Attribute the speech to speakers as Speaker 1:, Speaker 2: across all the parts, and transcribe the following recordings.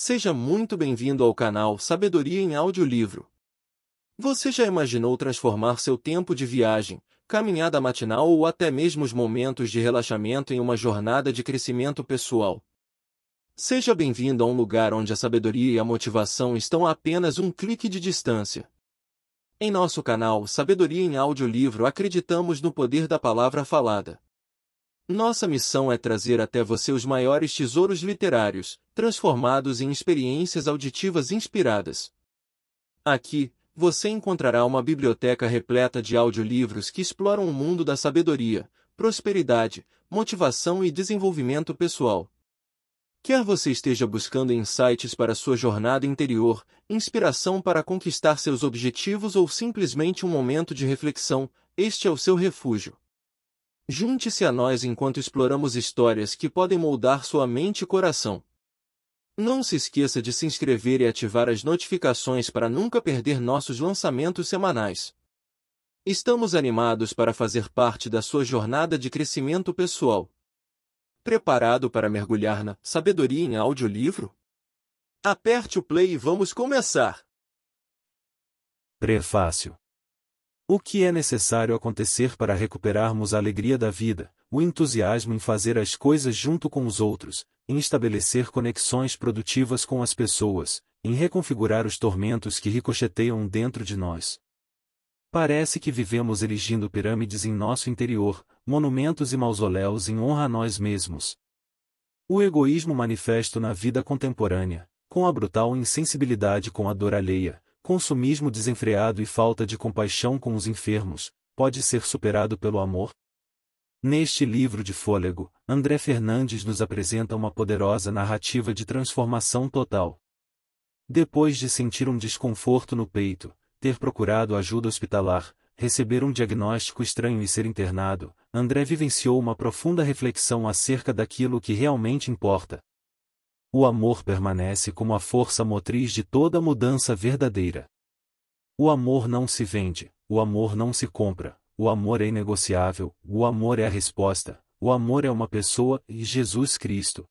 Speaker 1: Seja muito bem-vindo ao canal Sabedoria em Audiolivro. Você já imaginou transformar seu tempo de viagem, caminhada matinal ou até mesmo os momentos de relaxamento em uma jornada de crescimento pessoal? Seja bem-vindo a um lugar onde a sabedoria e a motivação estão a apenas um clique de distância. Em nosso canal Sabedoria em Audiolivro acreditamos no poder da palavra falada. Nossa missão é trazer até você os maiores tesouros literários, transformados em experiências auditivas inspiradas. Aqui, você encontrará uma biblioteca repleta de audiolivros que exploram o mundo da sabedoria, prosperidade, motivação e desenvolvimento pessoal. Quer você esteja buscando insights para sua jornada interior, inspiração para conquistar seus objetivos ou simplesmente um momento de reflexão, este é o seu refúgio. Junte-se a nós enquanto exploramos histórias que podem moldar sua mente e coração. Não se esqueça de se inscrever e ativar as notificações para nunca perder nossos lançamentos semanais. Estamos animados para fazer parte da sua jornada de crescimento pessoal. Preparado para mergulhar na sabedoria em audiolivro? Aperte o play e vamos começar!
Speaker 2: Prefácio o que é necessário acontecer para recuperarmos a alegria da vida, o entusiasmo em fazer as coisas junto com os outros, em estabelecer conexões produtivas com as pessoas, em reconfigurar os tormentos que ricocheteiam dentro de nós? Parece que vivemos erigindo pirâmides em nosso interior, monumentos e mausoléus em honra a nós mesmos. O egoísmo manifesto na vida contemporânea, com a brutal insensibilidade com a dor alheia, Consumismo desenfreado e falta de compaixão com os enfermos, pode ser superado pelo amor? Neste livro de fôlego, André Fernandes nos apresenta uma poderosa narrativa de transformação total. Depois de sentir um desconforto no peito, ter procurado ajuda hospitalar, receber um diagnóstico estranho e ser internado, André vivenciou uma profunda reflexão acerca daquilo que realmente importa o amor permanece como a força motriz de toda mudança verdadeira. O amor não se vende, o amor não se compra, o amor é inegociável, o amor é a resposta, o amor é uma pessoa e Jesus Cristo.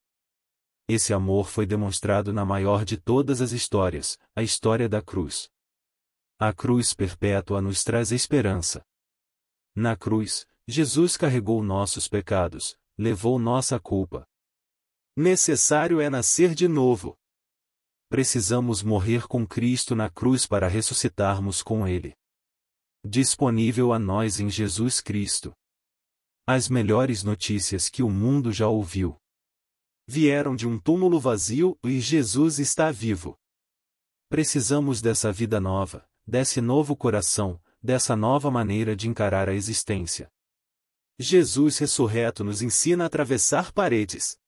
Speaker 2: Esse amor foi demonstrado na maior de todas as histórias, a história da cruz. A cruz perpétua nos traz esperança. Na cruz, Jesus carregou nossos pecados, levou nossa culpa, Necessário é nascer de novo. Precisamos morrer com Cristo na cruz para ressuscitarmos com Ele. Disponível a nós em Jesus Cristo. As melhores notícias que o mundo já ouviu vieram de um túmulo vazio e Jesus está vivo. Precisamos dessa vida nova, desse novo coração, dessa nova maneira de encarar a existência. Jesus ressurreto nos ensina a atravessar paredes.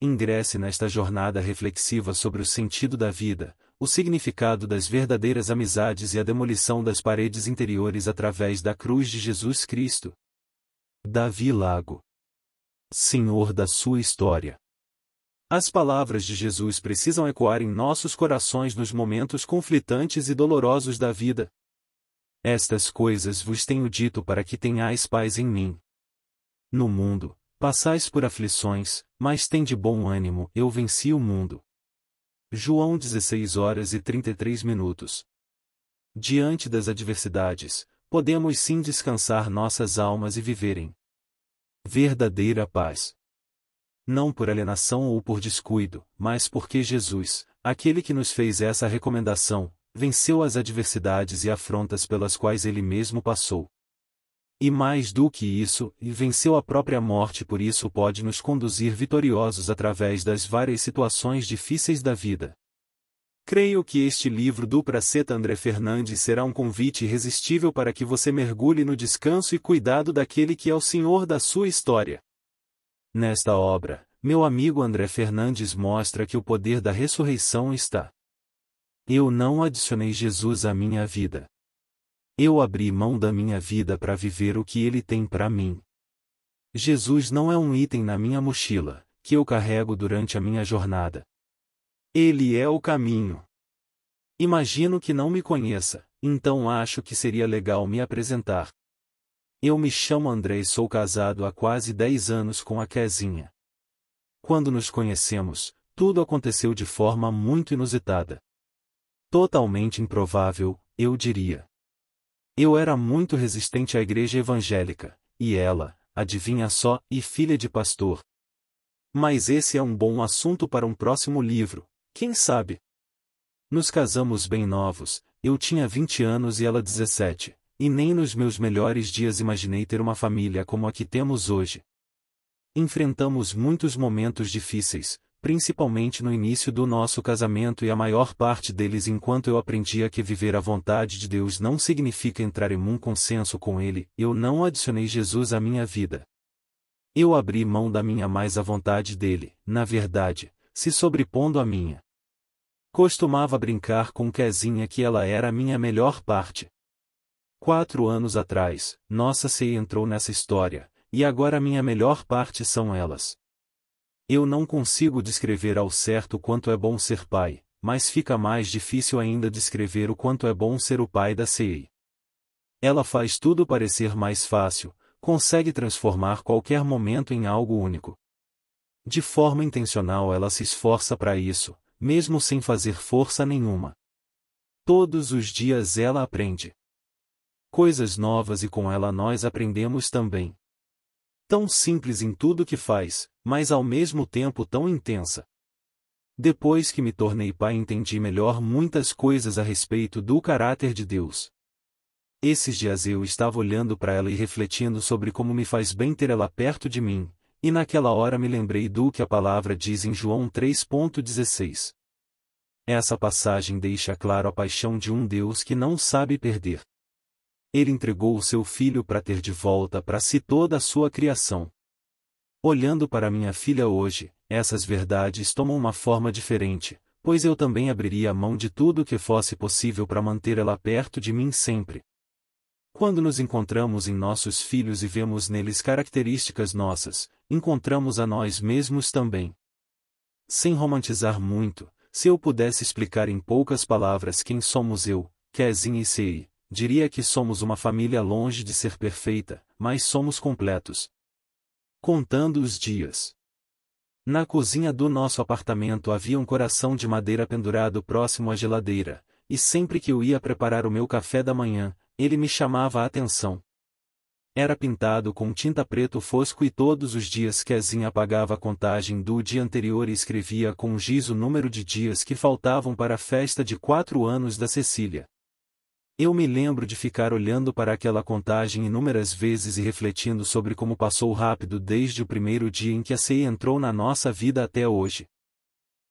Speaker 2: Ingresse nesta jornada reflexiva sobre o sentido da vida, o significado das verdadeiras amizades e a demolição das paredes interiores através da cruz de Jesus Cristo. Davi Lago Senhor da sua história. As palavras de Jesus precisam ecoar em nossos corações nos momentos conflitantes e dolorosos da vida. Estas coisas vos tenho dito para que tenhais paz em mim. No mundo, Passais por aflições, mas tende bom ânimo, eu venci o mundo. João 16 horas e 33 minutos. Diante das adversidades, podemos sim descansar nossas almas e viverem verdadeira paz. Não por alienação ou por descuido, mas porque Jesus, aquele que nos fez essa recomendação, venceu as adversidades e afrontas pelas quais ele mesmo passou. E mais do que isso, venceu a própria morte por isso pode nos conduzir vitoriosos através das várias situações difíceis da vida. Creio que este livro do Praceta André Fernandes será um convite irresistível para que você mergulhe no descanso e cuidado daquele que é o senhor da sua história. Nesta obra, meu amigo André Fernandes mostra que o poder da ressurreição está. Eu não adicionei Jesus à minha vida. Eu abri mão da minha vida para viver o que Ele tem para mim. Jesus não é um item na minha mochila, que eu carrego durante a minha jornada. Ele é o caminho. Imagino que não me conheça, então acho que seria legal me apresentar. Eu me chamo André e sou casado há quase 10 anos com a Kezinha. Quando nos conhecemos, tudo aconteceu de forma muito inusitada. Totalmente improvável, eu diria. Eu era muito resistente à igreja evangélica, e ela, adivinha só, e filha de pastor. Mas esse é um bom assunto para um próximo livro, quem sabe? Nos casamos bem novos, eu tinha 20 anos e ela 17, e nem nos meus melhores dias imaginei ter uma família como a que temos hoje. Enfrentamos muitos momentos difíceis, principalmente no início do nosso casamento e a maior parte deles enquanto eu aprendia que viver a vontade de Deus não significa entrar em um consenso com Ele, eu não adicionei Jesus à minha vida. Eu abri mão da minha mais à vontade dele, na verdade, se sobrepondo à minha. Costumava brincar com Quezinha que ela era a minha melhor parte. Quatro anos atrás, nossa ceia entrou nessa história, e agora a minha melhor parte são elas. Eu não consigo descrever ao certo quanto é bom ser pai, mas fica mais difícil ainda descrever o quanto é bom ser o pai da CEI. Ela faz tudo parecer mais fácil, consegue transformar qualquer momento em algo único. De forma intencional ela se esforça para isso, mesmo sem fazer força nenhuma. Todos os dias ela aprende. Coisas novas e com ela nós aprendemos também. Tão simples em tudo que faz, mas ao mesmo tempo tão intensa. Depois que me tornei pai, entendi melhor muitas coisas a respeito do caráter de Deus. Esses dias eu estava olhando para ela e refletindo sobre como me faz bem ter ela perto de mim, e naquela hora me lembrei do que a palavra diz em João 3.16. Essa passagem deixa claro a paixão de um Deus que não sabe perder ele entregou o seu filho para ter de volta para si toda a sua criação. Olhando para minha filha hoje, essas verdades tomam uma forma diferente, pois eu também abriria a mão de tudo que fosse possível para manter ela perto de mim sempre. Quando nos encontramos em nossos filhos e vemos neles características nossas, encontramos a nós mesmos também. Sem romantizar muito, se eu pudesse explicar em poucas palavras quem somos eu, Kezin e Sei, diria que somos uma família longe de ser perfeita, mas somos completos. Contando os dias. Na cozinha do nosso apartamento havia um coração de madeira pendurado próximo à geladeira, e sempre que eu ia preparar o meu café da manhã, ele me chamava a atenção. Era pintado com tinta preto fosco e todos os dias Kezinha apagava a contagem do dia anterior e escrevia com giz o número de dias que faltavam para a festa de quatro anos da Cecília. Eu me lembro de ficar olhando para aquela contagem inúmeras vezes e refletindo sobre como passou rápido desde o primeiro dia em que a CEI entrou na nossa vida até hoje.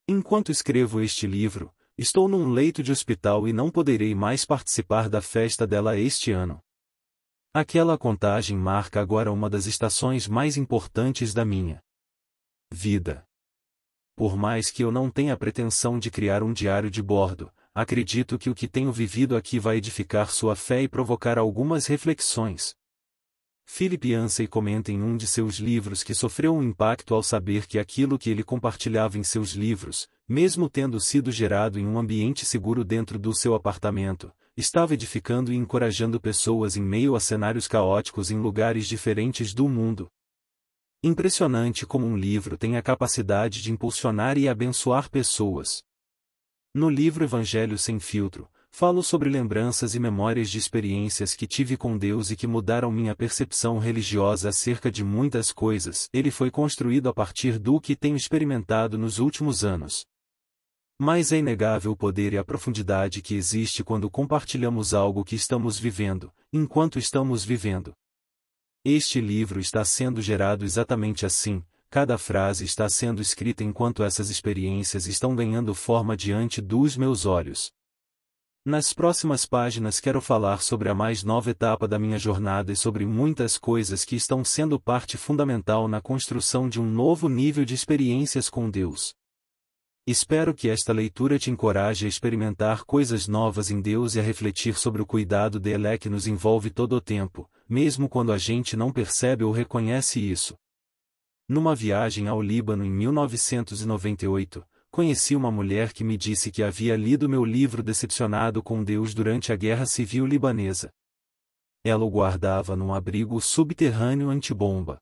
Speaker 2: Enquanto escrevo este livro, estou num leito de hospital e não poderei mais participar da festa dela este ano. Aquela contagem marca agora uma das estações mais importantes da minha vida. Por mais que eu não tenha a pretensão de criar um diário de bordo, acredito que o que tenho vivido aqui vai edificar sua fé e provocar algumas reflexões. Philip Yancey comenta em um de seus livros que sofreu um impacto ao saber que aquilo que ele compartilhava em seus livros, mesmo tendo sido gerado em um ambiente seguro dentro do seu apartamento, estava edificando e encorajando pessoas em meio a cenários caóticos em lugares diferentes do mundo. Impressionante como um livro tem a capacidade de impulsionar e abençoar pessoas. No livro Evangelho Sem Filtro, falo sobre lembranças e memórias de experiências que tive com Deus e que mudaram minha percepção religiosa acerca de muitas coisas. Ele foi construído a partir do que tenho experimentado nos últimos anos. Mas é inegável o poder e a profundidade que existe quando compartilhamos algo que estamos vivendo, enquanto estamos vivendo. Este livro está sendo gerado exatamente assim, Cada frase está sendo escrita enquanto essas experiências estão ganhando forma diante dos meus olhos. Nas próximas páginas quero falar sobre a mais nova etapa da minha jornada e sobre muitas coisas que estão sendo parte fundamental na construção de um novo nível de experiências com Deus. Espero que esta leitura te encoraje a experimentar coisas novas em Deus e a refletir sobre o cuidado dele que nos envolve todo o tempo, mesmo quando a gente não percebe ou reconhece isso. Numa viagem ao Líbano em 1998, conheci uma mulher que me disse que havia lido meu livro Decepcionado com Deus durante a Guerra Civil Libanesa. Ela o guardava num abrigo subterrâneo antibomba.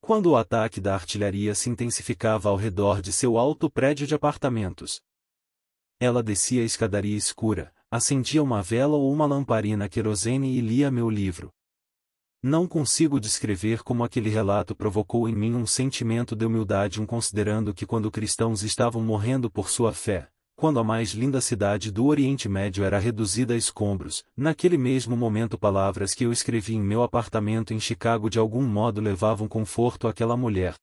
Speaker 2: Quando o ataque da artilharia se intensificava ao redor de seu alto prédio de apartamentos, ela descia a escadaria escura, acendia uma vela ou uma lamparina a querosene e lia meu livro. Não consigo descrever como aquele relato provocou em mim um sentimento de humildade, um considerando que quando cristãos estavam morrendo por sua fé, quando a mais linda cidade do Oriente Médio era reduzida a escombros, naquele mesmo momento palavras que eu escrevi em meu apartamento em Chicago de algum modo levavam conforto àquela mulher.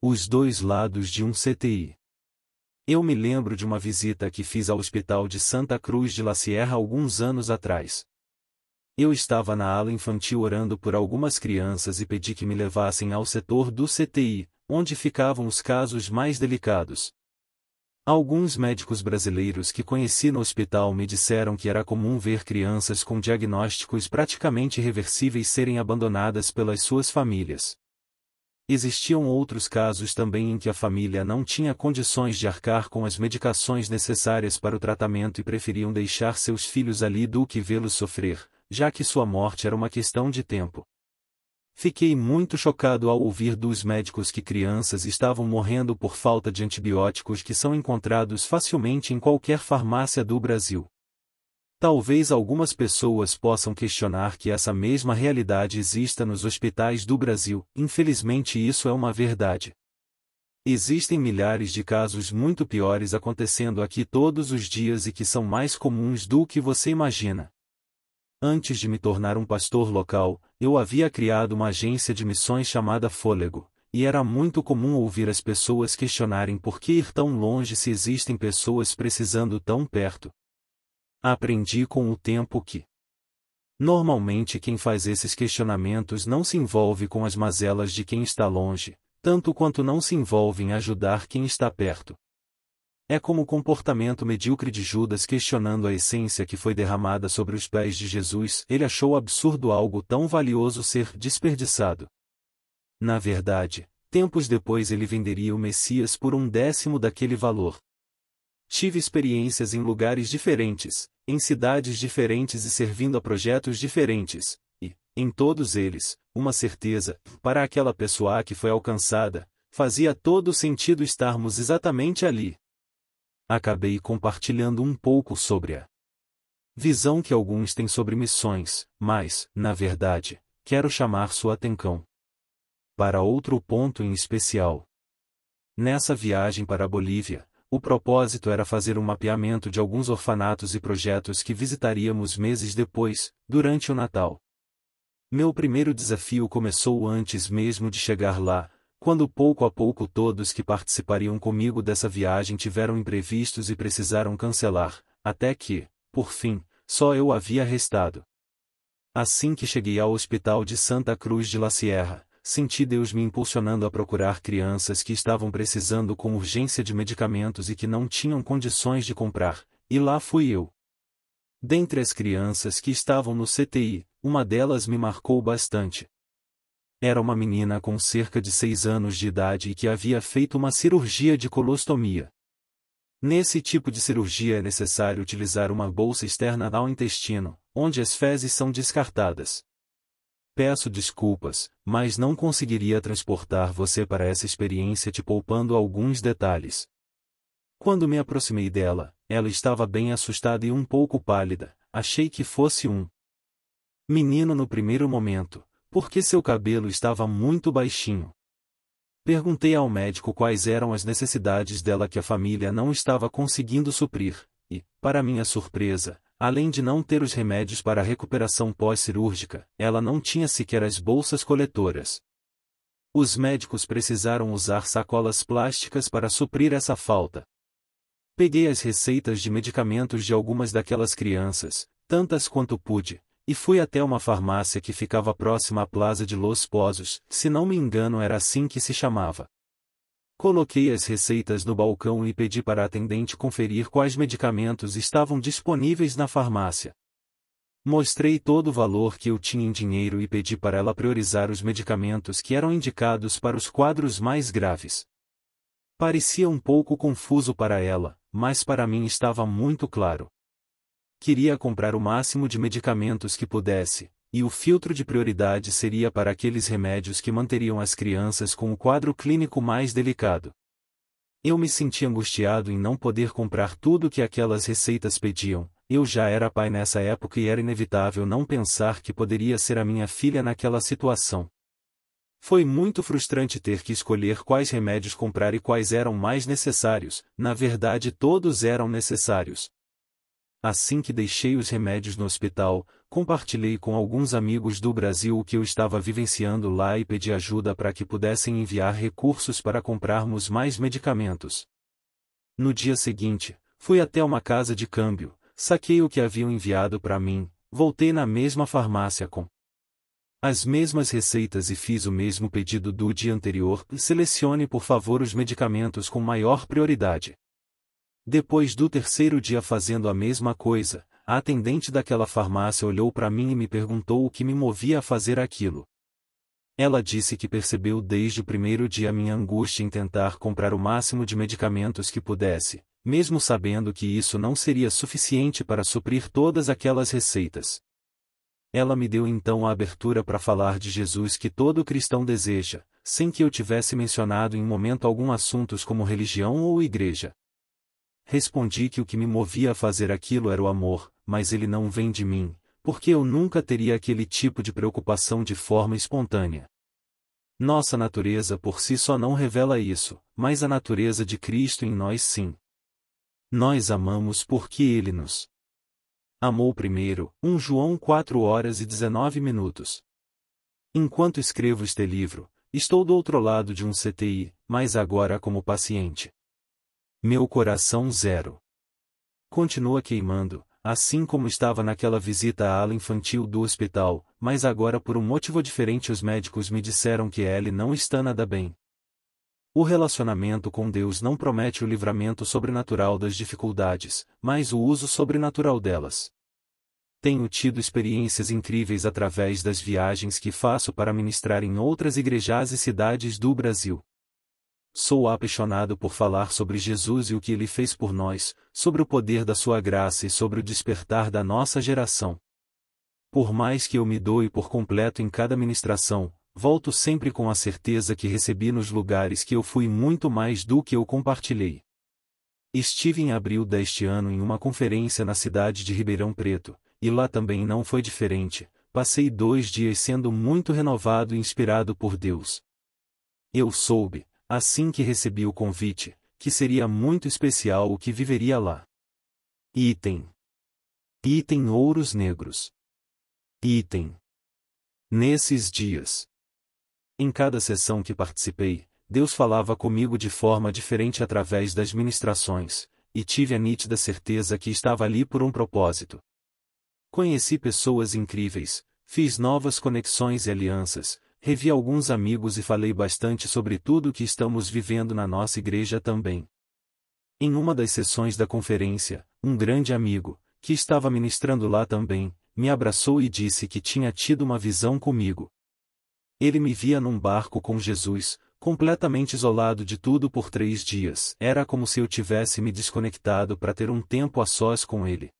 Speaker 2: Os dois lados de um CTI. Eu me lembro de uma visita que fiz ao Hospital de Santa Cruz de La Sierra alguns anos atrás. Eu estava na ala infantil orando por algumas crianças e pedi que me levassem ao setor do CTI, onde ficavam os casos mais delicados. Alguns médicos brasileiros que conheci no hospital me disseram que era comum ver crianças com diagnósticos praticamente reversíveis serem abandonadas pelas suas famílias. Existiam outros casos também em que a família não tinha condições de arcar com as medicações necessárias para o tratamento e preferiam deixar seus filhos ali do que vê-los sofrer, já que sua morte era uma questão de tempo. Fiquei muito chocado ao ouvir dos médicos que crianças estavam morrendo por falta de antibióticos que são encontrados facilmente em qualquer farmácia do Brasil. Talvez algumas pessoas possam questionar que essa mesma realidade exista nos hospitais do Brasil, infelizmente isso é uma verdade. Existem milhares de casos muito piores acontecendo aqui todos os dias e que são mais comuns do que você imagina. Antes de me tornar um pastor local, eu havia criado uma agência de missões chamada Fôlego, e era muito comum ouvir as pessoas questionarem por que ir tão longe se existem pessoas precisando tão perto. Aprendi com o tempo que. Normalmente quem faz esses questionamentos não se envolve com as mazelas de quem está longe, tanto quanto não se envolve em ajudar quem está perto. É como o comportamento medíocre de Judas questionando a essência que foi derramada sobre os pés de Jesus, ele achou absurdo algo tão valioso ser desperdiçado. Na verdade, tempos depois ele venderia o Messias por um décimo daquele valor. Tive experiências em lugares diferentes, em cidades diferentes e servindo a projetos diferentes, e, em todos eles, uma certeza, para aquela pessoa que foi alcançada, fazia todo sentido estarmos exatamente ali acabei compartilhando um pouco sobre a visão que alguns têm sobre missões, mas, na verdade, quero chamar sua atenção para outro ponto em especial. Nessa viagem para a Bolívia, o propósito era fazer um mapeamento de alguns orfanatos e projetos que visitaríamos meses depois, durante o Natal. Meu primeiro desafio começou antes mesmo de chegar lá, quando pouco a pouco todos que participariam comigo dessa viagem tiveram imprevistos e precisaram cancelar, até que, por fim, só eu havia restado. Assim que cheguei ao hospital de Santa Cruz de la Sierra, senti Deus me impulsionando a procurar crianças que estavam precisando com urgência de medicamentos e que não tinham condições de comprar, e lá fui eu. Dentre as crianças que estavam no CTI, uma delas me marcou bastante. Era uma menina com cerca de seis anos de idade e que havia feito uma cirurgia de colostomia. Nesse tipo de cirurgia é necessário utilizar uma bolsa externa ao intestino, onde as fezes são descartadas. Peço desculpas, mas não conseguiria transportar você para essa experiência te poupando alguns detalhes. Quando me aproximei dela, ela estava bem assustada e um pouco pálida, achei que fosse um menino no primeiro momento, porque seu cabelo estava muito baixinho. Perguntei ao médico quais eram as necessidades dela que a família não estava conseguindo suprir, e, para minha surpresa, além de não ter os remédios para a recuperação pós-cirúrgica, ela não tinha sequer as bolsas coletoras. Os médicos precisaram usar sacolas plásticas para suprir essa falta. Peguei as receitas de medicamentos de algumas daquelas crianças, tantas quanto pude, e fui até uma farmácia que ficava próxima à Plaza de Los Pozos, se não me engano era assim que se chamava. Coloquei as receitas no balcão e pedi para a atendente conferir quais medicamentos estavam disponíveis na farmácia. Mostrei todo o valor que eu tinha em dinheiro e pedi para ela priorizar os medicamentos que eram indicados para os quadros mais graves. Parecia um pouco confuso para ela, mas para mim estava muito claro queria comprar o máximo de medicamentos que pudesse, e o filtro de prioridade seria para aqueles remédios que manteriam as crianças com o quadro clínico mais delicado. Eu me senti angustiado em não poder comprar tudo que aquelas receitas pediam, eu já era pai nessa época e era inevitável não pensar que poderia ser a minha filha naquela situação. Foi muito frustrante ter que escolher quais remédios comprar e quais eram mais necessários, na verdade, todos eram necessários, Assim que deixei os remédios no hospital, compartilhei com alguns amigos do Brasil o que eu estava vivenciando lá e pedi ajuda para que pudessem enviar recursos para comprarmos mais medicamentos. No dia seguinte, fui até uma casa de câmbio, saquei o que haviam enviado para mim, voltei na mesma farmácia com as mesmas receitas e fiz o mesmo pedido do dia anterior. Selecione, por favor, os medicamentos com maior prioridade. Depois do terceiro dia fazendo a mesma coisa, a atendente daquela farmácia olhou para mim e me perguntou o que me movia a fazer aquilo. Ela disse que percebeu desde o primeiro dia minha angústia em tentar comprar o máximo de medicamentos que pudesse, mesmo sabendo que isso não seria suficiente para suprir todas aquelas receitas. Ela me deu então a abertura para falar de Jesus que todo cristão deseja, sem que eu tivesse mencionado em momento algum assuntos como religião ou igreja respondi que o que me movia a fazer aquilo era o amor, mas ele não vem de mim, porque eu nunca teria aquele tipo de preocupação de forma espontânea. Nossa natureza por si só não revela isso, mas a natureza de Cristo em nós sim. Nós amamos porque ele nos amou primeiro. 1 João 4 horas e 19 minutos. Enquanto escrevo este livro, estou do outro lado de um CTI, mas agora como paciente. Meu coração zero. Continua queimando, assim como estava naquela visita à ala infantil do hospital, mas agora por um motivo diferente os médicos me disseram que ele não está nada bem. O relacionamento com Deus não promete o livramento sobrenatural das dificuldades, mas o uso sobrenatural delas. Tenho tido experiências incríveis através das viagens que faço para ministrar em outras igrejas e cidades do Brasil. Sou apaixonado por falar sobre Jesus e o que ele fez por nós, sobre o poder da sua graça e sobre o despertar da nossa geração. Por mais que eu me doe por completo em cada ministração, volto sempre com a certeza que recebi nos lugares que eu fui muito mais do que eu compartilhei. Estive em abril deste ano em uma conferência na cidade de Ribeirão Preto, e lá também não foi diferente. Passei dois dias sendo muito renovado e inspirado por Deus. Eu soube, assim que recebi o convite, que seria muito especial o que viveria lá. Item. Item Ouros Negros. Item. Nesses dias. Em cada sessão que participei, Deus falava comigo de forma diferente através das ministrações, e tive a nítida certeza que estava ali por um propósito. Conheci pessoas incríveis, fiz novas conexões e alianças, Revi alguns amigos e falei bastante sobre tudo o que estamos vivendo na nossa igreja também. Em uma das sessões da conferência, um grande amigo, que estava ministrando lá também, me abraçou e disse que tinha tido uma visão comigo. Ele me via num barco com Jesus, completamente isolado de tudo por três dias. Era como se eu tivesse me desconectado para ter um tempo a sós com ele.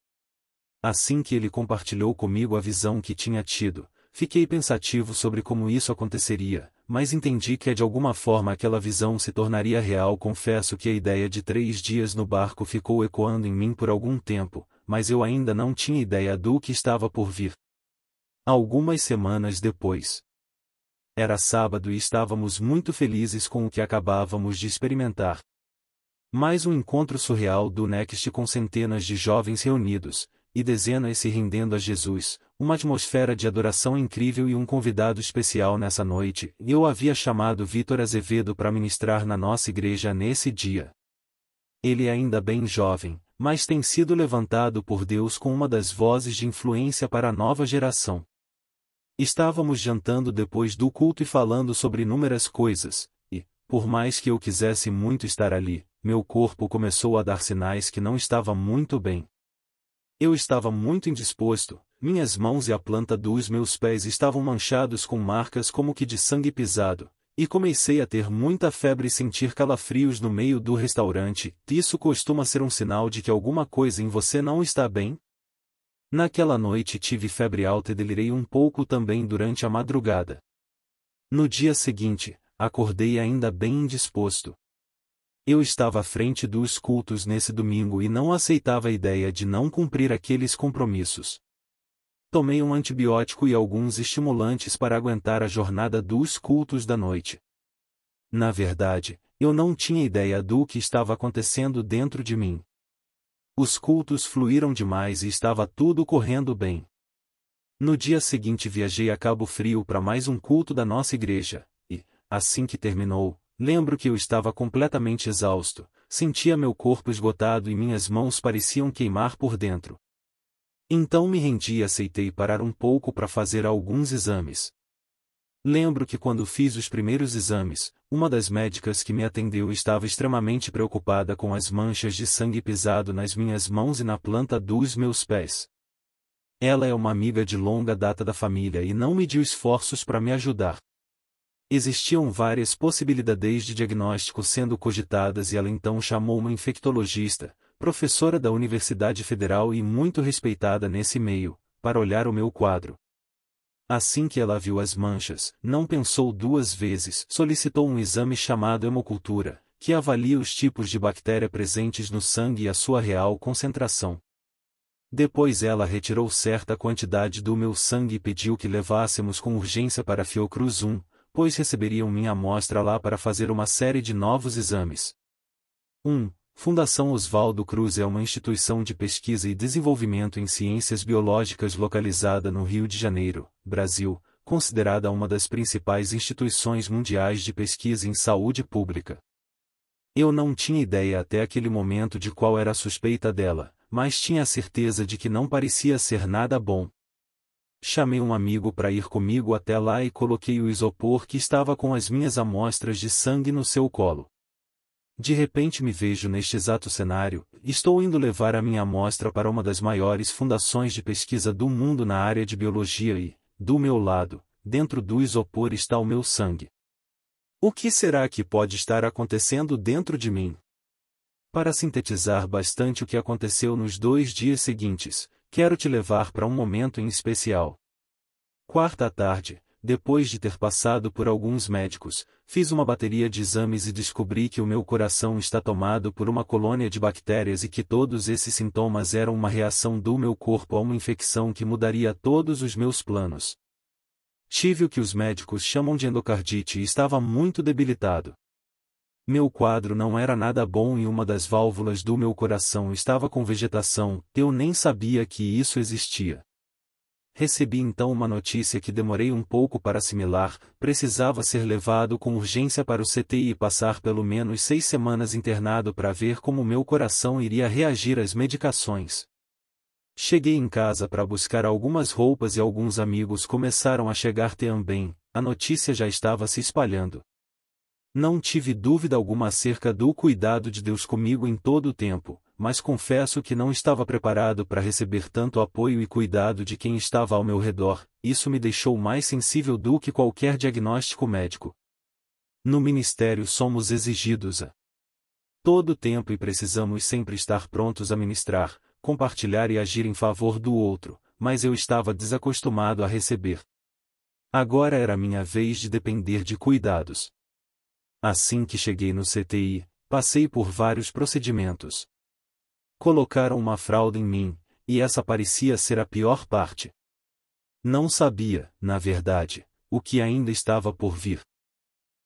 Speaker 2: Assim que ele compartilhou comigo a visão que tinha tido, Fiquei pensativo sobre como isso aconteceria, mas entendi que é de alguma forma aquela visão se tornaria real. Confesso que a ideia de três dias no barco ficou ecoando em mim por algum tempo, mas eu ainda não tinha ideia do que estava por vir. Algumas semanas depois. Era sábado e estávamos muito felizes com o que acabávamos de experimentar. Mais um encontro surreal do Next com centenas de jovens reunidos, e dezenas se rendendo a Jesus, uma atmosfera de adoração incrível e um convidado especial nessa noite, eu havia chamado Vitor Azevedo para ministrar na nossa igreja nesse dia. Ele é ainda bem jovem, mas tem sido levantado por Deus com uma das vozes de influência para a nova geração. Estávamos jantando depois do culto e falando sobre inúmeras coisas, e, por mais que eu quisesse muito estar ali, meu corpo começou a dar sinais que não estava muito bem. Eu estava muito indisposto, minhas mãos e a planta dos meus pés estavam manchados com marcas como que de sangue pisado, e comecei a ter muita febre e sentir calafrios no meio do restaurante. Isso costuma ser um sinal de que alguma coisa em você não está bem? Naquela noite tive febre alta e delirei um pouco também durante a madrugada. No dia seguinte, acordei ainda bem indisposto. Eu estava à frente dos cultos nesse domingo e não aceitava a ideia de não cumprir aqueles compromissos. Tomei um antibiótico e alguns estimulantes para aguentar a jornada dos cultos da noite. Na verdade, eu não tinha ideia do que estava acontecendo dentro de mim. Os cultos fluíram demais e estava tudo correndo bem. No dia seguinte viajei a Cabo Frio para mais um culto da nossa igreja, e, assim que terminou, Lembro que eu estava completamente exausto, sentia meu corpo esgotado e minhas mãos pareciam queimar por dentro. Então me rendi e aceitei parar um pouco para fazer alguns exames. Lembro que quando fiz os primeiros exames, uma das médicas que me atendeu estava extremamente preocupada com as manchas de sangue pesado nas minhas mãos e na planta dos meus pés. Ela é uma amiga de longa data da família e não mediu esforços para me ajudar. Existiam várias possibilidades de diagnóstico sendo cogitadas e ela então chamou uma infectologista, professora da Universidade Federal e muito respeitada nesse meio, para olhar o meu quadro. Assim que ela viu as manchas, não pensou duas vezes, solicitou um exame chamado hemocultura, que avalia os tipos de bactéria presentes no sangue e a sua real concentração. Depois ela retirou certa quantidade do meu sangue e pediu que levássemos com urgência para Fiocruz 1, pois receberiam minha amostra lá para fazer uma série de novos exames. 1. Fundação Oswaldo Cruz é uma instituição de pesquisa e desenvolvimento em ciências biológicas localizada no Rio de Janeiro, Brasil, considerada uma das principais instituições mundiais de pesquisa em saúde pública. Eu não tinha ideia até aquele momento de qual era a suspeita dela, mas tinha a certeza de que não parecia ser nada bom. Chamei um amigo para ir comigo até lá e coloquei o isopor que estava com as minhas amostras de sangue no seu colo. De repente me vejo neste exato cenário, estou indo levar a minha amostra para uma das maiores fundações de pesquisa do mundo na área de biologia e, do meu lado, dentro do isopor está o meu sangue. O que será que pode estar acontecendo dentro de mim? Para sintetizar bastante o que aconteceu nos dois dias seguintes, quero te levar para um momento em especial. Quarta tarde, depois de ter passado por alguns médicos, fiz uma bateria de exames e descobri que o meu coração está tomado por uma colônia de bactérias e que todos esses sintomas eram uma reação do meu corpo a uma infecção que mudaria todos os meus planos. Tive o que os médicos chamam de endocardite e estava muito debilitado. Meu quadro não era nada bom e uma das válvulas do meu coração estava com vegetação, eu nem sabia que isso existia. Recebi então uma notícia que demorei um pouco para assimilar, precisava ser levado com urgência para o CTI e passar pelo menos seis semanas internado para ver como meu coração iria reagir às medicações. Cheguei em casa para buscar algumas roupas e alguns amigos começaram a chegar também, a notícia já estava se espalhando. Não tive dúvida alguma acerca do cuidado de Deus comigo em todo o tempo, mas confesso que não estava preparado para receber tanto apoio e cuidado de quem estava ao meu redor, isso me deixou mais sensível do que qualquer diagnóstico médico. No ministério somos exigidos a todo tempo e precisamos sempre estar prontos a ministrar, compartilhar e agir em favor do outro, mas eu estava desacostumado a receber. Agora era minha vez de depender de cuidados. Assim que cheguei no CTI, passei por vários procedimentos. Colocaram uma fralda em mim, e essa parecia ser a pior parte. Não sabia, na verdade, o que ainda estava por vir.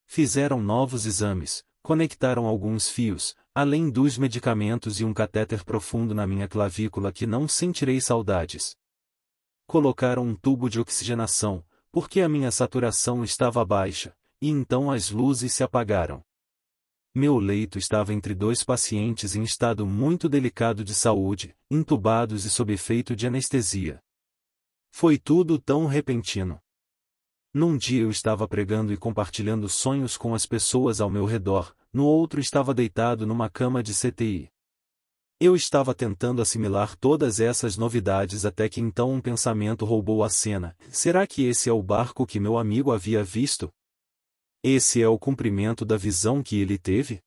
Speaker 2: Fizeram novos exames, conectaram alguns fios, além dos medicamentos e um catéter profundo na minha clavícula que não sentirei saudades. Colocaram um tubo de oxigenação, porque a minha saturação estava baixa, e então as luzes se apagaram. Meu leito estava entre dois pacientes em estado muito delicado de saúde, entubados e sob efeito de anestesia. Foi tudo tão repentino. Num dia eu estava pregando e compartilhando sonhos com as pessoas ao meu redor, no outro estava deitado numa cama de CTI. Eu estava tentando assimilar todas essas novidades até que então um pensamento roubou a cena: será que esse é o barco que meu amigo havia visto? Esse é o cumprimento da visão que ele teve?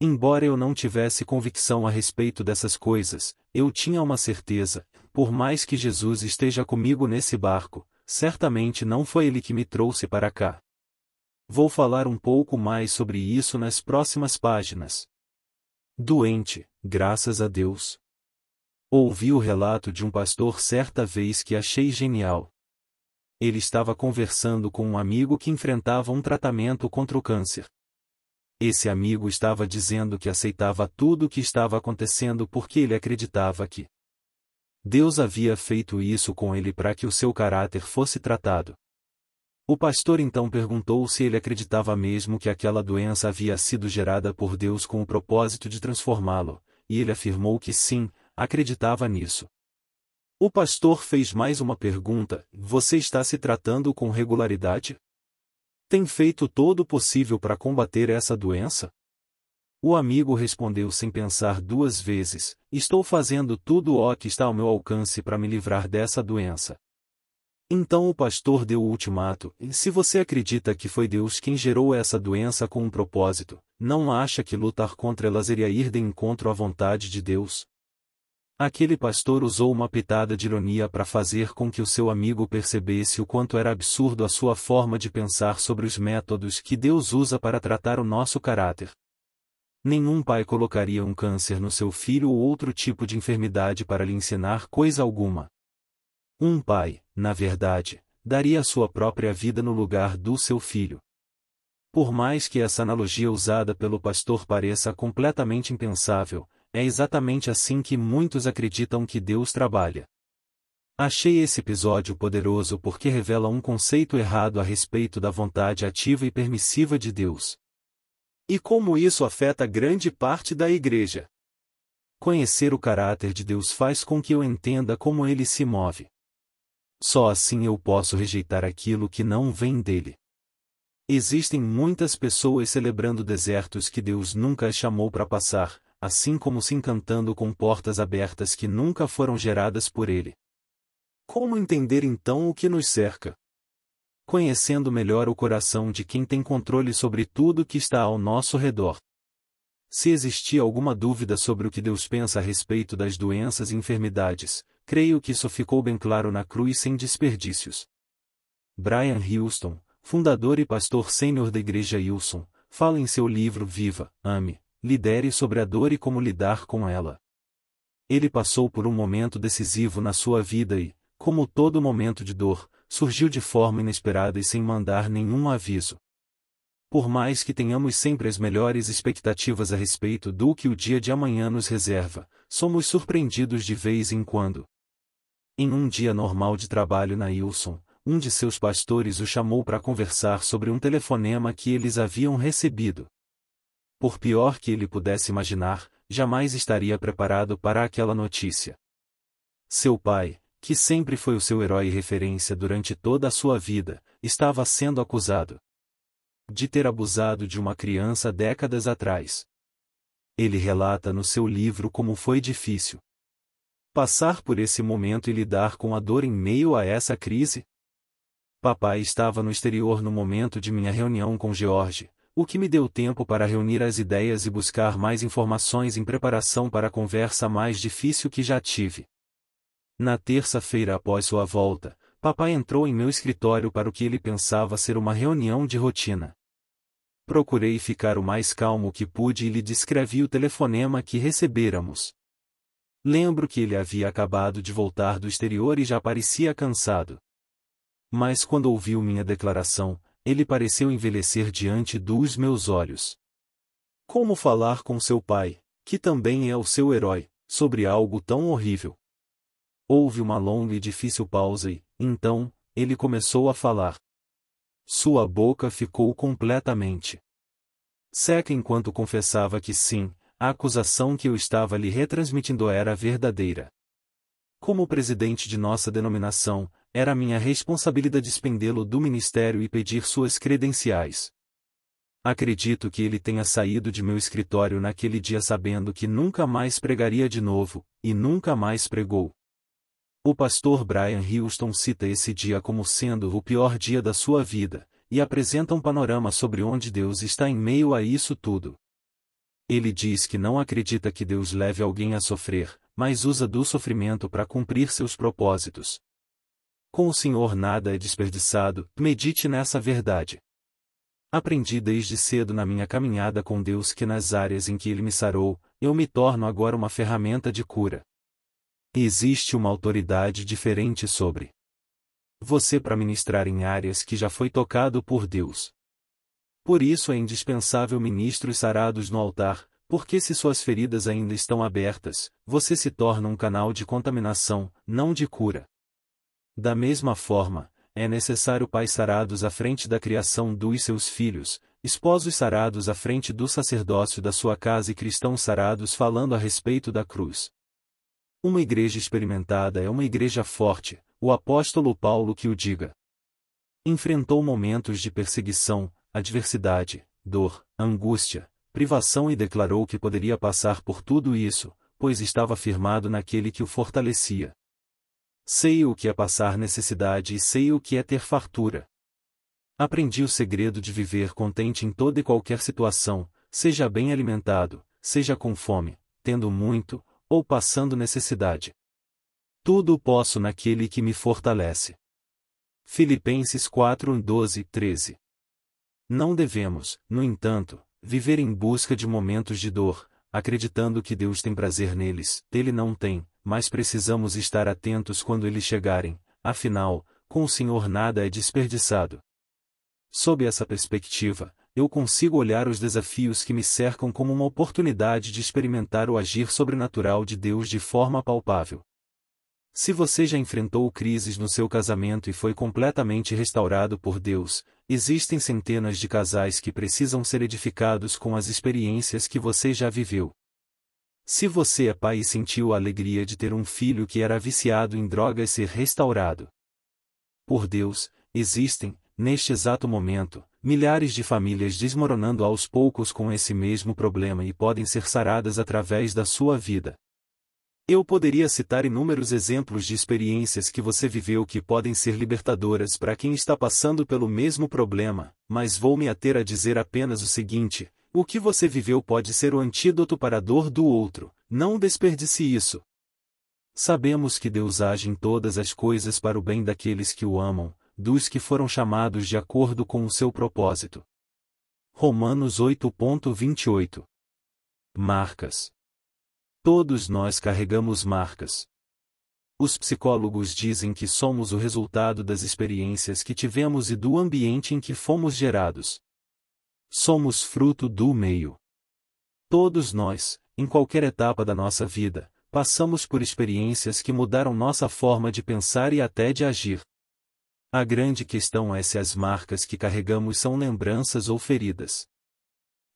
Speaker 2: Embora eu não tivesse convicção a respeito dessas coisas, eu tinha uma certeza: por mais que Jesus esteja comigo nesse barco, certamente não foi ele que me trouxe para cá. Vou falar um pouco mais sobre isso nas próximas páginas. Doente, graças a Deus. Ouvi o relato de um pastor certa vez que achei genial ele estava conversando com um amigo que enfrentava um tratamento contra o câncer. Esse amigo estava dizendo que aceitava tudo o que estava acontecendo porque ele acreditava que Deus havia feito isso com ele para que o seu caráter fosse tratado. O pastor então perguntou se ele acreditava mesmo que aquela doença havia sido gerada por Deus com o propósito de transformá-lo, e ele afirmou que sim, acreditava nisso. O pastor fez mais uma pergunta: Você está se tratando com regularidade? Tem feito todo o possível para combater essa doença? O amigo respondeu sem pensar duas vezes: Estou fazendo tudo o que está ao meu alcance para me livrar dessa doença. Então o pastor deu o ultimato: Se você acredita que foi Deus quem gerou essa doença com um propósito, não acha que lutar contra ela seria ir de encontro à vontade de Deus? Aquele pastor usou uma pitada de ironia para fazer com que o seu amigo percebesse o quanto era absurdo a sua forma de pensar sobre os métodos que Deus usa para tratar o nosso caráter. Nenhum pai colocaria um câncer no seu filho ou outro tipo de enfermidade para lhe ensinar coisa alguma. Um pai, na verdade, daria a sua própria vida no lugar do seu filho. Por mais que essa analogia usada pelo pastor pareça completamente impensável, é exatamente assim que muitos acreditam que Deus trabalha. Achei esse episódio poderoso porque revela um conceito errado a respeito da vontade ativa e permissiva de Deus. E como isso afeta grande parte da igreja. Conhecer o caráter de Deus faz com que eu entenda como ele se move. Só assim eu posso rejeitar aquilo que não vem dele. Existem muitas pessoas celebrando desertos que Deus nunca chamou para passar, assim como se encantando com portas abertas que nunca foram geradas por ele. Como entender então o que nos cerca? Conhecendo melhor o coração de quem tem controle sobre tudo que está ao nosso redor. Se existia alguma dúvida sobre o que Deus pensa a respeito das doenças e enfermidades, creio que isso ficou bem claro na cruz sem desperdícios. Brian Houston, fundador e pastor sênior da Igreja Wilson, fala em seu livro Viva, Ame, lidere sobre a dor e como lidar com ela. Ele passou por um momento decisivo na sua vida e, como todo momento de dor, surgiu de forma inesperada e sem mandar nenhum aviso. Por mais que tenhamos sempre as melhores expectativas a respeito do que o dia de amanhã nos reserva, somos surpreendidos de vez em quando. Em um dia normal de trabalho na Wilson, um de seus pastores o chamou para conversar sobre um telefonema que eles haviam recebido por pior que ele pudesse imaginar, jamais estaria preparado para aquela notícia. Seu pai, que sempre foi o seu herói e referência durante toda a sua vida, estava sendo acusado de ter abusado de uma criança décadas atrás. Ele relata no seu livro como foi difícil passar por esse momento e lidar com a dor em meio a essa crise. Papai estava no exterior no momento de minha reunião com George, o que me deu tempo para reunir as ideias e buscar mais informações em preparação para a conversa mais difícil que já tive. Na terça-feira após sua volta, papai entrou em meu escritório para o que ele pensava ser uma reunião de rotina. Procurei ficar o mais calmo que pude e lhe descrevi o telefonema que recebêramos. Lembro que ele havia acabado de voltar do exterior e já parecia cansado. Mas quando ouviu minha declaração, ele pareceu envelhecer diante dos meus olhos. Como falar com seu pai, que também é o seu herói, sobre algo tão horrível? Houve uma longa e difícil pausa e, então, ele começou a falar. Sua boca ficou completamente seca enquanto confessava que sim, a acusação que eu estava lhe retransmitindo era verdadeira. Como presidente de nossa denominação, era minha responsabilidade despendê-lo do ministério e pedir suas credenciais. Acredito que ele tenha saído de meu escritório naquele dia sabendo que nunca mais pregaria de novo, e nunca mais pregou. O pastor Brian Houston cita esse dia como sendo o pior dia da sua vida, e apresenta um panorama sobre onde Deus está em meio a isso tudo. Ele diz que não acredita que Deus leve alguém a sofrer, mas usa do sofrimento para cumprir seus propósitos, com o Senhor nada é desperdiçado, medite nessa verdade. Aprendi desde cedo na minha caminhada com Deus que nas áreas em que Ele me sarou, eu me torno agora uma ferramenta de cura. E existe uma autoridade diferente sobre você para ministrar em áreas que já foi tocado por Deus. Por isso é indispensável ministros sarados no altar, porque se suas feridas ainda estão abertas, você se torna um canal de contaminação, não de cura. Da mesma forma, é necessário pais sarados à frente da criação dos e seus filhos, esposos sarados à frente do sacerdócio da sua casa e cristãos sarados falando a respeito da cruz. Uma igreja experimentada é uma igreja forte, o apóstolo Paulo que o diga. Enfrentou momentos de perseguição, adversidade, dor, angústia, privação e declarou que poderia passar por tudo isso, pois estava firmado naquele que o fortalecia. Sei o que é passar necessidade e sei o que é ter fartura. Aprendi o segredo de viver contente em toda e qualquer situação, seja bem alimentado, seja com fome, tendo muito, ou passando necessidade. Tudo posso naquele que me fortalece. Filipenses 4, 12, 13. Não devemos, no entanto, viver em busca de momentos de dor, acreditando que Deus tem prazer neles, ele não tem, mas precisamos estar atentos quando eles chegarem, afinal, com o Senhor nada é desperdiçado. Sob essa perspectiva, eu consigo olhar os desafios que me cercam como uma oportunidade de experimentar o agir sobrenatural de Deus de forma palpável. Se você já enfrentou crises no seu casamento e foi completamente restaurado por Deus, existem centenas de casais que precisam ser edificados com as experiências que você já viveu. Se você é pai e sentiu a alegria de ter um filho que era viciado em drogas ser restaurado. Por Deus, existem, neste exato momento, milhares de famílias desmoronando aos poucos com esse mesmo problema e podem ser saradas através da sua vida. Eu poderia citar inúmeros exemplos de experiências que você viveu que podem ser libertadoras para quem está passando pelo mesmo problema, mas vou me ater a dizer apenas o seguinte: o que você viveu pode ser o antídoto para a dor do outro, não desperdice isso. Sabemos que Deus age em todas as coisas para o bem daqueles que o amam, dos que foram chamados de acordo com o seu propósito. Romanos 8.28 Marcas Todos nós carregamos marcas. Os psicólogos dizem que somos o resultado das experiências que tivemos e do ambiente em que fomos gerados. Somos fruto do meio. Todos nós, em qualquer etapa da nossa vida, passamos por experiências que mudaram nossa forma de pensar e até de agir. A grande questão é se as marcas que carregamos são lembranças ou feridas.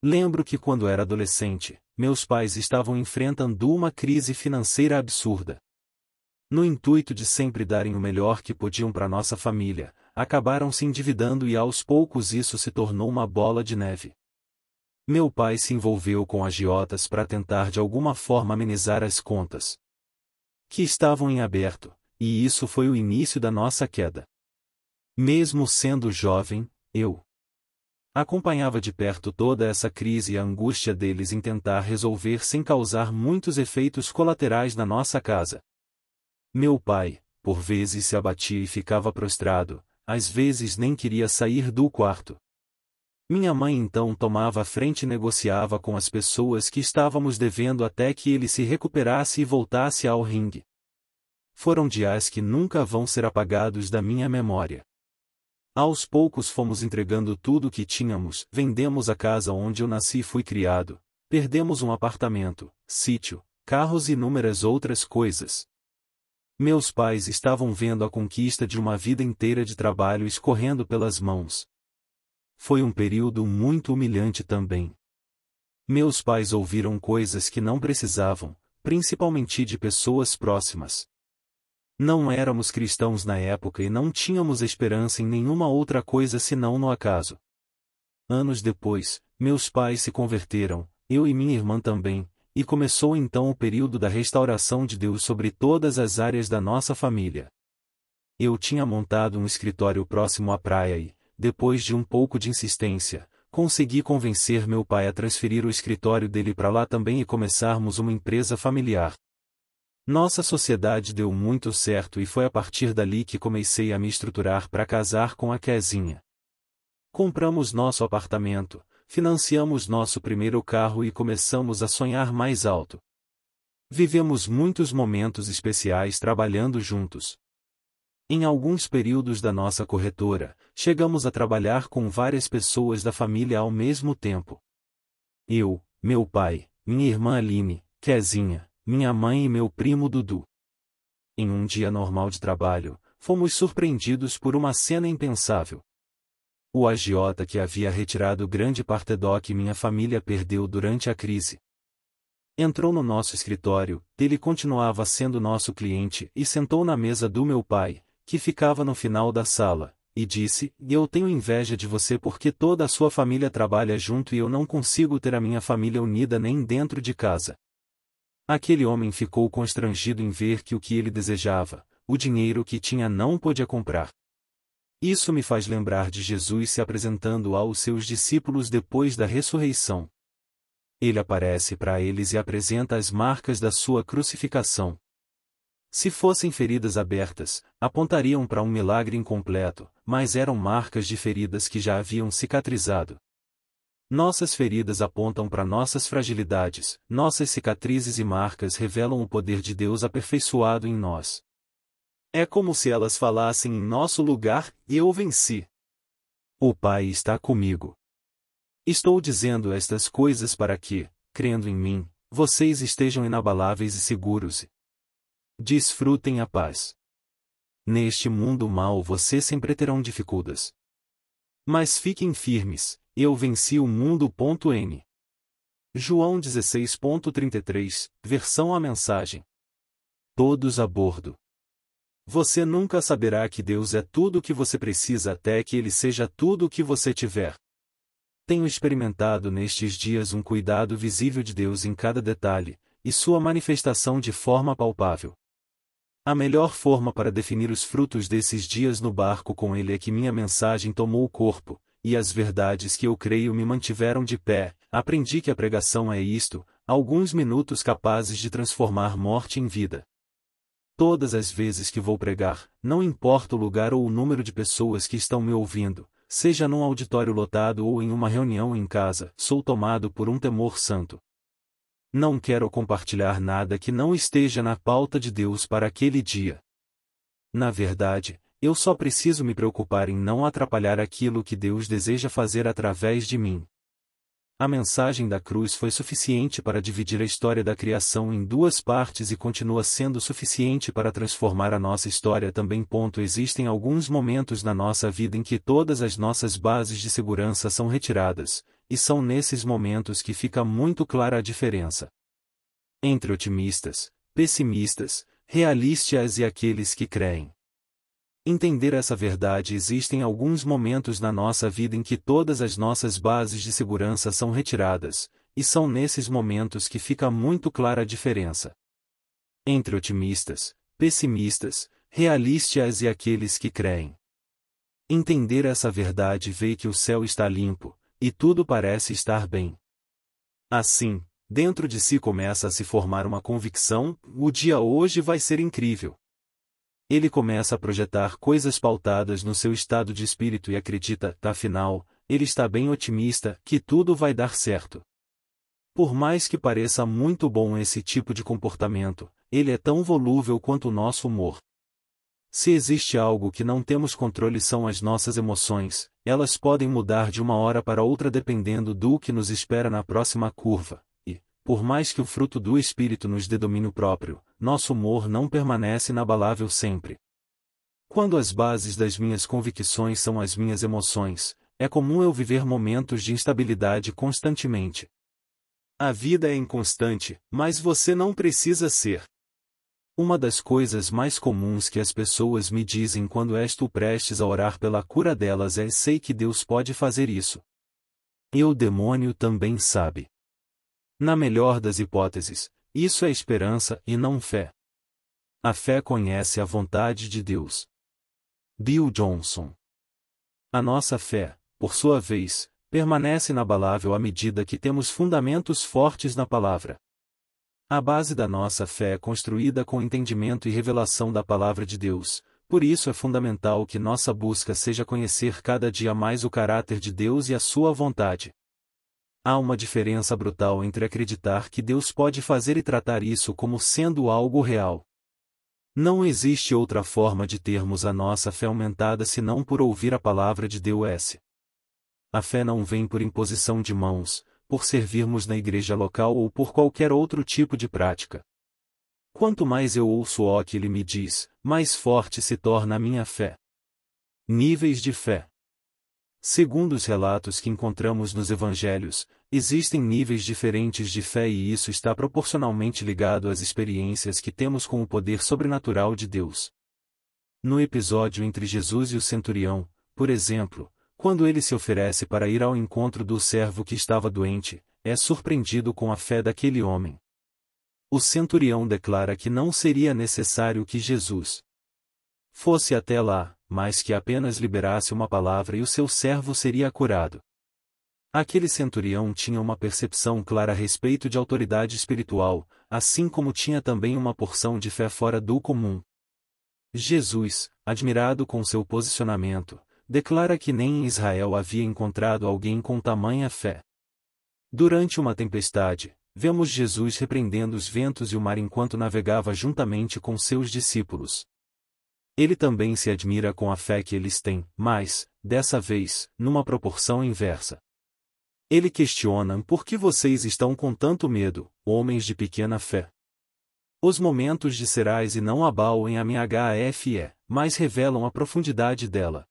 Speaker 2: Lembro que quando era adolescente, meus pais estavam enfrentando uma crise financeira absurda. No intuito de sempre darem o melhor que podiam para nossa família, acabaram se endividando e aos poucos isso se tornou uma bola de neve. Meu pai se envolveu com agiotas para tentar de alguma forma amenizar as contas que estavam em aberto, e isso foi o início da nossa queda. Mesmo sendo jovem, eu Acompanhava de perto toda essa crise e a angústia deles em tentar resolver sem causar muitos efeitos colaterais na nossa casa. Meu pai, por vezes se abatia e ficava prostrado, às vezes nem queria sair do quarto. Minha mãe então tomava a frente e negociava com as pessoas que estávamos devendo até que ele se recuperasse e voltasse ao ringue. Foram dias que nunca vão ser apagados da minha memória. Aos poucos fomos entregando tudo o que tínhamos, vendemos a casa onde eu nasci e fui criado, perdemos um apartamento, sítio, carros e inúmeras outras coisas. Meus pais estavam vendo a conquista de uma vida inteira de trabalho escorrendo pelas mãos. Foi um período muito humilhante também. Meus pais ouviram coisas que não precisavam, principalmente de pessoas próximas. Não éramos cristãos na época e não tínhamos esperança em nenhuma outra coisa senão no acaso. Anos depois, meus pais se converteram, eu e minha irmã também, e começou então o período da restauração de Deus sobre todas as áreas da nossa família. Eu tinha montado um escritório próximo à praia e, depois de um pouco de insistência, consegui convencer meu pai a transferir o escritório dele para lá também e começarmos uma empresa familiar. Nossa sociedade deu muito certo e foi a partir dali que comecei a me estruturar para casar com a Kezinha. Compramos nosso apartamento, financiamos nosso primeiro carro e começamos a sonhar mais alto. Vivemos muitos momentos especiais trabalhando juntos. Em alguns períodos da nossa corretora, chegamos a trabalhar com várias pessoas da família ao mesmo tempo. Eu, meu pai, minha irmã Aline, Kezinha, minha mãe e meu primo Dudu. Em um dia normal de trabalho, fomos surpreendidos por uma cena impensável. O agiota que havia retirado grande parte do que minha família perdeu durante a crise. Entrou no nosso escritório, ele continuava sendo nosso cliente e sentou na mesa do meu pai, que ficava no final da sala, e disse: Eu tenho inveja de você porque toda a sua família trabalha junto e eu não consigo ter a minha família unida nem dentro de casa. Aquele homem ficou constrangido em ver que o que ele desejava, o dinheiro que tinha não podia comprar. Isso me faz lembrar de Jesus se apresentando aos seus discípulos depois da ressurreição. Ele aparece para eles e apresenta as marcas da sua crucificação. Se fossem feridas abertas, apontariam para um milagre incompleto, mas eram marcas de feridas que já haviam cicatrizado. Nossas feridas apontam para nossas fragilidades, nossas cicatrizes e marcas revelam o poder de Deus aperfeiçoado em nós. É como se elas falassem em nosso lugar, eu venci. O Pai está comigo. Estou dizendo estas coisas para que, crendo em mim, vocês estejam inabaláveis e seguros. Desfrutem a paz. Neste mundo mau vocês sempre terão dificuldades. Mas fiquem firmes, eu venci o mundo.n. João 16.33, versão a mensagem. Todos a bordo. Você nunca saberá que Deus é tudo o que você precisa até que Ele seja tudo o que você tiver. Tenho experimentado nestes dias um cuidado visível de Deus em cada detalhe, e sua manifestação de forma palpável. A melhor forma para definir os frutos desses dias no barco com ele é que minha mensagem tomou o corpo, e as verdades que eu creio me mantiveram de pé, aprendi que a pregação é isto, alguns minutos capazes de transformar morte em vida. Todas as vezes que vou pregar, não importa o lugar ou o número de pessoas que estão me ouvindo, seja num auditório lotado ou em uma reunião em casa, sou tomado por um temor santo. Não quero compartilhar nada que não esteja na pauta de Deus para aquele dia. Na verdade, eu só preciso me preocupar em não atrapalhar aquilo que Deus deseja fazer através de mim. A mensagem da cruz foi suficiente para dividir a história da criação em duas partes e continua sendo suficiente para transformar a nossa história também. Ponto, existem alguns momentos na nossa vida em que todas as nossas bases de segurança são retiradas, e são nesses momentos que fica muito clara a diferença entre otimistas, pessimistas, realistas e aqueles que creem entender essa verdade existem alguns momentos na nossa vida em que todas as nossas bases de segurança são retiradas, e são nesses momentos que fica muito clara a diferença. Entre otimistas, pessimistas, realistas e aqueles que creem. Entender essa verdade vê que o céu está limpo, e tudo parece estar bem. Assim, dentro de si começa a se formar uma convicção: o dia hoje vai ser incrível. Ele começa a projetar coisas pautadas no seu estado de espírito e acredita, tá, afinal, ele está bem otimista, que tudo vai dar certo. Por mais que pareça muito bom esse tipo de comportamento, ele é tão volúvel quanto o nosso humor. Se existe algo que não temos controle são as nossas emoções, elas podem mudar de uma hora para outra dependendo do que nos espera na próxima curva, e, por mais que o fruto do espírito nos dê domínio próprio, nosso humor não permanece inabalável sempre. Quando as bases das minhas convicções são as minhas emoções, é comum eu viver momentos de instabilidade constantemente. A vida é inconstante, mas você não precisa ser. Uma das coisas mais comuns que as pessoas me dizem quando estou prestes a orar pela cura delas é: sei que Deus pode fazer isso. E o demônio também sabe. Na melhor das hipóteses, isso é esperança e não fé. A fé conhece a vontade de Deus. Bill Johnson. A nossa fé, por sua vez, permanece inabalável à medida que temos fundamentos fortes na palavra. A base da nossa fé é construída com entendimento e revelação da palavra de Deus, por isso é fundamental que nossa busca seja conhecer cada dia mais o caráter de Deus e a sua vontade há uma diferença brutal entre acreditar que Deus pode fazer e tratar isso como sendo algo real. Não existe outra forma de termos a nossa fé aumentada senão por ouvir a palavra de Deus. A fé não vem por imposição de mãos, por servirmos na igreja local ou por qualquer outro tipo de prática. Quanto mais eu ouço o que ele me diz, mais forte se torna a minha fé. Níveis de fé. Segundo os relatos que encontramos nos evangelhos, existem níveis diferentes de fé e isso está proporcionalmente ligado às experiências que temos com o poder sobrenatural de Deus. No episódio entre Jesus e o centurião, por exemplo, quando ele se oferece para ir ao encontro do servo que estava doente, é surpreendido com a fé daquele homem. O centurião declara que não seria necessário que Jesus fosse até lá, mas que apenas liberasse uma palavra e o seu servo seria curado. Aquele centurião tinha uma percepção clara a respeito de autoridade espiritual, assim como tinha também uma porção de fé fora do comum. Jesus, admirado com seu posicionamento, declara que nem em Israel havia encontrado alguém com tamanha fé. Durante uma tempestade, vemos Jesus repreendendo os ventos e o mar enquanto navegava juntamente com seus discípulos. Ele também se admira com a fé que eles têm, mas, dessa vez, numa proporção inversa. Ele questiona por que vocês estão com tanto medo, homens de pequena fé. Os momentos de Serais e não abalem a minha HFE, mas revelam a profundidade dela.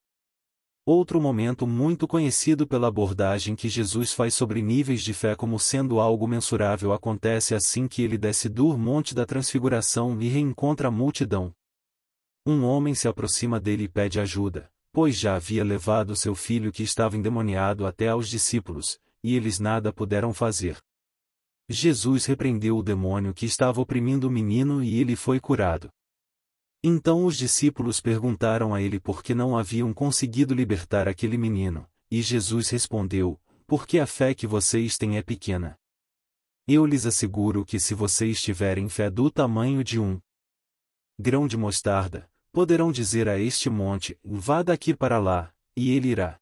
Speaker 2: Outro momento muito conhecido pela abordagem que Jesus faz sobre níveis de fé como sendo algo mensurável acontece assim que ele desce do Monte da Transfiguração e reencontra a multidão, um homem se aproxima dele e pede ajuda, pois já havia levado seu filho que estava endemoniado até aos discípulos, e eles nada puderam fazer. Jesus repreendeu o demônio que estava oprimindo o menino e ele foi curado. Então os discípulos perguntaram a ele por que não haviam conseguido libertar aquele menino, e Jesus respondeu: Porque a fé que vocês têm é pequena. Eu lhes asseguro que se vocês tiverem fé do tamanho de um grão de mostarda, poderão dizer a este monte: Vá daqui para lá, e ele irá.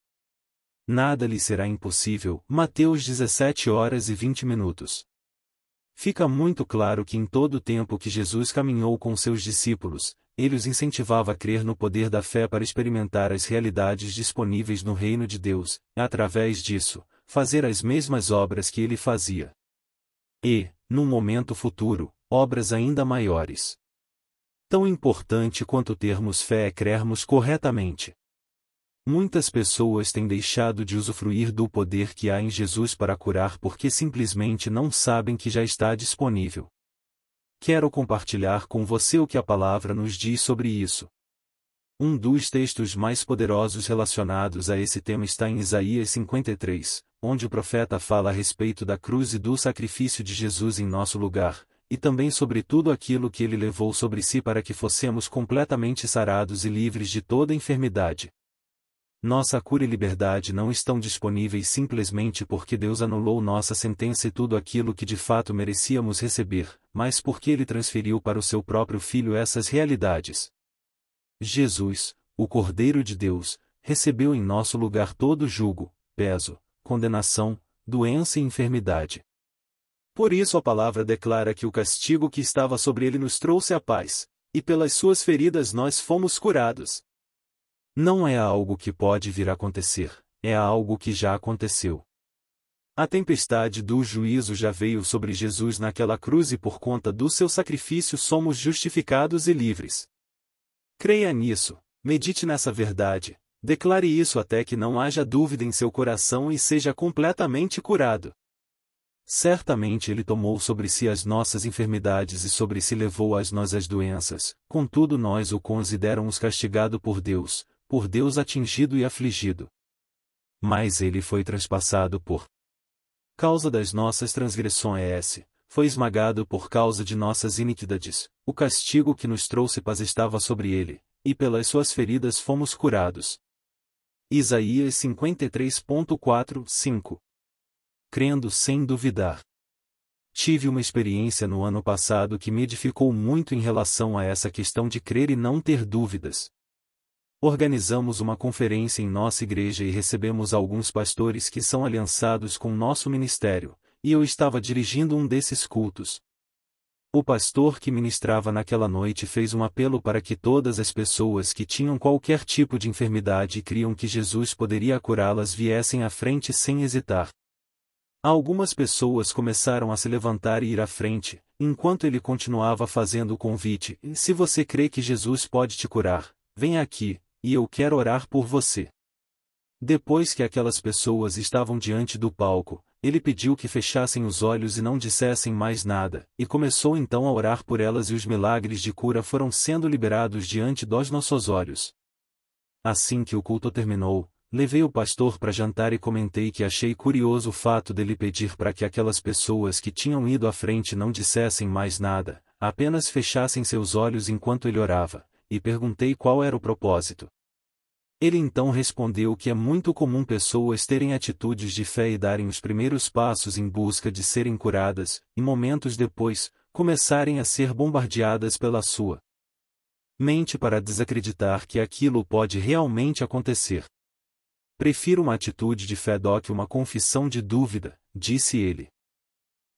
Speaker 2: Nada lhe será impossível. Mateus 17 horas e 20 minutos. Fica muito claro que em todo o tempo que Jesus caminhou com seus discípulos, ele os incentivava a crer no poder da fé para experimentar as realidades disponíveis no reino de Deus, e, através disso, fazer as mesmas obras que ele fazia. E, num momento futuro, obras ainda maiores tão importante quanto termos fé é crermos corretamente. Muitas pessoas têm deixado de usufruir do poder que há em Jesus para curar porque simplesmente não sabem que já está disponível. Quero compartilhar com você o que a palavra nos diz sobre isso. Um dos textos mais poderosos relacionados a esse tema está em Isaías 53, onde o profeta fala a respeito da cruz e do sacrifício de Jesus em nosso lugar, e também sobre tudo aquilo que ele levou sobre si para que fossemos completamente sarados e livres de toda enfermidade. Nossa cura e liberdade não estão disponíveis simplesmente porque Deus anulou nossa sentença e tudo aquilo que de fato merecíamos receber, mas porque ele transferiu para o seu próprio filho essas realidades. Jesus, o Cordeiro de Deus, recebeu em nosso lugar todo julgo, peso, condenação, doença e enfermidade. Por isso a palavra declara que o castigo que estava sobre ele nos trouxe a paz, e pelas suas feridas nós fomos curados. Não é algo que pode vir a acontecer, é algo que já aconteceu. A tempestade do juízo já veio sobre Jesus naquela cruz e por conta do seu sacrifício somos justificados e livres. Creia nisso, medite nessa verdade, declare isso até que não haja dúvida em seu coração e seja completamente curado. Certamente ele tomou sobre si as nossas enfermidades e sobre si levou as nossas doenças, contudo nós o consideramos castigado por Deus, por Deus atingido e afligido. Mas ele foi transpassado por causa das nossas transgressões, foi esmagado por causa de nossas iniquidades, o castigo que nos trouxe paz estava sobre ele, e pelas suas feridas fomos curados. Isaías 53.4, 5 crendo sem duvidar. Tive uma experiência no ano passado que me edificou muito em relação a essa questão de crer e não ter dúvidas. Organizamos uma conferência em nossa igreja e recebemos alguns pastores que são aliançados com nosso ministério, e eu estava dirigindo um desses cultos. O pastor que ministrava naquela noite fez um apelo para que todas as pessoas que tinham qualquer tipo de enfermidade e criam que Jesus poderia curá-las viessem à frente sem hesitar. Algumas pessoas começaram a se levantar e ir à frente, enquanto ele continuava fazendo o convite: Se você crê que Jesus pode te curar, vem aqui, e eu quero orar por você. Depois que aquelas pessoas estavam diante do palco, ele pediu que fechassem os olhos e não dissessem mais nada, e começou então a orar por elas e os milagres de cura foram sendo liberados diante dos nossos olhos. Assim que o culto terminou, Levei o pastor para jantar e comentei que achei curioso o fato dele pedir para que aquelas pessoas que tinham ido à frente não dissessem mais nada, apenas fechassem seus olhos enquanto ele orava, e perguntei qual era o propósito. Ele então respondeu que é muito comum pessoas terem atitudes de fé e darem os primeiros passos em busca de serem curadas, e momentos depois, começarem a ser bombardeadas pela sua mente para desacreditar que aquilo pode realmente acontecer. Prefiro uma atitude de fé do que uma confissão de dúvida, disse ele.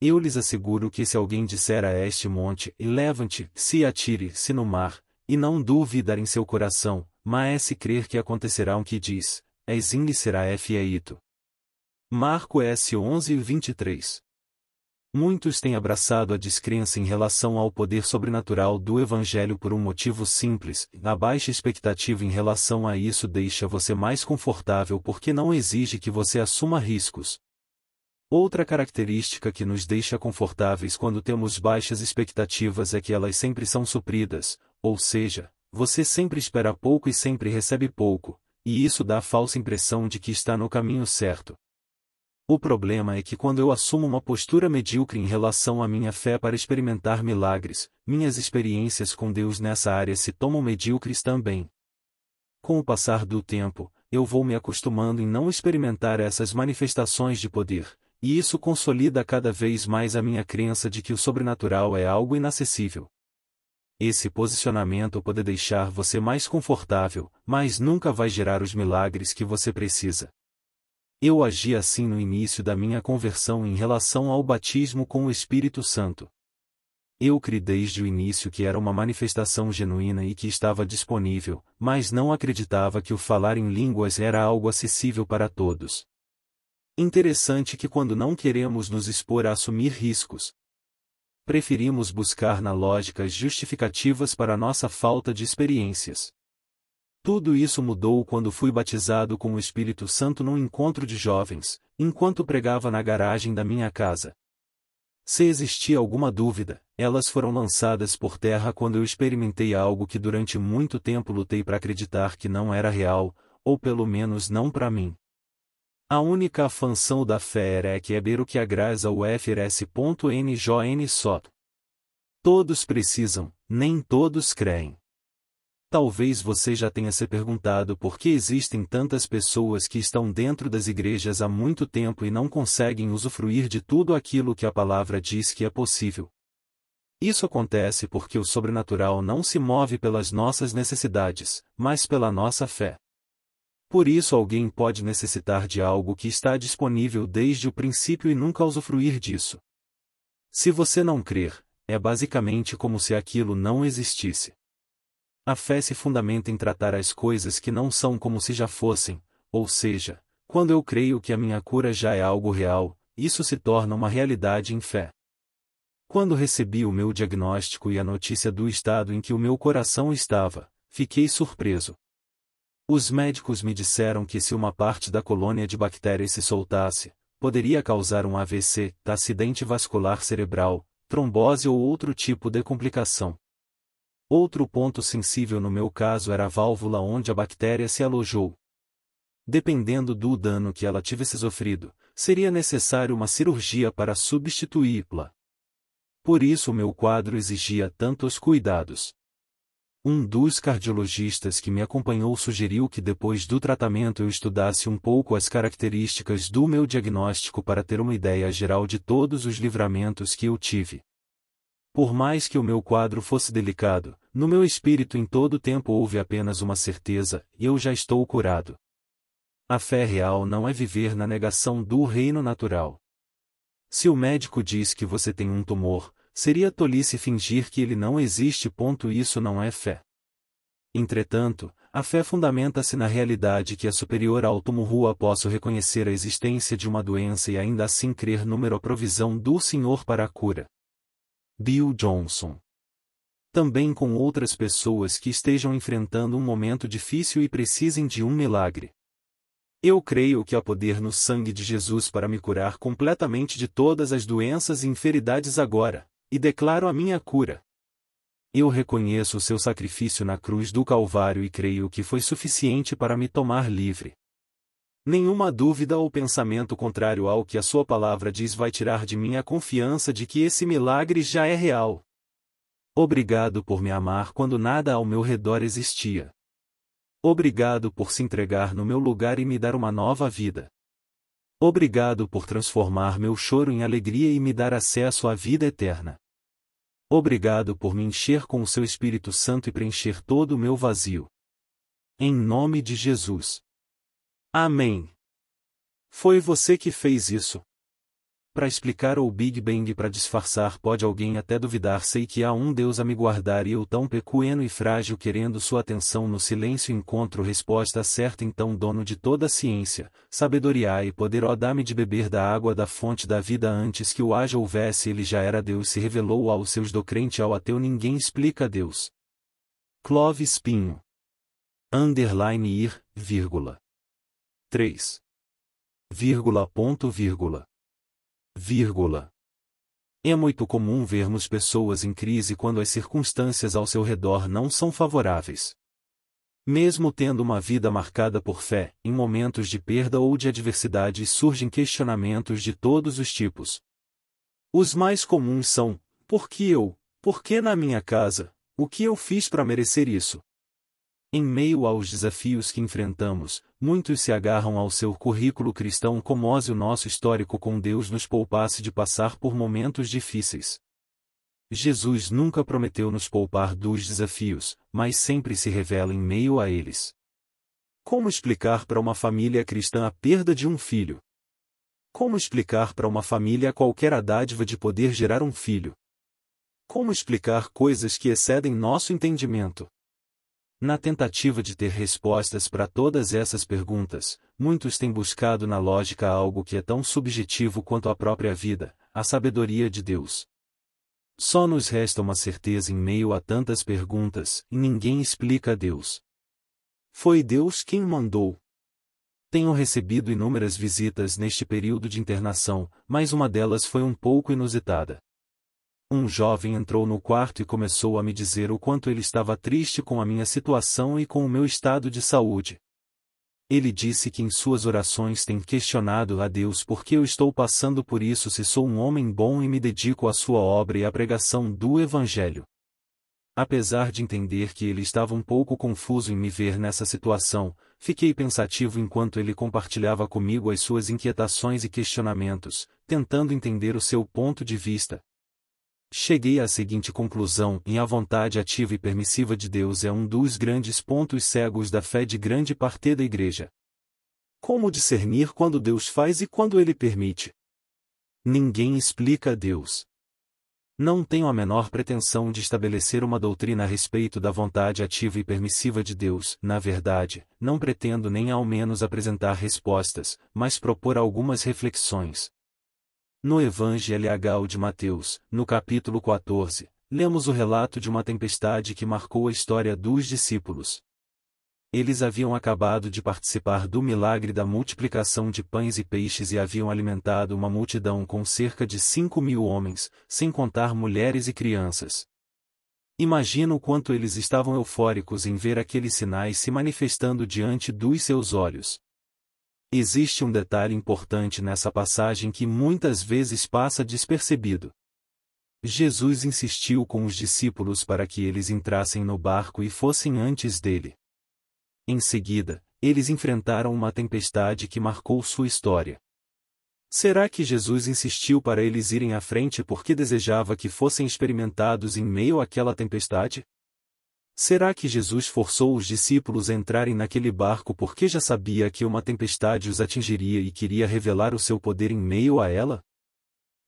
Speaker 2: Eu lhes asseguro que se alguém disser a este monte, e levante, se atire, se no mar, e não duvidar em seu coração, mas se crer que acontecerá o um que diz, é lhe será é feito. Marco S11 23 Muitos têm abraçado a descrença em relação ao poder sobrenatural do Evangelho por um motivo simples: a baixa expectativa em relação a isso deixa você mais confortável porque não exige que você assuma riscos. Outra característica que nos deixa confortáveis quando temos baixas expectativas é que elas sempre são supridas, ou seja, você sempre espera pouco e sempre recebe pouco, e isso dá a falsa impressão de que está no caminho certo. O problema é que quando eu assumo uma postura medíocre em relação à minha fé para experimentar milagres, minhas experiências com Deus nessa área se tomam medíocres também. Com o passar do tempo, eu vou me acostumando em não experimentar essas manifestações de poder, e isso consolida cada vez mais a minha crença de que o sobrenatural é algo inacessível. Esse posicionamento pode deixar você mais confortável, mas nunca vai gerar os milagres que você precisa. Eu agi assim no início da minha conversão em relação ao batismo com o Espírito Santo. Eu criei desde o início que era uma manifestação genuína e que estava disponível, mas não acreditava que o falar em línguas era algo acessível para todos. Interessante que quando não queremos nos expor a assumir riscos, preferimos buscar na lógica justificativas para nossa falta de experiências. Tudo isso mudou quando fui batizado com o Espírito Santo num encontro de jovens, enquanto pregava na garagem da minha casa. Se existia alguma dúvida, elas foram lançadas por terra quando eu experimentei algo que durante muito tempo lutei para acreditar que não era real, ou pelo menos não para mim. A única afanção da fé é que é o que agraz ao FRS.NJN só. Todos precisam, nem todos creem. Talvez você já tenha se perguntado por que existem tantas pessoas que estão dentro das igrejas há muito tempo e não conseguem usufruir de tudo aquilo que a palavra diz que é possível. Isso acontece porque o sobrenatural não se move pelas nossas necessidades, mas pela nossa fé. Por isso alguém pode necessitar de algo que está disponível desde o princípio e nunca usufruir disso. Se você não crer, é basicamente como se aquilo não existisse. A fé se fundamenta em tratar as coisas que não são como se já fossem, ou seja, quando eu creio que a minha cura já é algo real, isso se torna uma realidade em fé. Quando recebi o meu diagnóstico e a notícia do estado em que o meu coração estava, fiquei surpreso. Os médicos me disseram que se uma parte da colônia de bactérias se soltasse, poderia causar um AVC, acidente vascular cerebral, trombose ou outro tipo de complicação. Outro ponto sensível no meu caso era a válvula onde a bactéria se alojou. Dependendo do dano que ela tivesse sofrido, seria necessário uma cirurgia para substituí-la. Por isso meu quadro exigia tantos cuidados. Um dos cardiologistas que me acompanhou sugeriu que depois do tratamento eu estudasse um pouco as características do meu diagnóstico para ter uma ideia geral de todos os livramentos que eu tive. Por mais que o meu quadro fosse delicado, no meu espírito em todo o tempo houve apenas uma certeza: eu já estou curado. A fé real não é viver na negação do reino natural. Se o médico diz que você tem um tumor, seria tolice fingir que ele não existe. Ponto isso não é fé. Entretanto, a fé fundamenta-se na realidade que é superior ao tumor. Posso reconhecer a existência de uma doença e ainda assim crer número a provisão do Senhor para a cura. Bill Johnson. Também com outras pessoas que estejam enfrentando um momento difícil e precisem de um milagre. Eu creio que há poder no sangue de Jesus para me curar completamente de todas as doenças e enfermidades agora, e declaro a minha cura. Eu reconheço o seu sacrifício na cruz do Calvário e creio que foi suficiente para me tomar livre. Nenhuma dúvida ou pensamento contrário ao que a sua palavra diz vai tirar de mim a confiança de que esse milagre já é real. Obrigado por me amar quando nada ao meu redor existia. Obrigado por se entregar no meu lugar e me dar uma nova vida. Obrigado por transformar meu choro em alegria e me dar acesso à vida eterna. Obrigado por me encher com o seu Espírito Santo e preencher todo o meu vazio. Em nome de Jesus. Amém. Foi você que fez isso. Para explicar ou Big Bang para disfarçar pode alguém até duvidar sei que há um Deus a me guardar e eu tão pequeno e frágil querendo sua atenção no silêncio encontro resposta certa então dono de toda a ciência, sabedoria e poder ó dá-me de beber da água da fonte da vida antes que o haja houvesse ele já era Deus se revelou aos seus do crente ao ateu ninguém explica Deus. Clóvis Pinho. Underline ir, vírgula. 3. Vírgula, ponto, vírgula. Vírgula. É muito comum vermos pessoas em crise quando as circunstâncias ao seu redor não são favoráveis. Mesmo tendo uma vida marcada por fé, em momentos de perda ou de adversidade surgem questionamentos de todos os tipos. Os mais comuns são: por que eu? Por que na minha casa? O que eu fiz para merecer isso? Em meio aos desafios que enfrentamos, muitos se agarram ao seu currículo cristão como ose o nosso histórico com Deus nos poupasse de passar por momentos difíceis. Jesus nunca prometeu nos poupar dos desafios, mas sempre se revela em meio a eles. Como explicar para uma família cristã a perda de um filho? Como explicar para uma família qualquer a dádiva de poder gerar um filho? Como explicar coisas que excedem nosso entendimento? Na tentativa de ter respostas para todas essas perguntas, muitos têm buscado na lógica algo que é tão subjetivo quanto a própria vida, a sabedoria de Deus. Só nos resta uma certeza em meio a tantas perguntas, e ninguém explica a Deus. Foi Deus quem mandou. Tenho recebido inúmeras visitas neste período de internação, mas uma delas foi um pouco inusitada um jovem entrou no quarto e começou a me dizer o quanto ele estava triste com a minha situação e com o meu estado de saúde. Ele disse que em suas orações tem questionado a Deus por que eu estou passando por isso se sou um homem bom e me dedico à sua obra e à pregação do Evangelho. Apesar de entender que ele estava um pouco confuso em me ver nessa situação, fiquei pensativo enquanto ele compartilhava comigo as suas inquietações e questionamentos, tentando entender o seu ponto de vista, Cheguei à seguinte conclusão: em a vontade ativa e permissiva de Deus é um dos grandes pontos cegos da fé de grande parte da Igreja. Como discernir quando Deus faz e quando Ele permite? Ninguém explica a Deus. Não tenho a menor pretensão de estabelecer uma doutrina a respeito da vontade ativa e permissiva de Deus, na verdade, não pretendo nem ao menos apresentar respostas, mas propor algumas reflexões. No Evangelho H. de Mateus, no capítulo 14, lemos o relato de uma tempestade que marcou a história dos discípulos. Eles haviam acabado de participar do milagre da multiplicação de pães e peixes e haviam alimentado uma multidão com cerca de cinco mil homens, sem contar mulheres e crianças. Imagina o quanto eles estavam eufóricos em ver aqueles sinais se manifestando diante dos seus olhos. Existe um detalhe importante nessa passagem que muitas vezes passa despercebido. Jesus insistiu com os discípulos para que eles entrassem no barco e fossem antes dele. Em seguida, eles enfrentaram uma tempestade que marcou sua história. Será que Jesus insistiu para eles irem à frente porque desejava que fossem experimentados em meio àquela tempestade? Será que Jesus forçou os discípulos a entrarem naquele barco porque já sabia que uma tempestade os atingiria e queria revelar o seu poder em meio a ela?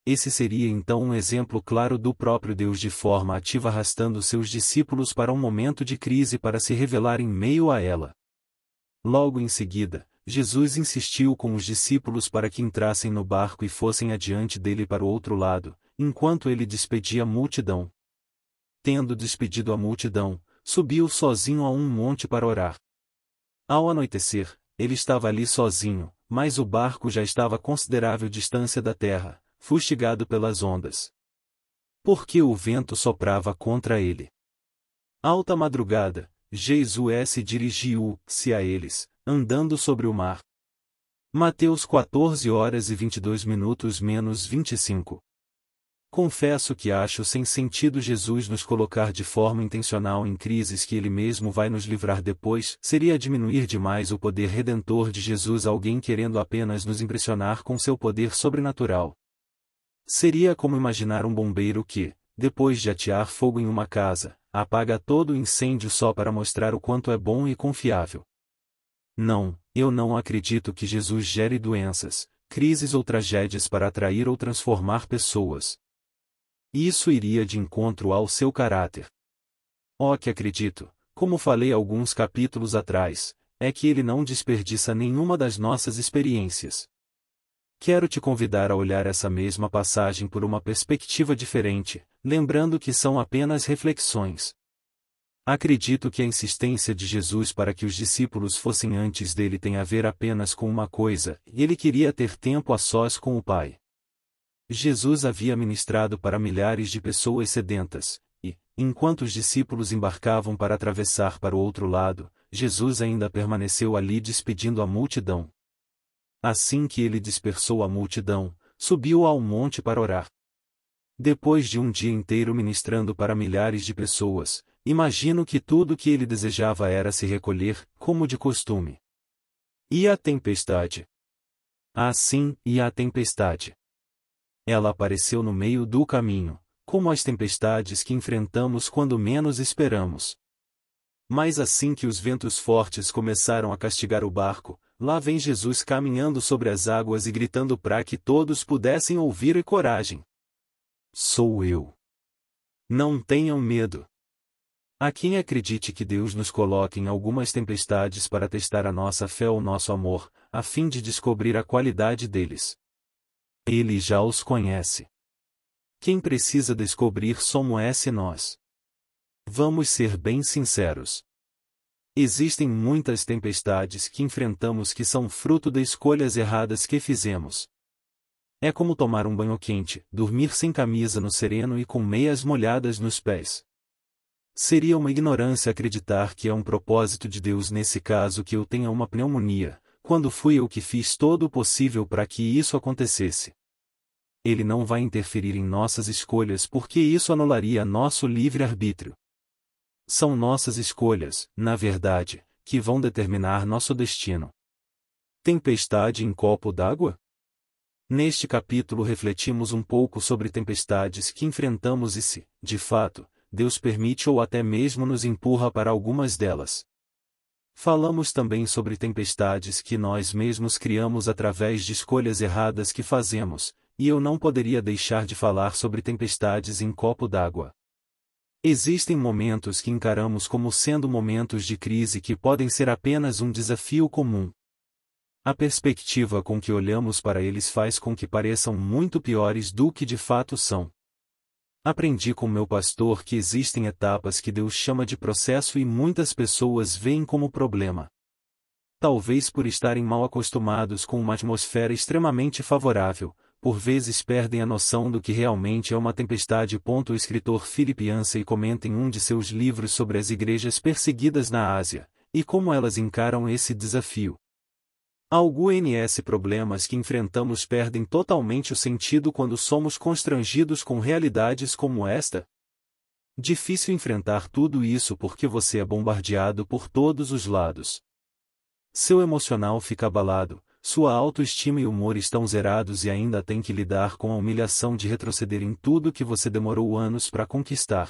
Speaker 2: Esse seria então um exemplo claro do próprio Deus de forma ativa arrastando seus discípulos para um momento de crise para se revelar em meio a ela. Logo em seguida, Jesus insistiu com os discípulos para que entrassem no barco e fossem adiante dele para o outro lado, enquanto ele despedia a multidão. Tendo despedido a multidão, subiu sozinho a um monte para orar. Ao anoitecer, ele estava ali sozinho, mas o barco já estava a considerável distância da terra, fustigado pelas ondas. Porque o vento soprava contra ele. Alta madrugada, Jesus dirigiu-se a eles, andando sobre o mar. Mateus 14 horas e 22 minutos menos 25. Confesso que acho sem sentido Jesus nos colocar de forma intencional em crises que ele mesmo vai nos livrar depois, seria diminuir demais o poder redentor de Jesus alguém querendo apenas nos impressionar com seu poder sobrenatural. Seria como imaginar um bombeiro que, depois de atear fogo em uma casa, apaga todo o incêndio só para mostrar o quanto é bom e confiável. Não, eu não acredito que Jesus gere doenças, crises ou tragédias para atrair ou transformar pessoas, e isso iria de encontro ao seu caráter. Oh, que acredito, como falei alguns capítulos atrás, é que ele não desperdiça nenhuma das nossas experiências. Quero te convidar a olhar essa mesma passagem por uma perspectiva diferente, lembrando que são apenas reflexões. Acredito que a insistência de Jesus para que os discípulos fossem antes dele tem a ver apenas com uma coisa: ele queria ter tempo a sós com o Pai. Jesus havia ministrado para milhares de pessoas sedentas, e, enquanto os discípulos embarcavam para atravessar para o outro lado, Jesus ainda permaneceu ali despedindo a multidão. Assim que ele dispersou a multidão, subiu ao monte para orar. Depois de um dia inteiro ministrando para milhares de pessoas, imagino que tudo o que ele desejava era se recolher, como de costume. E a tempestade? Assim, e a tempestade ela apareceu no meio do caminho, como as tempestades que enfrentamos quando menos esperamos. Mas assim que os ventos fortes começaram a castigar o barco, lá vem Jesus caminhando sobre as águas e gritando para que todos pudessem ouvir e coragem. Sou eu. Não tenham medo. Há quem acredite que Deus nos coloque em algumas tempestades para testar a nossa fé ou nosso amor, a fim de descobrir a qualidade deles. Ele já os conhece. Quem precisa descobrir somos é nós. Vamos ser bem sinceros. Existem muitas tempestades que enfrentamos que são fruto de escolhas erradas que fizemos. É como tomar um banho quente, dormir sem camisa no sereno e com meias molhadas nos pés. Seria uma ignorância acreditar que é um propósito de Deus nesse caso que eu tenha uma pneumonia, quando fui eu que fiz todo o possível para que isso acontecesse ele não vai interferir em nossas escolhas porque isso anularia nosso livre-arbítrio. São nossas escolhas, na verdade, que vão determinar nosso destino. Tempestade em copo d'água? Neste capítulo refletimos um pouco sobre tempestades que enfrentamos e se, de fato, Deus permite ou até mesmo nos empurra para algumas delas. Falamos também sobre tempestades que nós mesmos criamos através de escolhas erradas que fazemos, e eu não poderia deixar de falar sobre tempestades em copo d'água. Existem momentos que encaramos como sendo momentos de crise que podem ser apenas um desafio comum. A perspectiva com que olhamos para eles faz com que pareçam muito piores do que de fato são. Aprendi com meu pastor que existem etapas que Deus chama de processo e muitas pessoas veem como problema. Talvez por estarem mal acostumados com uma atmosfera extremamente favorável, por vezes perdem a noção do que realmente é uma tempestade. O escritor Philip Yancey comenta em um de seus livros sobre as igrejas perseguidas na Ásia, e como elas encaram esse desafio. Alguns problemas que enfrentamos perdem totalmente o sentido quando somos constrangidos com realidades como esta. Difícil enfrentar tudo isso porque você é bombardeado por todos os lados. Seu emocional fica abalado, sua autoestima e humor estão zerados e ainda tem que lidar com a humilhação de retroceder em tudo que você demorou anos para conquistar.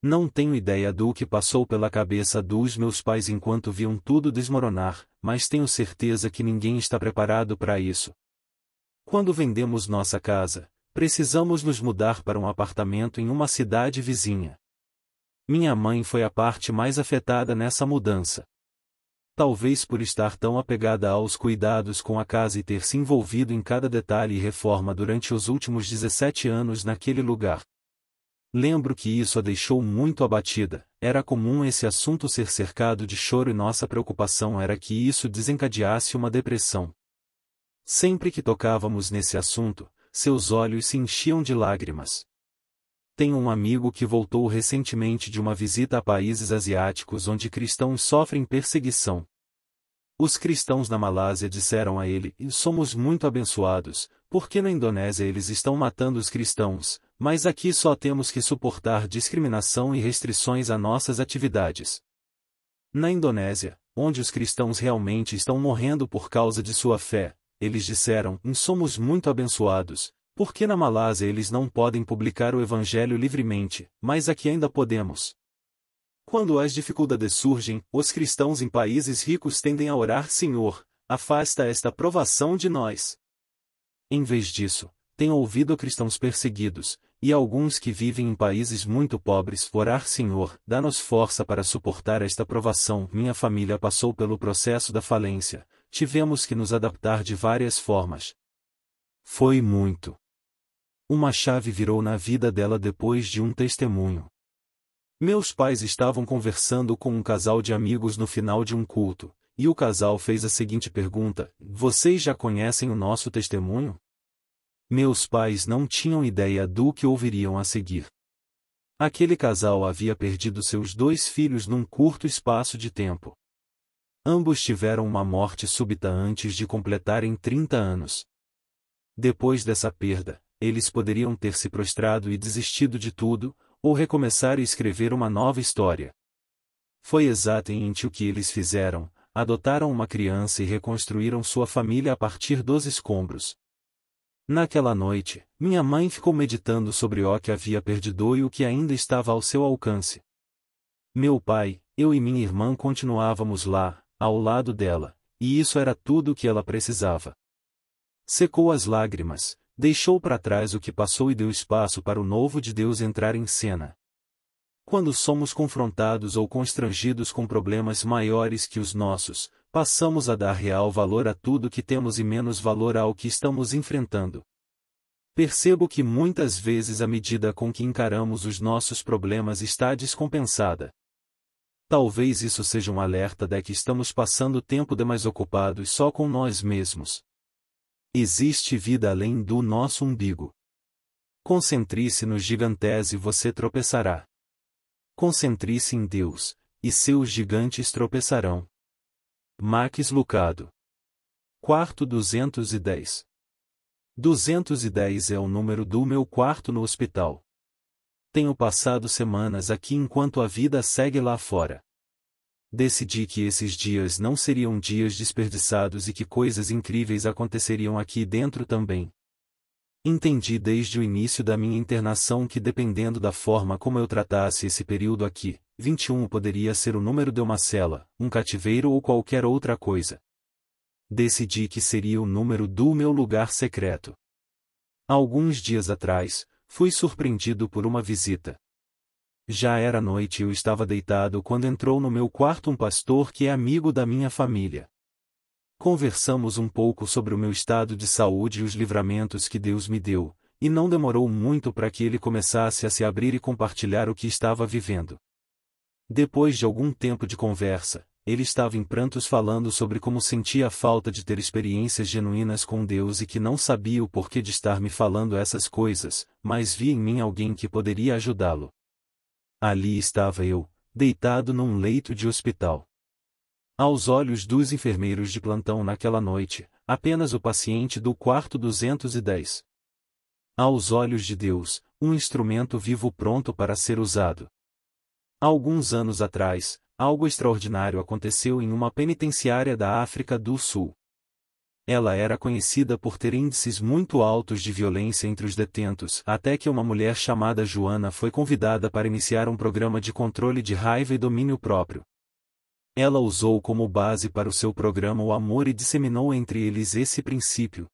Speaker 2: Não tenho ideia do que passou pela cabeça dos meus pais enquanto viam tudo desmoronar, mas tenho certeza que ninguém está preparado para isso. Quando vendemos nossa casa, precisamos nos mudar para um apartamento em uma cidade vizinha. Minha mãe foi a parte mais afetada nessa mudança talvez por estar tão apegada aos cuidados com a casa e ter se envolvido em cada detalhe e reforma durante os últimos 17 anos naquele lugar. Lembro que isso a deixou muito abatida, era comum esse assunto ser cercado de choro e nossa preocupação era que isso desencadeasse uma depressão. Sempre que tocávamos nesse assunto, seus olhos se enchiam de lágrimas. Tenho um amigo que voltou recentemente de uma visita a países asiáticos onde cristãos sofrem perseguição. Os cristãos na Malásia disseram a ele: Somos muito abençoados, porque na Indonésia eles estão matando os cristãos, mas aqui só temos que suportar discriminação e restrições a nossas atividades. Na Indonésia, onde os cristãos realmente estão morrendo por causa de sua fé, eles disseram: Somos muito abençoados, por que na Malásia eles não podem publicar o Evangelho livremente, mas aqui ainda podemos? Quando as dificuldades surgem, os cristãos em países ricos tendem a orar: Senhor, afasta esta provação de nós. Em vez disso, tenho ouvido cristãos perseguidos, e alguns que vivem em países muito pobres orar: Senhor, dá-nos força para suportar esta provação. Minha família passou pelo processo da falência, tivemos que nos adaptar de várias formas, foi muito. Uma chave virou na vida dela depois de um testemunho. Meus pais estavam conversando com um casal de amigos no final de um culto, e o casal fez a seguinte pergunta: Vocês já conhecem o nosso testemunho? Meus pais não tinham ideia do que ouviriam a seguir. Aquele casal havia perdido seus dois filhos num curto espaço de tempo. Ambos tiveram uma morte súbita antes de completarem 30 anos, depois dessa perda, eles poderiam ter se prostrado e desistido de tudo, ou recomeçar e escrever uma nova história. Foi exatamente o que eles fizeram, adotaram uma criança e reconstruíram sua família a partir dos escombros. Naquela noite, minha mãe ficou meditando sobre o que havia perdido e o que ainda estava ao seu alcance. Meu pai, eu e minha irmã continuávamos lá, ao lado dela, e isso era tudo o que ela precisava secou as lágrimas, deixou para trás o que passou e deu espaço para o novo de Deus entrar em cena. Quando somos confrontados ou constrangidos com problemas maiores que os nossos, passamos a dar real valor a tudo que temos e menos valor ao que estamos enfrentando. Percebo que muitas vezes a medida com que encaramos os nossos problemas está descompensada. Talvez isso seja um alerta de que estamos passando tempo demais ocupados só com nós mesmos, Existe vida além do nosso umbigo. Concentre-se no gigantes e você tropeçará. Concentre-se em Deus, e seus gigantes tropeçarão. Max Lucado. Quarto 210. 210 é o número do meu quarto no hospital. Tenho passado semanas aqui enquanto a vida segue lá fora decidi que esses dias não seriam dias desperdiçados e que coisas incríveis aconteceriam aqui dentro também. Entendi desde o início da minha internação que dependendo da forma como eu tratasse esse período aqui, 21 poderia ser o número de uma cela, um cativeiro ou qualquer outra coisa. Decidi que seria o número do meu lugar secreto. alguns dias atrás, fui surpreendido por uma visita. Já era noite e eu estava deitado quando entrou no meu quarto um pastor que é amigo da minha família. Conversamos um pouco sobre o meu estado de saúde e os livramentos que Deus me deu, e não demorou muito para que ele começasse a se abrir e compartilhar o que estava vivendo. Depois de algum tempo de conversa, ele estava em prantos falando sobre como sentia a falta de ter experiências genuínas com Deus e que não sabia o porquê de estar me falando essas coisas, mas vi em mim alguém que poderia ajudá-lo ali estava eu, deitado num leito de hospital. Aos olhos dos enfermeiros de plantão naquela noite, apenas o paciente do quarto 210. Aos olhos de Deus, um instrumento vivo pronto para ser usado. Alguns anos atrás, algo extraordinário aconteceu em uma penitenciária da África do Sul. Ela era conhecida por ter índices muito altos de violência entre os detentos, até que uma mulher chamada Joana foi convidada para iniciar um programa de controle de raiva e domínio próprio. Ela usou como base para o seu programa o amor e disseminou entre eles esse princípio.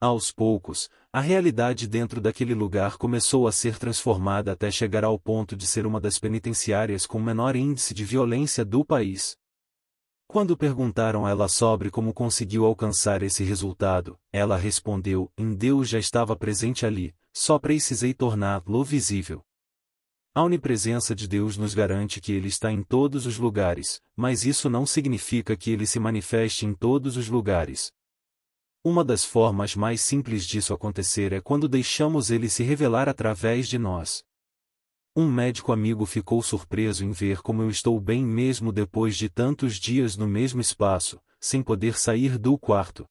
Speaker 2: Aos poucos, a realidade dentro daquele lugar começou a ser transformada até chegar ao ponto de ser uma das penitenciárias com menor índice de violência do país. Quando perguntaram a ela sobre como conseguiu alcançar esse resultado, ela respondeu: Em Deus já estava presente ali, só precisei torná-lo visível. A onipresença de Deus nos garante que Ele está em todos os lugares, mas isso não significa que Ele se manifeste em todos os lugares. Uma das formas mais simples disso acontecer é quando deixamos Ele se revelar através de nós. Um médico amigo ficou surpreso em ver como eu estou bem mesmo depois de tantos dias no mesmo espaço, sem poder sair do quarto.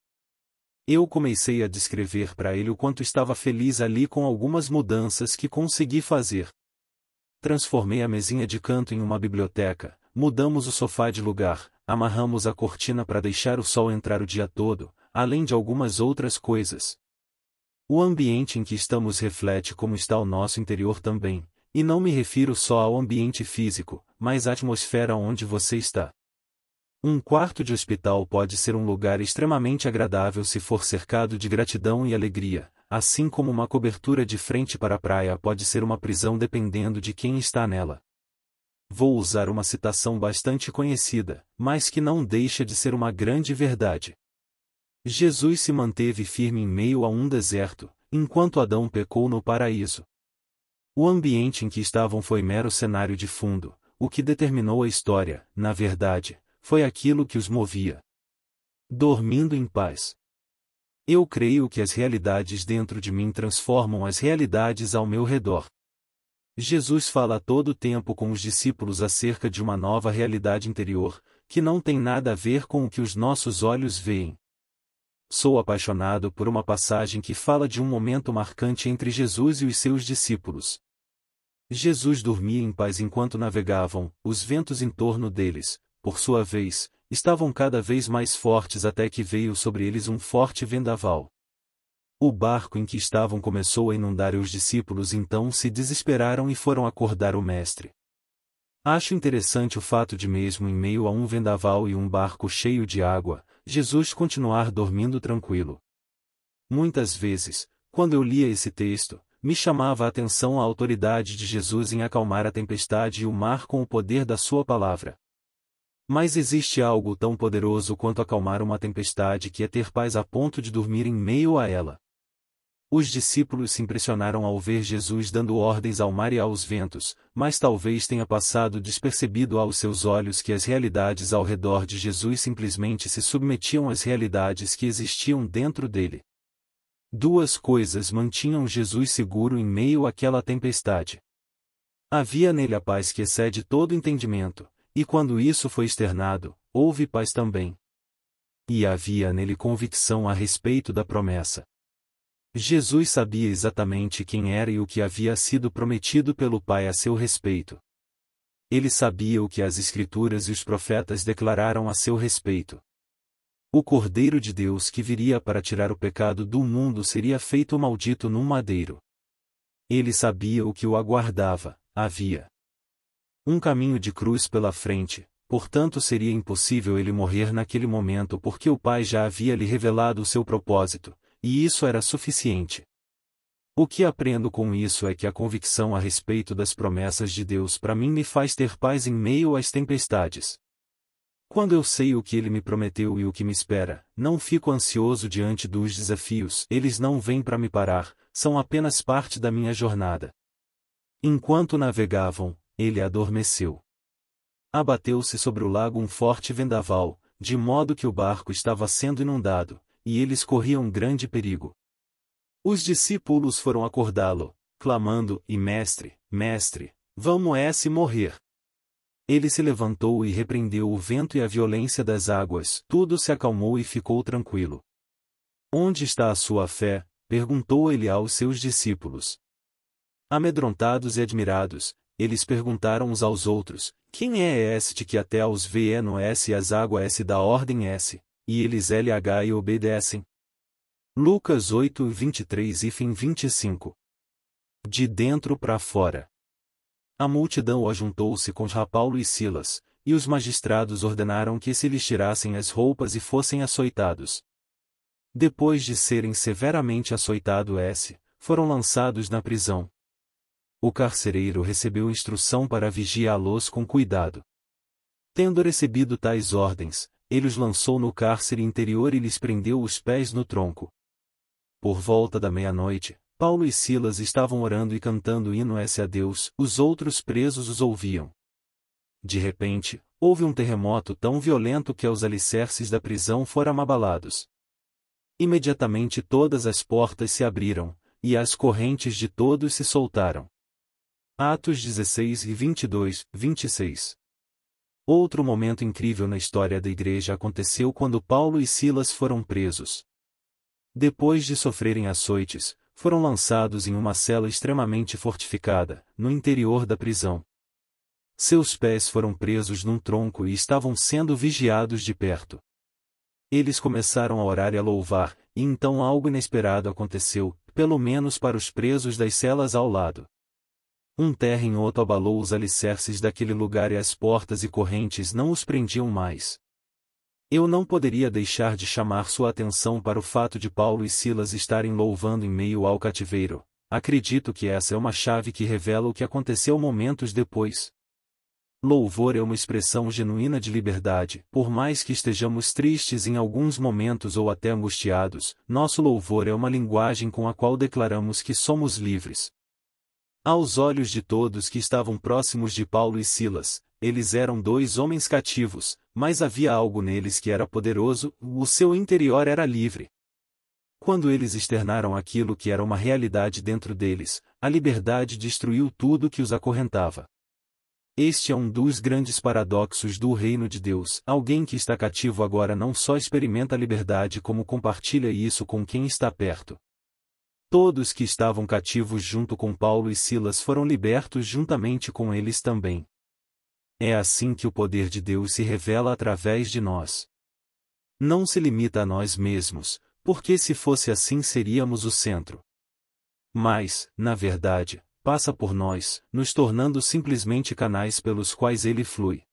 Speaker 2: Eu comecei a descrever para ele o quanto estava feliz ali com algumas mudanças que consegui fazer. Transformei a mesinha de canto em uma biblioteca, mudamos o sofá de lugar, amarramos a cortina para deixar o sol entrar o dia todo, além de algumas outras coisas. O ambiente em que estamos reflete como está o nosso interior também, e não me refiro só ao ambiente físico, mas à atmosfera onde você está. Um quarto de hospital pode ser um lugar extremamente agradável se for cercado de gratidão e alegria, assim como uma cobertura de frente para a praia pode ser uma prisão dependendo de quem está nela. Vou usar uma citação bastante conhecida, mas que não deixa de ser uma grande verdade. Jesus se manteve firme em meio a um deserto, enquanto Adão pecou no paraíso. O ambiente em que estavam foi mero cenário de fundo, o que determinou a história, na verdade, foi aquilo que os movia. Dormindo em paz. Eu creio que as realidades dentro de mim transformam as realidades ao meu redor. Jesus fala a todo tempo com os discípulos acerca de uma nova realidade interior, que não tem nada a ver com o que os nossos olhos veem. Sou apaixonado por uma passagem que fala de um momento marcante entre Jesus e os seus discípulos. Jesus dormia em paz enquanto navegavam, os ventos em torno deles, por sua vez, estavam cada vez mais fortes até que veio sobre eles um forte vendaval. O barco em que estavam começou a inundar e os discípulos então se desesperaram e foram acordar o Mestre. Acho interessante o fato de, mesmo em meio a um vendaval e um barco cheio de água, Jesus continuar dormindo tranquilo. Muitas vezes, quando eu lia esse texto, me chamava a atenção a autoridade de Jesus em acalmar a tempestade e o mar com o poder da sua palavra. Mas existe algo tão poderoso quanto acalmar uma tempestade que é ter paz a ponto de dormir em meio a ela. Os discípulos se impressionaram ao ver Jesus dando ordens ao mar e aos ventos, mas talvez tenha passado despercebido aos seus olhos que as realidades ao redor de Jesus simplesmente se submetiam às realidades que existiam dentro dele. Duas coisas mantinham Jesus seguro em meio àquela tempestade. Havia nele a paz que excede todo entendimento, e quando isso foi externado, houve paz também. E havia nele convicção a respeito da promessa. Jesus sabia exatamente quem era e o que havia sido prometido pelo Pai a seu respeito. Ele sabia o que as Escrituras e os profetas declararam a seu respeito. O Cordeiro de Deus que viria para tirar o pecado do mundo seria feito maldito num madeiro. Ele sabia o que o aguardava, havia um caminho de cruz pela frente, portanto seria impossível ele morrer naquele momento porque o Pai já havia lhe revelado o seu propósito, e isso era suficiente. O que aprendo com isso é que a convicção a respeito das promessas de Deus para mim me faz ter paz em meio às tempestades. Quando eu sei o que ele me prometeu e o que me espera, não fico ansioso diante dos desafios, eles não vêm para me parar, são apenas parte da minha jornada. Enquanto navegavam, ele adormeceu. Abateu-se sobre o lago um forte vendaval, de modo que o barco estava sendo inundado, e eles corriam grande perigo. Os discípulos foram acordá-lo, clamando: E mestre, mestre, vamos é se morrer. Ele se levantou e repreendeu o vento e a violência das águas, tudo se acalmou e ficou tranquilo. Onde está a sua fé? perguntou ele aos seus discípulos. Amedrontados e admirados, eles perguntaram uns aos outros: Quem é este que até aos VNS é e as águas se dá ordem S, e eles LH e obedecem? Lucas 8, 23 e fim 25. De dentro para fora. A multidão ajuntou-se com Paulo e Silas, e os magistrados ordenaram que se lhes tirassem as roupas e fossem açoitados. Depois de serem severamente açoitados, S, foram lançados na prisão. O carcereiro recebeu instrução para vigiá-los com cuidado. Tendo recebido tais ordens, ele os lançou no cárcere interior e lhes prendeu os pés no tronco. Por volta da meia-noite, Paulo e Silas estavam orando e cantando hinos a Deus, os outros presos os ouviam. De repente, houve um terremoto tão violento que os alicerces da prisão foram abalados. Imediatamente todas as portas se abriram, e as correntes de todos se soltaram. Atos 16 e 22, 26 Outro momento incrível na história da igreja aconteceu quando Paulo e Silas foram presos. Depois de sofrerem açoites, foram lançados em uma cela extremamente fortificada, no interior da prisão. Seus pés foram presos num tronco e estavam sendo vigiados de perto. Eles começaram a orar e a louvar, e então algo inesperado aconteceu, pelo menos para os presos das celas ao lado. Um terra em outro abalou os alicerces daquele lugar e as portas e correntes não os prendiam mais. Eu não poderia deixar de chamar sua atenção para o fato de Paulo e Silas estarem louvando em meio ao cativeiro. Acredito que essa é uma chave que revela o que aconteceu momentos depois. Louvor é uma expressão genuína de liberdade, por mais que estejamos tristes em alguns momentos ou até angustiados, nosso louvor é uma linguagem com a qual declaramos que somos livres. Aos olhos de todos que estavam próximos de Paulo e Silas, eles eram dois homens cativos, mas havia algo neles que era poderoso, o seu interior era livre. Quando eles externaram aquilo que era uma realidade dentro deles, a liberdade destruiu tudo que os acorrentava. Este é um dos grandes paradoxos do reino de Deus. Alguém que está cativo agora não só experimenta a liberdade, como compartilha isso com quem está perto. Todos que estavam cativos junto com Paulo e Silas foram libertos juntamente com eles também. É assim que o poder de Deus se revela através de nós. Não se limita a nós mesmos, porque se fosse assim seríamos o centro. Mas, na verdade, passa por nós, nos tornando simplesmente canais pelos quais ele flui.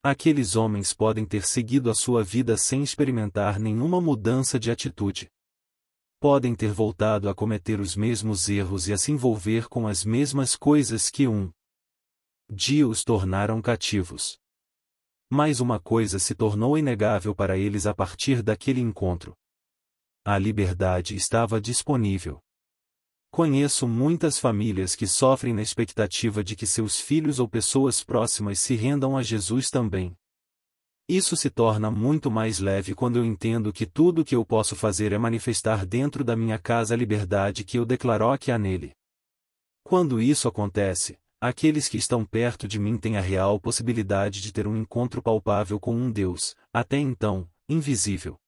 Speaker 2: Aqueles homens podem ter seguido a sua vida sem experimentar nenhuma mudança de atitude. Podem ter voltado a cometer os mesmos erros e a se envolver com as mesmas coisas que um, dia os tornaram cativos. Mais uma coisa se tornou inegável para eles a partir daquele encontro. A liberdade estava disponível. Conheço muitas famílias que sofrem na expectativa de que seus filhos ou pessoas próximas se rendam a Jesus também. Isso se torna muito mais leve quando eu entendo que tudo o que eu posso fazer é manifestar dentro da minha casa a liberdade que eu declaro que há nele. Quando isso acontece, Aqueles que estão perto de mim têm a real possibilidade de ter um encontro palpável com um Deus, até então, invisível.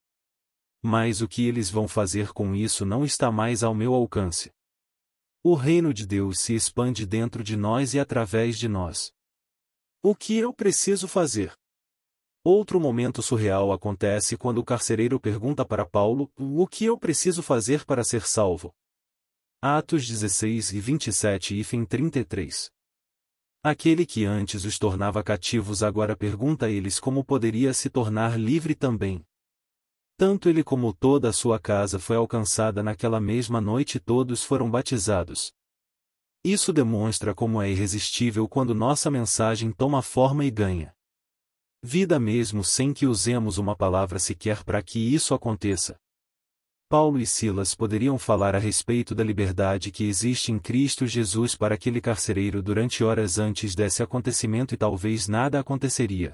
Speaker 2: Mas o que eles vão fazer com isso não está mais ao meu alcance. O reino de Deus se expande dentro de nós e através de nós. O que eu preciso fazer? Outro momento surreal acontece quando o carcereiro pergunta para Paulo: O que eu preciso fazer para ser salvo? Atos 16 e 27 e 33. Aquele que antes os tornava cativos agora pergunta a eles como poderia se tornar livre também. Tanto ele como toda a sua casa foi alcançada naquela mesma noite todos foram batizados. Isso demonstra como é irresistível quando nossa mensagem toma forma e ganha vida mesmo sem que usemos uma palavra sequer para que isso aconteça. Paulo e Silas poderiam falar a respeito da liberdade que existe em Cristo Jesus para aquele carcereiro durante horas antes desse acontecimento e talvez nada aconteceria.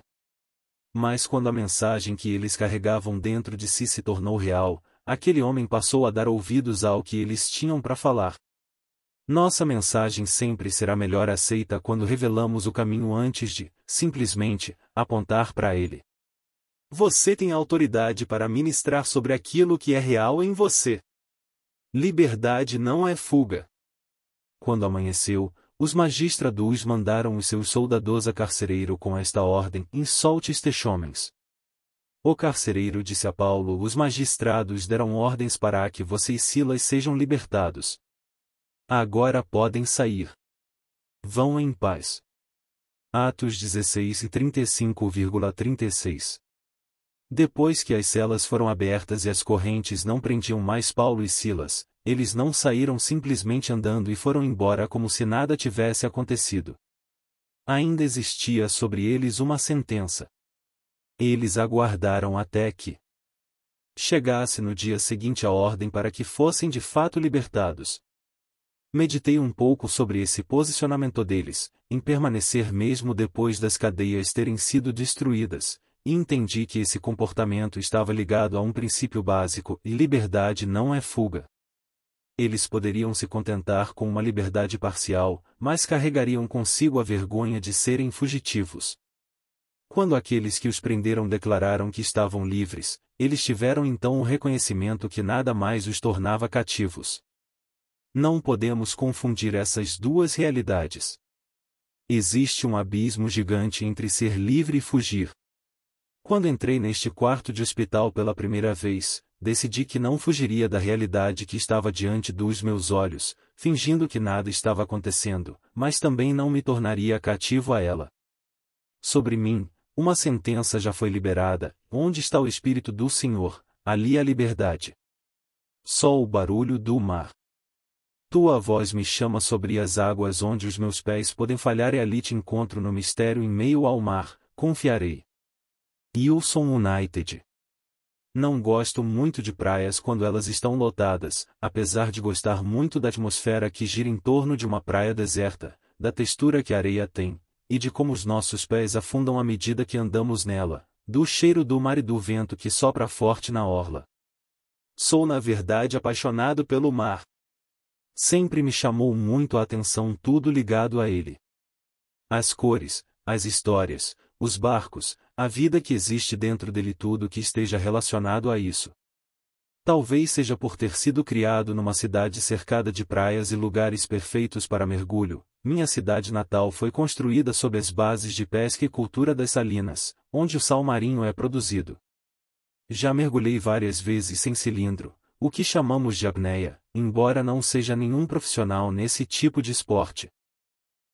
Speaker 2: Mas quando a mensagem que eles carregavam dentro de si se tornou real, aquele homem passou a dar ouvidos ao que eles tinham para falar. Nossa mensagem sempre será melhor aceita quando revelamos o caminho antes de, simplesmente, apontar para ele. Você tem autoridade para ministrar sobre aquilo que é real em você. Liberdade não é fuga. Quando amanheceu, os magistrados mandaram os seus soldados a carcereiro com esta ordem: insolte estes homens. O carcereiro disse a Paulo: Os magistrados deram ordens para que você e Silas sejam libertados. Agora podem sair. Vão em paz. Atos 16 e 35,36 depois que as celas foram abertas e as correntes não prendiam mais Paulo e Silas, eles não saíram simplesmente andando e foram embora como se nada tivesse acontecido. Ainda existia sobre eles uma sentença. Eles aguardaram até que chegasse no dia seguinte a ordem para que fossem de fato libertados. Meditei um pouco sobre esse posicionamento deles, em permanecer mesmo depois das cadeias terem sido destruídas, e entendi que esse comportamento estava ligado a um princípio básico e liberdade não é fuga. Eles poderiam se contentar com uma liberdade parcial, mas carregariam consigo a vergonha de serem fugitivos. Quando aqueles que os prenderam declararam que estavam livres, eles tiveram então o um reconhecimento que nada mais os tornava cativos. Não podemos confundir essas duas realidades. Existe um abismo gigante entre ser livre e fugir. Quando entrei neste quarto de hospital pela primeira vez, decidi que não fugiria da realidade que estava diante dos meus olhos, fingindo que nada estava acontecendo, mas também não me tornaria cativo a ela. Sobre mim, uma sentença já foi liberada: onde está o Espírito do Senhor, ali a liberdade. Só o barulho do mar. Tua voz me chama sobre as águas onde os meus pés podem falhar e ali te encontro no mistério em meio ao mar, confiarei. Wilson United. Não gosto muito de praias quando elas estão lotadas, apesar de gostar muito da atmosfera que gira em torno de uma praia deserta, da textura que a areia tem, e de como os nossos pés afundam à medida que andamos nela, do cheiro do mar e do vento que sopra forte na orla. Sou na verdade apaixonado pelo mar. Sempre me chamou muito a atenção tudo ligado a ele. As cores, as histórias, os barcos, a vida que existe dentro dele tudo que esteja relacionado a isso. Talvez seja por ter sido criado numa cidade cercada de praias e lugares perfeitos para mergulho, minha cidade natal foi construída sob as bases de pesca e cultura das salinas, onde o sal marinho é produzido. Já mergulhei várias vezes sem cilindro, o que chamamos de apneia, embora não seja nenhum profissional nesse tipo de esporte.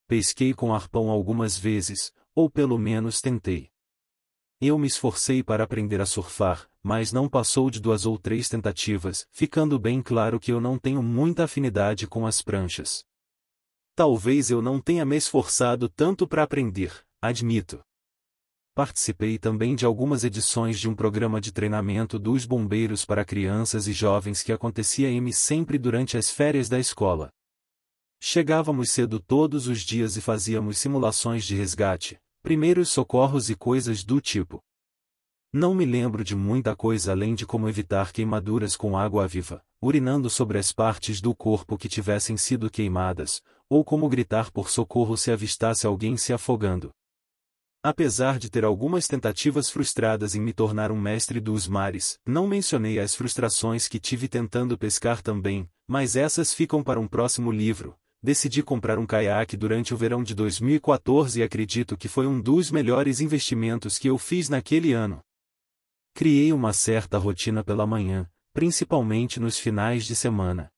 Speaker 2: Pesquei com arpão algumas vezes, ou pelo menos tentei. Eu me esforcei para aprender a surfar, mas não passou de duas ou três tentativas, ficando bem claro que eu não tenho muita afinidade com as pranchas. Talvez eu não tenha me esforçado tanto para aprender, admito. Participei também de algumas edições de um programa de treinamento dos bombeiros para crianças e jovens que acontecia em mim sempre durante as férias da escola. Chegávamos cedo todos os dias e fazíamos simulações de resgate, primeiros socorros e coisas do tipo. Não me lembro de muita coisa além de como evitar queimaduras com água viva, urinando sobre as partes do corpo que tivessem sido queimadas, ou como gritar por socorro se avistasse alguém se afogando. Apesar de ter algumas tentativas frustradas em me tornar um mestre dos mares, não mencionei as frustrações que tive tentando pescar também, mas essas ficam para um próximo livro, decidi comprar um caiaque durante o verão de 2014 e acredito que foi um dos melhores investimentos que eu fiz naquele ano. Criei uma certa rotina pela manhã, principalmente nos finais de semana.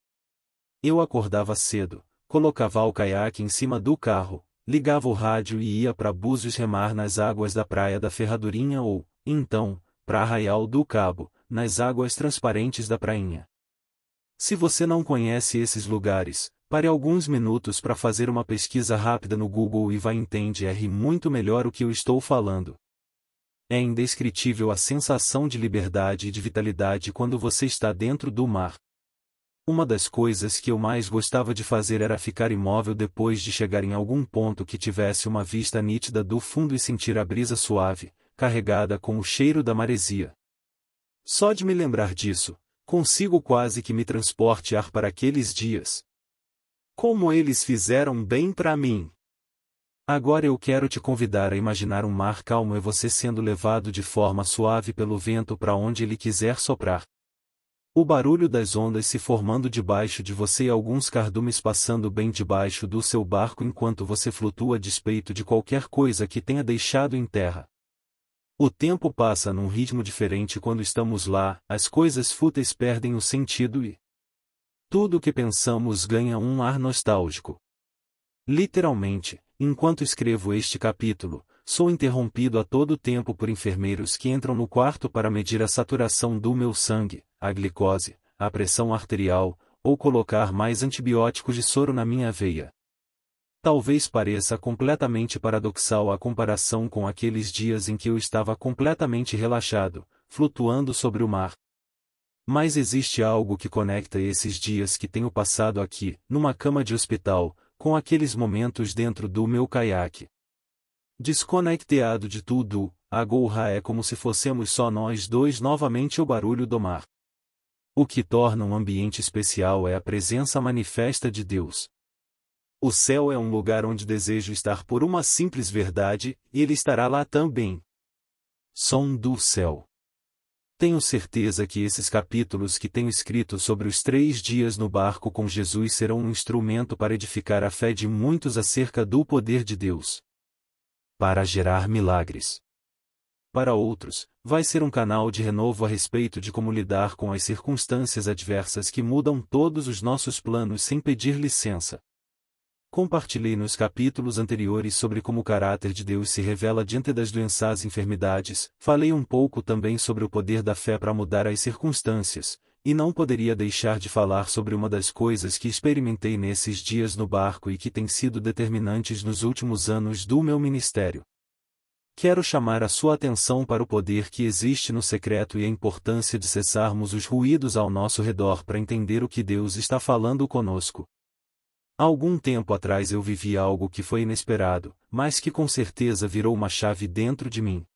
Speaker 2: Eu acordava cedo, colocava o caiaque em cima do carro, ligava o rádio e ia para Búzios remar nas águas da Praia da Ferradurinha ou, então, para Arraial do Cabo, nas águas transparentes da prainha. Se você não conhece esses lugares, Pare alguns minutos para fazer uma pesquisa rápida no Google e vai entender muito melhor o que eu estou falando. É indescritível a sensação de liberdade e de vitalidade quando você está dentro do mar. Uma das coisas que eu mais gostava de fazer era ficar imóvel depois de chegar em algum ponto que tivesse uma vista nítida do fundo e sentir a brisa suave, carregada com o cheiro da maresia. Só de me lembrar disso, consigo quase que me transportear para aqueles dias. Como eles fizeram bem para mim! Agora eu quero te convidar a imaginar um mar calmo e você sendo levado de forma suave pelo vento para onde ele quiser soprar. O barulho das ondas se formando debaixo de você e alguns cardumes passando bem debaixo do seu barco enquanto você flutua a despeito de qualquer coisa que tenha deixado em terra. O tempo passa num ritmo diferente quando estamos lá, as coisas fúteis perdem o sentido e, tudo o que pensamos ganha um ar nostálgico. Literalmente, enquanto escrevo este capítulo, sou interrompido a todo tempo por enfermeiros que entram no quarto para medir a saturação do meu sangue, a glicose, a pressão arterial, ou colocar mais antibióticos de soro na minha veia. Talvez pareça completamente paradoxal a comparação com aqueles dias em que eu estava completamente relaxado, flutuando sobre o mar, mas existe algo que conecta esses dias que tenho passado aqui, numa cama de hospital, com aqueles momentos dentro do meu caiaque. Desconecteado de tudo, a gorra é como se fossemos só nós dois novamente o barulho do mar. O que torna um ambiente especial é a presença manifesta de Deus. O céu é um lugar onde desejo estar por uma simples verdade, e ele estará lá também. Som do céu. Tenho certeza que esses capítulos que tenho escrito sobre os três dias no barco com Jesus serão um instrumento para edificar a fé de muitos acerca do poder de Deus. Para gerar milagres. Para outros, vai ser um canal de renovo a respeito de como lidar com as circunstâncias adversas que mudam todos os nossos planos sem pedir licença. Compartilhei nos capítulos anteriores sobre como o caráter de Deus se revela diante das doenças e enfermidades, falei um pouco também sobre o poder da fé para mudar as circunstâncias, e não poderia deixar de falar sobre uma das coisas que experimentei nesses dias no barco e que tem sido determinantes nos últimos anos do meu ministério. Quero chamar a sua atenção para o poder que existe no secreto e a importância de cessarmos os ruídos ao nosso redor para entender o que Deus está falando conosco algum tempo atrás eu vivi algo que foi inesperado, mas que com certeza virou uma chave dentro de mim.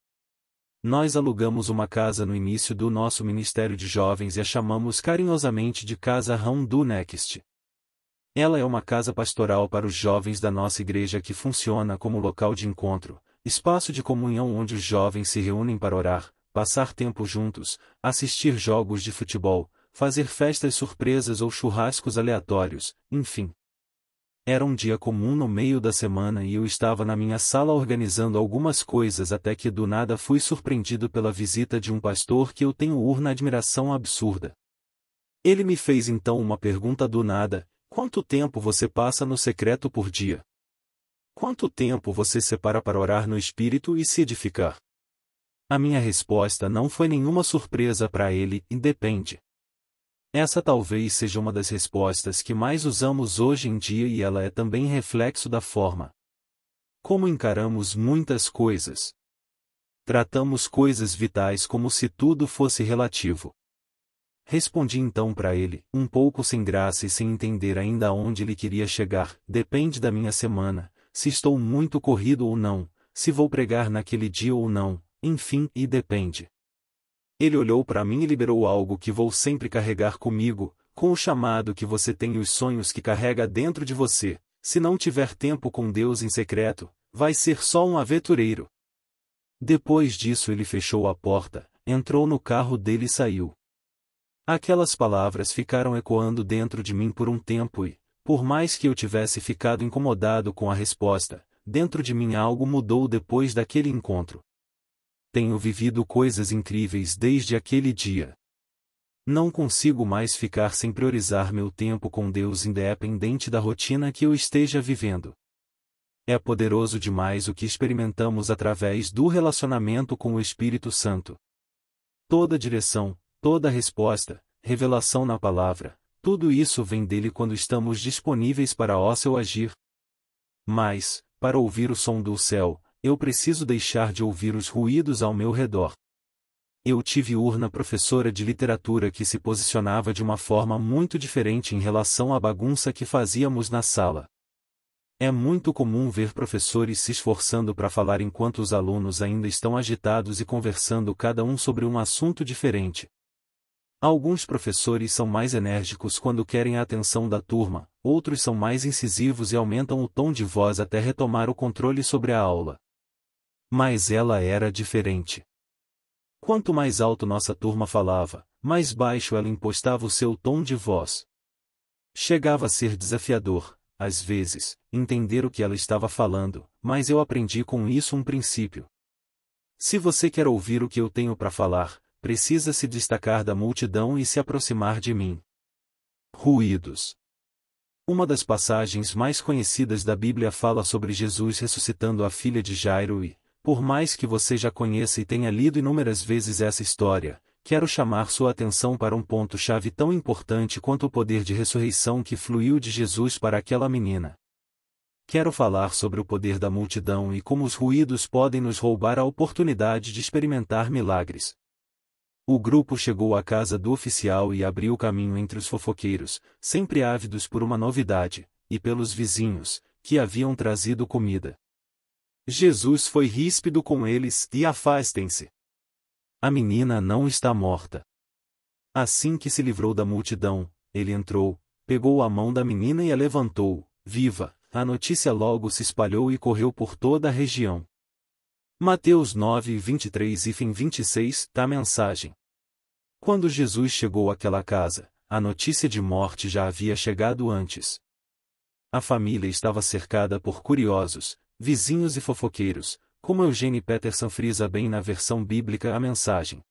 Speaker 2: Nós alugamos uma casa no início do nosso Ministério de Jovens e a chamamos carinhosamente de Casa Rondu Next. Ela é uma casa pastoral para os jovens da nossa igreja que funciona como local de encontro, espaço de comunhão onde os jovens se reúnem para orar, passar tempo juntos, assistir jogos de futebol, fazer festas surpresas ou churrascos aleatórios, enfim, era um dia comum no meio da semana e eu estava na minha sala organizando algumas coisas até que do nada fui surpreendido pela visita de um pastor que eu tenho urna admiração absurda. Ele me fez então uma pergunta do nada: quanto tempo você passa no secreto por dia? Quanto tempo você separa para orar no espírito e se edificar? A minha resposta não foi nenhuma surpresa para ele, independe. Essa talvez seja uma das respostas que mais usamos hoje em dia e ela é também reflexo da forma como encaramos muitas coisas. Tratamos coisas vitais como se tudo fosse relativo. Respondi então para ele, um pouco sem graça e sem entender ainda onde ele queria chegar, depende da minha semana, se estou muito corrido ou não, se vou pregar naquele dia ou não, enfim, e depende ele olhou para mim e liberou algo que vou sempre carregar comigo, com o chamado que você tem e os sonhos que carrega dentro de você. Se não tiver tempo com Deus em secreto, vai ser só um aventureiro. Depois disso ele fechou a porta, entrou no carro dele e saiu. Aquelas palavras ficaram ecoando dentro de mim por um tempo e, por mais que eu tivesse ficado incomodado com a resposta, dentro de mim algo mudou depois daquele encontro tenho vivido coisas incríveis desde aquele dia. Não consigo mais ficar sem priorizar meu tempo com Deus independente da rotina que eu esteja vivendo. É poderoso demais o que experimentamos através do relacionamento com o Espírito Santo. Toda direção, toda resposta, revelação na palavra, tudo isso vem dele quando estamos disponíveis para o seu agir. Mas, para ouvir o som do céu, eu preciso deixar de ouvir os ruídos ao meu redor. Eu tive urna professora de literatura que se posicionava de uma forma muito diferente em relação à bagunça que fazíamos na sala. É muito comum ver professores se esforçando para falar enquanto os alunos ainda estão agitados e conversando cada um sobre um assunto diferente. Alguns professores são mais enérgicos quando querem a atenção da turma, outros são mais incisivos e aumentam o tom de voz até retomar o controle sobre a aula. Mas ela era diferente. Quanto mais alto nossa turma falava, mais baixo ela impostava o seu tom de voz. Chegava a ser desafiador, às vezes, entender o que ela estava falando, mas eu aprendi com isso um princípio. Se você quer ouvir o que eu tenho para falar, precisa se destacar da multidão e se aproximar de mim. Ruídos. Uma das passagens mais conhecidas da Bíblia fala sobre Jesus ressuscitando a filha de Jairo e, por mais que você já conheça e tenha lido inúmeras vezes essa história, quero chamar sua atenção para um ponto-chave tão importante quanto o poder de ressurreição que fluiu de Jesus para aquela menina. Quero falar sobre o poder da multidão e como os ruídos podem nos roubar a oportunidade de experimentar milagres. O grupo chegou à casa do oficial e abriu o caminho entre os fofoqueiros, sempre ávidos por uma novidade, e pelos vizinhos, que haviam trazido comida. Jesus foi ríspido com eles e afastem-se. A menina não está morta. Assim que se livrou da multidão, ele entrou, pegou a mão da menina e a levantou, viva. A notícia logo se espalhou e correu por toda a região. Mateus 9, 23 e fim 26, da tá mensagem. Quando Jesus chegou àquela casa, a notícia de morte já havia chegado antes. A família estava cercada por curiosos, vizinhos e fofoqueiros, como Eugene Peterson frisa bem na versão bíblica a mensagem.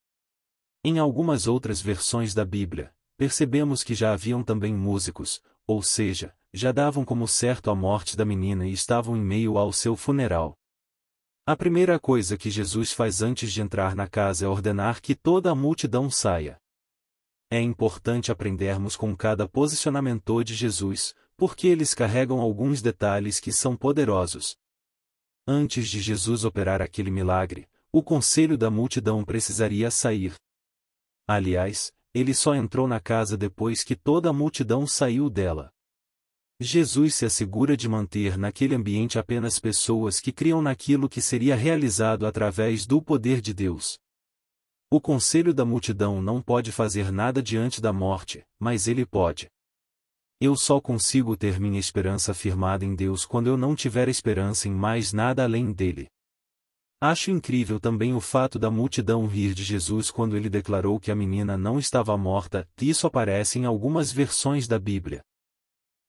Speaker 2: Em algumas outras versões da Bíblia, percebemos que já haviam também músicos, ou seja, já davam como certo a morte da menina e estavam em meio ao seu funeral. A primeira coisa que Jesus faz antes de entrar na casa é ordenar que toda a multidão saia. É importante aprendermos com cada posicionamento de Jesus, porque eles carregam alguns detalhes que são poderosos, Antes de Jesus operar aquele milagre, o conselho da multidão precisaria sair. Aliás, ele só entrou na casa depois que toda a multidão saiu dela. Jesus se assegura de manter naquele ambiente apenas pessoas que criam naquilo que seria realizado através do poder de Deus. O conselho da multidão não pode fazer nada diante da morte, mas ele pode. Eu só consigo ter minha esperança firmada em Deus quando eu não tiver esperança em mais nada além dele. Acho incrível também o fato da multidão rir de Jesus quando ele declarou que a menina não estava morta, isso aparece em algumas versões da Bíblia.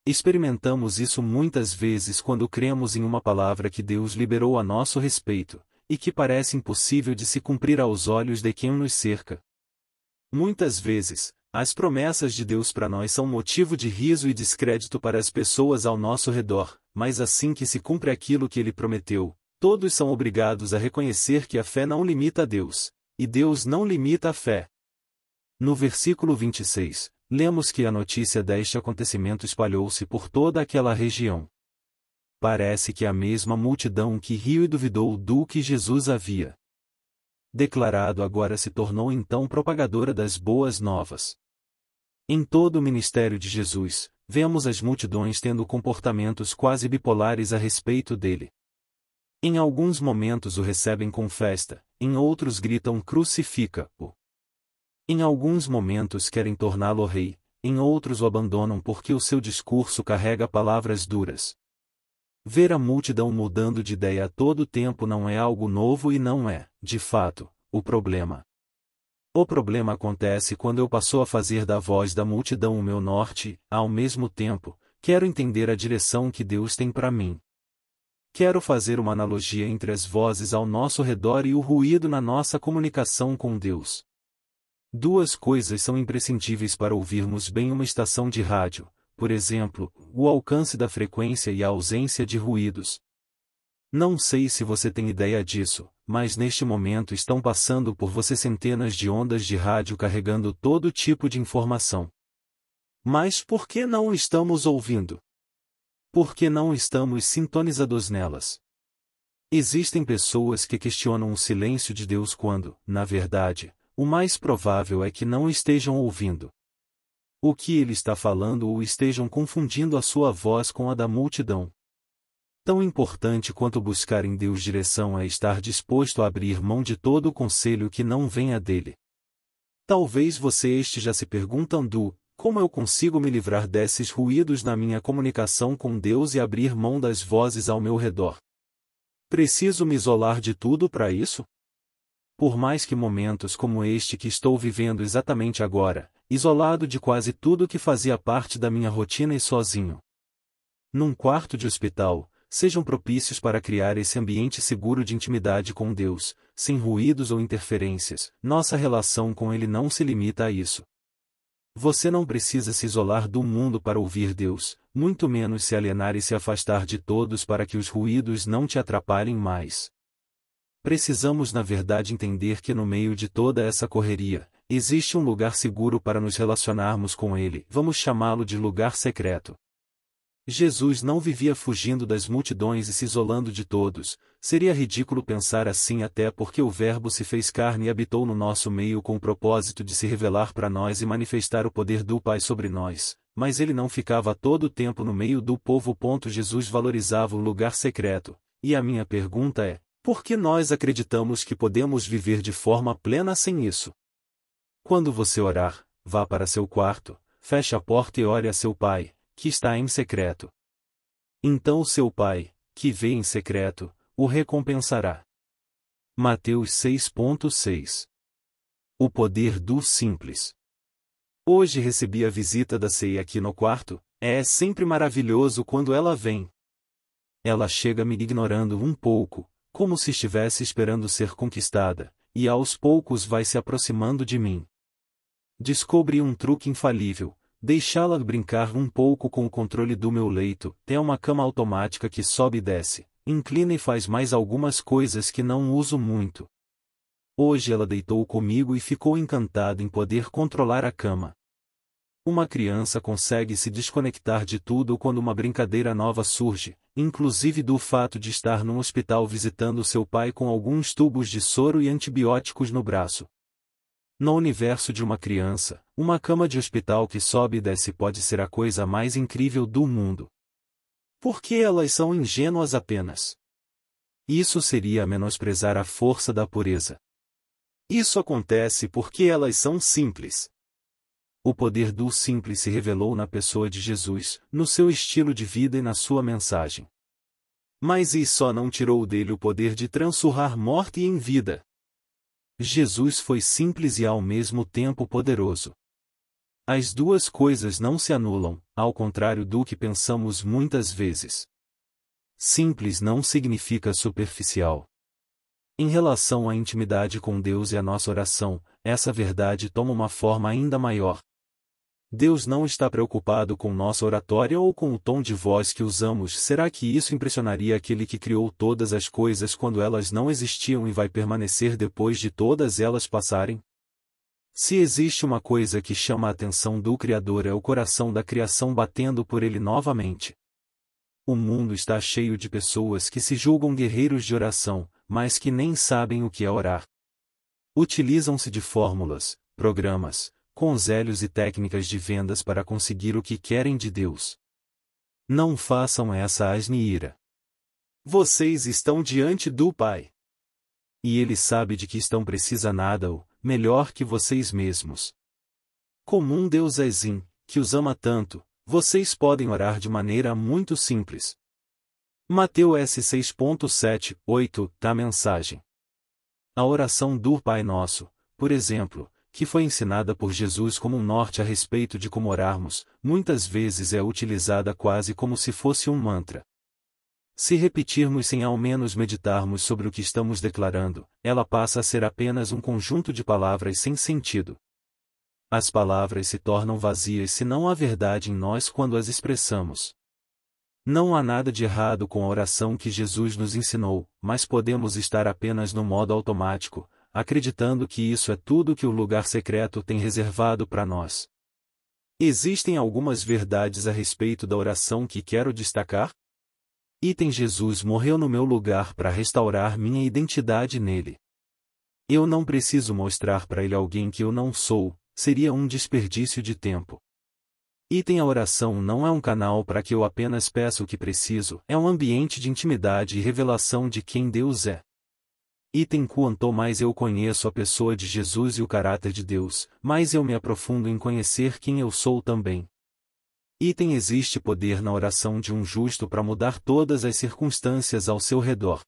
Speaker 2: Experimentamos isso muitas vezes quando cremos em uma palavra que Deus liberou a nosso respeito, e que parece impossível de se cumprir aos olhos de quem nos cerca. Muitas vezes, as promessas de Deus para nós são motivo de riso e descrédito para as pessoas ao nosso redor, mas assim que se cumpre aquilo que ele prometeu, todos são obrigados a reconhecer que a fé não limita a Deus, e Deus não limita a fé. No versículo 26, lemos que a notícia deste acontecimento espalhou-se por toda aquela região. Parece que a mesma multidão que riu e duvidou do que Jesus havia declarado agora se tornou então propagadora das boas novas. Em todo o ministério de Jesus, vemos as multidões tendo comportamentos quase bipolares a respeito dele. Em alguns momentos o recebem com festa, em outros gritam crucifica-o. Em alguns momentos querem torná-lo rei, em outros o abandonam porque o seu discurso carrega palavras duras. Ver a multidão mudando de ideia a todo tempo não é algo novo e não é, de fato, o problema. O problema acontece quando eu passo a fazer da voz da multidão o meu norte, ao mesmo tempo, quero entender a direção que Deus tem para mim. Quero fazer uma analogia entre as vozes ao nosso redor e o ruído na nossa comunicação com Deus. Duas coisas são imprescindíveis para ouvirmos bem uma estação de rádio, por exemplo, o alcance da frequência e a ausência de ruídos. Não sei se você tem ideia disso, mas neste momento estão passando por você centenas de ondas de rádio carregando todo tipo de informação. Mas por que não estamos ouvindo? Por que não estamos sintonizados nelas? Existem pessoas que questionam o silêncio de Deus quando, na verdade, o mais provável é que não estejam ouvindo. O que ele está falando ou estejam confundindo a sua voz com a da multidão. Tão importante quanto buscar em Deus direção é estar disposto a abrir mão de todo o conselho que não venha dele. Talvez você esteja se perguntando, como eu consigo me livrar desses ruídos na minha comunicação com Deus e abrir mão das vozes ao meu redor? Preciso me isolar de tudo para isso? Por mais que momentos como este que estou vivendo exatamente agora, isolado de quase tudo que fazia parte da minha rotina e sozinho. Num quarto de hospital, sejam propícios para criar esse ambiente seguro de intimidade com Deus, sem ruídos ou interferências, nossa relação com Ele não se limita a isso. Você não precisa se isolar do mundo para ouvir Deus, muito menos se alienar e se afastar de todos para que os ruídos não te atrapalhem mais. Precisamos, na verdade, entender que no meio de toda essa correria, existe um lugar seguro para nos relacionarmos com Ele. Vamos chamá-lo de lugar secreto. Jesus não vivia fugindo das multidões e se isolando de todos, seria ridículo pensar assim até porque o Verbo se fez carne e habitou no nosso meio com o propósito de se revelar para nós e manifestar o poder do Pai sobre nós, mas ele não ficava todo o tempo no meio do povo. Jesus valorizava o lugar secreto, e a minha pergunta é: por que nós acreditamos que podemos viver de forma plena sem isso? Quando você orar, vá para seu quarto, feche a porta e ore a seu pai, que está em secreto. Então o seu Pai, que vê em secreto, o recompensará. Mateus 6.6 O poder do simples. Hoje recebi a visita da ceia aqui no quarto, é sempre maravilhoso quando ela vem. Ela chega me ignorando um pouco, como se estivesse esperando ser conquistada, e aos poucos vai se aproximando de mim. Descobri um truque infalível, deixá-la brincar um pouco com o controle do meu leito, é uma cama automática que sobe e desce, inclina e faz mais algumas coisas que não uso muito. Hoje ela deitou comigo e ficou encantada em poder controlar a cama. Uma criança consegue se desconectar de tudo quando uma brincadeira nova surge, inclusive do fato de estar num hospital visitando seu pai com alguns tubos de soro e antibióticos no braço. No universo de uma criança, uma cama de hospital que sobe e desce pode ser a coisa mais incrível do mundo. Por que elas são ingênuas apenas? Isso seria menosprezar a força da pureza. Isso acontece porque elas são simples. O poder do simples se revelou na pessoa de Jesus, no seu estilo de vida e na sua mensagem. Mas isso só não tirou dele o poder de transurrar morte em vida. Jesus foi simples e ao mesmo tempo poderoso. As duas coisas não se anulam, ao contrário do que pensamos muitas vezes. Simples não significa superficial. Em relação à intimidade com Deus e à nossa oração, essa verdade toma uma forma ainda maior, Deus não está preocupado com nossa oratória ou com o tom de voz que usamos. Será que isso impressionaria aquele que criou todas as coisas quando elas não existiam e vai permanecer depois de todas elas passarem? Se existe uma coisa que chama a atenção do Criador é o coração da criação batendo por ele novamente. O mundo está cheio de pessoas que se julgam guerreiros de oração, mas que nem sabem o que é orar. Utilizam-se de fórmulas, programas, conselhos e técnicas de vendas para conseguir o que querem de Deus. Não façam essa asneira. Vocês estão diante do Pai. E Ele sabe de que estão precisa nada ou, melhor que vocês mesmos. Como um Deus ézim, que os ama tanto, vocês podem orar de maneira muito simples. Mateus 67 8, da mensagem. A oração do Pai Nosso, por exemplo, que foi ensinada por Jesus como um norte a respeito de como orarmos, muitas vezes é utilizada quase como se fosse um mantra. Se repetirmos sem ao menos meditarmos sobre o que estamos declarando, ela passa a ser apenas um conjunto de palavras sem sentido. As palavras se tornam vazias se não há verdade em nós quando as expressamos. Não há nada de errado com a oração que Jesus nos ensinou, mas podemos estar apenas no modo automático, acreditando que isso é tudo que o lugar secreto tem reservado para nós. Existem algumas verdades a respeito da oração que quero destacar? Item Jesus morreu no meu lugar para restaurar minha identidade nele. Eu não preciso mostrar para ele alguém que eu não sou, seria um desperdício de tempo. Item a oração não é um canal para que eu apenas peça o que preciso, é um ambiente de intimidade e revelação de quem Deus é. Item quanto mais eu conheço a pessoa de Jesus e o caráter de Deus, mais eu me aprofundo em conhecer quem eu sou também. Item existe poder na oração de um justo para mudar todas as circunstâncias ao seu redor.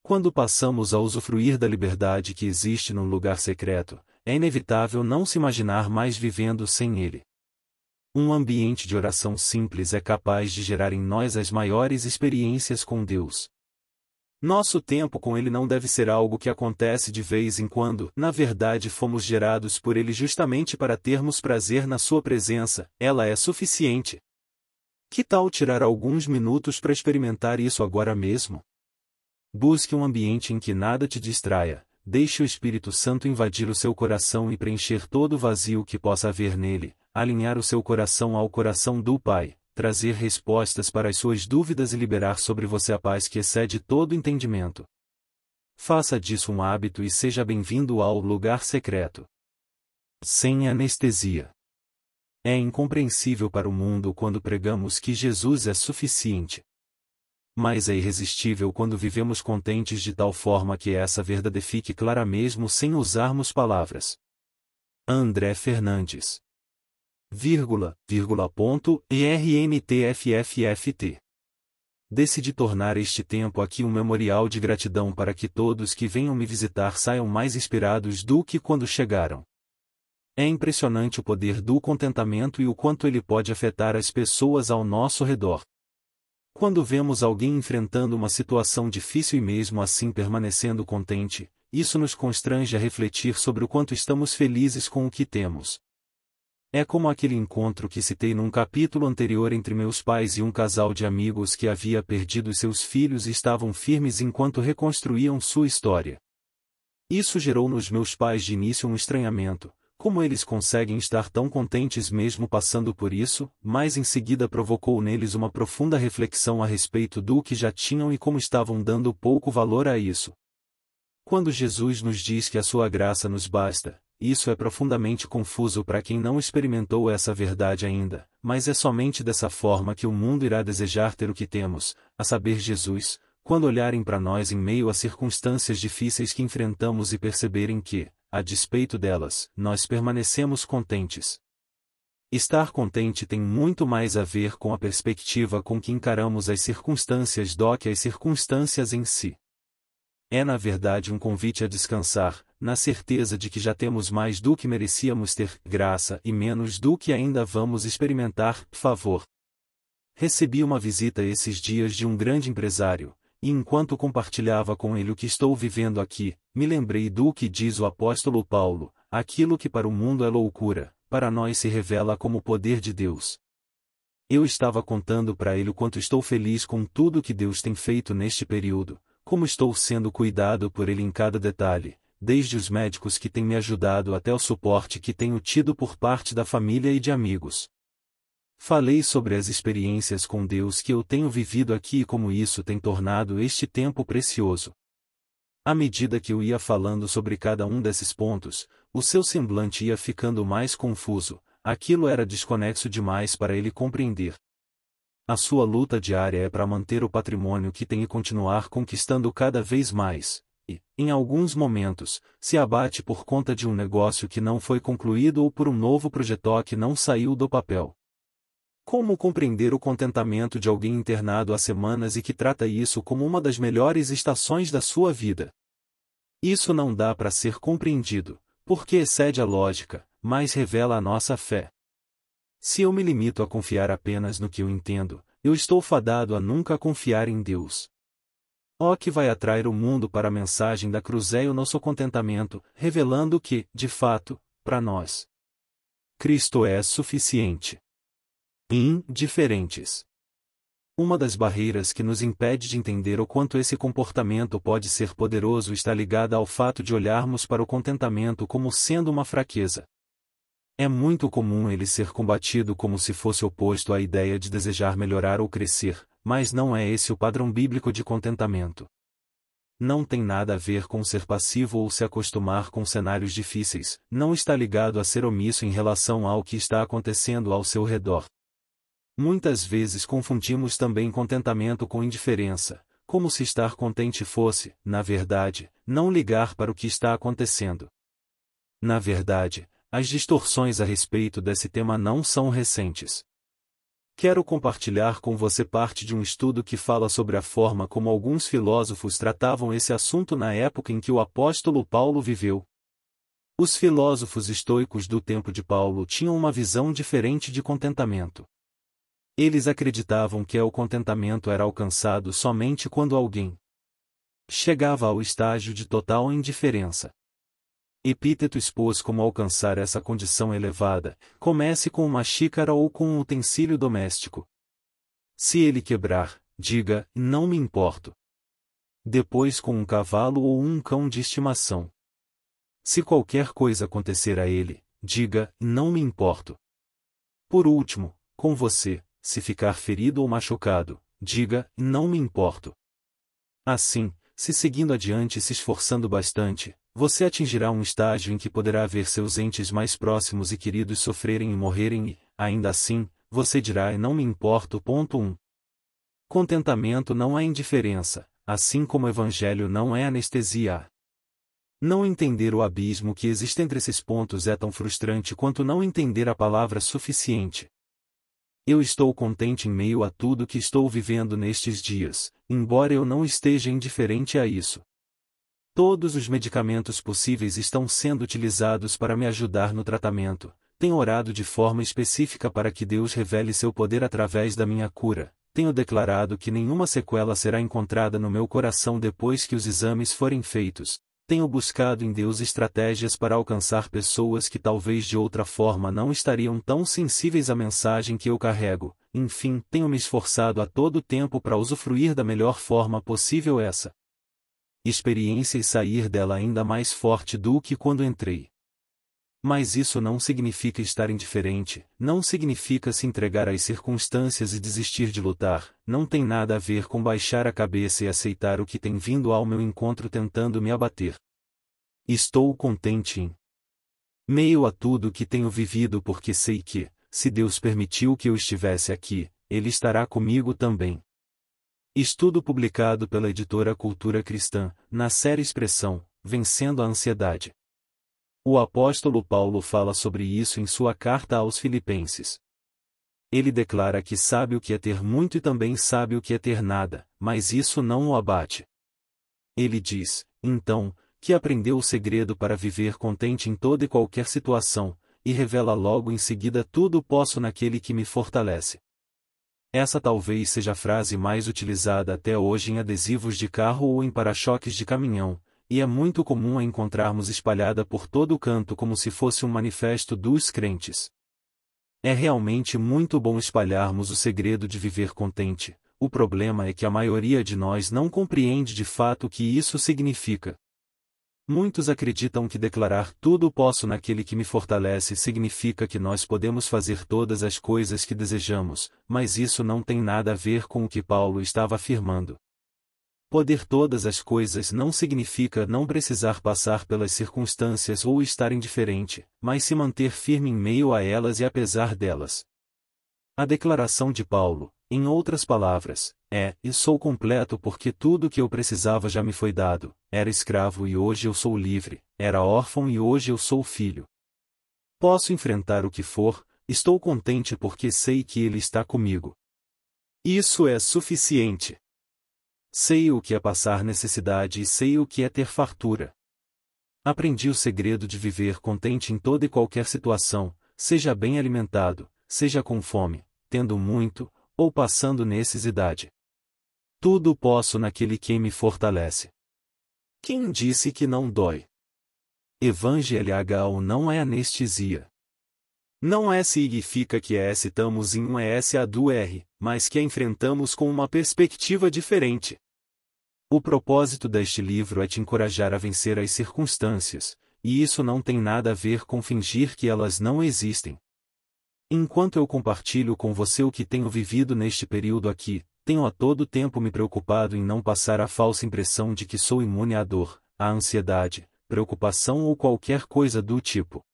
Speaker 2: Quando passamos a usufruir da liberdade que existe num lugar secreto, é inevitável não se imaginar mais vivendo sem ele. Um ambiente de oração simples é capaz de gerar em nós as maiores experiências com Deus, nosso tempo com ele não deve ser algo que acontece de vez em quando, na verdade fomos gerados por ele justamente para termos prazer na sua presença, ela é suficiente. Que tal tirar alguns minutos para experimentar isso agora mesmo? Busque um ambiente em que nada te distraia, deixe o Espírito Santo invadir o seu coração e preencher todo o vazio que possa haver nele, alinhar o seu coração ao coração do Pai, trazer respostas para as suas dúvidas e liberar sobre você a paz que excede todo entendimento. Faça disso um hábito e seja bem-vindo ao lugar secreto. Sem anestesia. É incompreensível para o mundo quando pregamos que Jesus é suficiente. Mas é irresistível quando vivemos contentes de tal forma que essa verdade fique clara mesmo sem usarmos palavras. André Fernandes vírgula, vírgula ponto, Decidi tornar este tempo aqui um memorial de gratidão para que todos que venham me visitar saiam mais inspirados do que quando chegaram. É impressionante o poder do contentamento e o quanto ele pode afetar as pessoas ao nosso redor. Quando vemos alguém enfrentando uma situação difícil e mesmo assim permanecendo contente, isso nos constrange a refletir sobre o quanto estamos felizes com o que temos. É como aquele encontro que citei num capítulo anterior entre meus pais e um casal de amigos que havia perdido seus filhos e estavam firmes enquanto reconstruíam sua história. Isso gerou nos meus pais de início um estranhamento, como eles conseguem estar tão contentes mesmo passando por isso, mas em seguida provocou neles uma profunda reflexão a respeito do que já tinham e como estavam dando pouco valor a isso. Quando Jesus nos diz que a sua graça nos basta, isso é profundamente confuso para quem não experimentou essa verdade ainda, mas é somente dessa forma que o mundo irá desejar ter o que temos, a saber, Jesus, quando olharem para nós em meio a circunstâncias difíceis que enfrentamos e perceberem que, a despeito delas, nós permanecemos contentes. Estar contente tem muito mais a ver com a perspectiva com que encaramos as circunstâncias do que as circunstâncias em si. É na verdade um convite a descansar, na certeza de que já temos mais do que merecíamos ter, graça, e menos do que ainda vamos experimentar, favor. Recebi uma visita esses dias de um grande empresário, e enquanto compartilhava com ele o que estou vivendo aqui, me lembrei do que diz o apóstolo Paulo: aquilo que para o mundo é loucura, para nós se revela como poder de Deus. Eu estava contando para ele o quanto estou feliz com tudo que Deus tem feito neste período, como estou sendo cuidado por ele em cada detalhe, desde os médicos que têm me ajudado até o suporte que tenho tido por parte da família e de amigos. Falei sobre as experiências com Deus que eu tenho vivido aqui e como isso tem tornado este tempo precioso. À medida que eu ia falando sobre cada um desses pontos, o seu semblante ia ficando mais confuso, aquilo era desconexo demais para ele compreender. A sua luta diária é para manter o patrimônio que tem e continuar conquistando cada vez mais, e, em alguns momentos, se abate por conta de um negócio que não foi concluído ou por um novo projeto que não saiu do papel. Como compreender o contentamento de alguém internado há semanas e que trata isso como uma das melhores estações da sua vida? Isso não dá para ser compreendido, porque excede a lógica, mas revela a nossa fé. Se eu me limito a confiar apenas no que eu entendo, eu estou fadado a nunca confiar em Deus. Ó que vai atrair o mundo para a mensagem da cruz é o nosso contentamento, revelando que, de fato, para nós, Cristo é suficiente. Indiferentes. Uma das barreiras que nos impede de entender o quanto esse comportamento pode ser poderoso está ligada ao fato de olharmos para o contentamento como sendo uma fraqueza. É muito comum ele ser combatido como se fosse oposto à ideia de desejar melhorar ou crescer, mas não é esse o padrão bíblico de contentamento. Não tem nada a ver com ser passivo ou se acostumar com cenários difíceis, não está ligado a ser omisso em relação ao que está acontecendo ao seu redor. Muitas vezes confundimos também contentamento com indiferença, como se estar contente fosse, na verdade, não ligar para o que está acontecendo. Na verdade, as distorções a respeito desse tema não são recentes. Quero compartilhar com você parte de um estudo que fala sobre a forma como alguns filósofos tratavam esse assunto na época em que o apóstolo Paulo viveu. Os filósofos estoicos do tempo de Paulo tinham uma visão diferente de contentamento. Eles acreditavam que o contentamento era alcançado somente quando alguém chegava ao estágio de total indiferença. Epíteto expôs como alcançar essa condição elevada, comece com uma xícara ou com um utensílio doméstico. Se ele quebrar, diga, não me importo. Depois com um cavalo ou um cão de estimação. Se qualquer coisa acontecer a ele, diga, não me importo. Por último, com você, se ficar ferido ou machucado, diga, não me importo. Assim, se seguindo adiante e se esforçando bastante, você atingirá um estágio em que poderá ver seus entes mais próximos e queridos sofrerem e morrerem e, ainda assim, você dirá e não me importo. Ponto 1. Contentamento não é indiferença, assim como o evangelho não é anestesia. Não entender o abismo que existe entre esses pontos é tão frustrante quanto não entender a palavra suficiente. Eu estou contente em meio a tudo que estou vivendo nestes dias, embora eu não esteja indiferente a isso. Todos os medicamentos possíveis estão sendo utilizados para me ajudar no tratamento. Tenho orado de forma específica para que Deus revele seu poder através da minha cura. Tenho declarado que nenhuma sequela será encontrada no meu coração depois que os exames forem feitos. Tenho buscado em Deus estratégias para alcançar pessoas que talvez de outra forma não estariam tão sensíveis à mensagem que eu carrego. Enfim, tenho me esforçado a todo tempo para usufruir da melhor forma possível essa experiência e sair dela ainda mais forte do que quando entrei. Mas isso não significa estar indiferente, não significa se entregar às circunstâncias e desistir de lutar, não tem nada a ver com baixar a cabeça e aceitar o que tem vindo ao meu encontro tentando me abater. Estou contente em meio a tudo que tenho vivido porque sei que, se Deus permitiu que eu estivesse aqui, Ele estará comigo também. Estudo publicado pela editora Cultura Cristã, na série Expressão, Vencendo a Ansiedade. O apóstolo Paulo fala sobre isso em sua carta aos Filipenses. Ele declara que sabe o que é ter muito e também sabe o que é ter nada, mas isso não o abate. Ele diz, então, que aprendeu o segredo para viver contente em toda e qualquer situação, e revela logo em seguida tudo posso naquele que me fortalece. Essa talvez seja a frase mais utilizada até hoje em adesivos de carro ou em para-choques de caminhão, e é muito comum a encontrarmos espalhada por todo o canto como se fosse um manifesto dos crentes. É realmente muito bom espalharmos o segredo de viver contente, o problema é que a maioria de nós não compreende de fato o que isso significa. Muitos acreditam que declarar tudo posso naquele que me fortalece significa que nós podemos fazer todas as coisas que desejamos, mas isso não tem nada a ver com o que Paulo estava afirmando. Poder todas as coisas não significa não precisar passar pelas circunstâncias ou estar indiferente, mas se manter firme em meio a elas e apesar delas. A declaração de Paulo, em outras palavras, é, e sou completo porque tudo que eu precisava já me foi dado, era escravo e hoje eu sou livre, era órfão e hoje eu sou filho. Posso enfrentar o que for, estou contente porque sei que Ele está comigo. Isso é suficiente. Sei o que é passar necessidade e sei o que é ter fartura. Aprendi o segredo de viver contente em toda e qualquer situação, seja bem alimentado, seja com fome, tendo muito, ou passando necessidade. Tudo posso naquele que me fortalece. Quem disse que não dói? Evangelho H ou não é anestesia. Não é significa que é estamos em um é S a do R, mas que a enfrentamos com uma perspectiva diferente. O propósito deste livro é te encorajar a vencer as circunstâncias, e isso não tem nada a ver com fingir que elas não existem. Enquanto eu compartilho com você o que tenho vivido neste período aqui, tenho a todo tempo me preocupado em não passar a falsa impressão de que sou imune à dor, à ansiedade, preocupação ou qualquer coisa do tipo.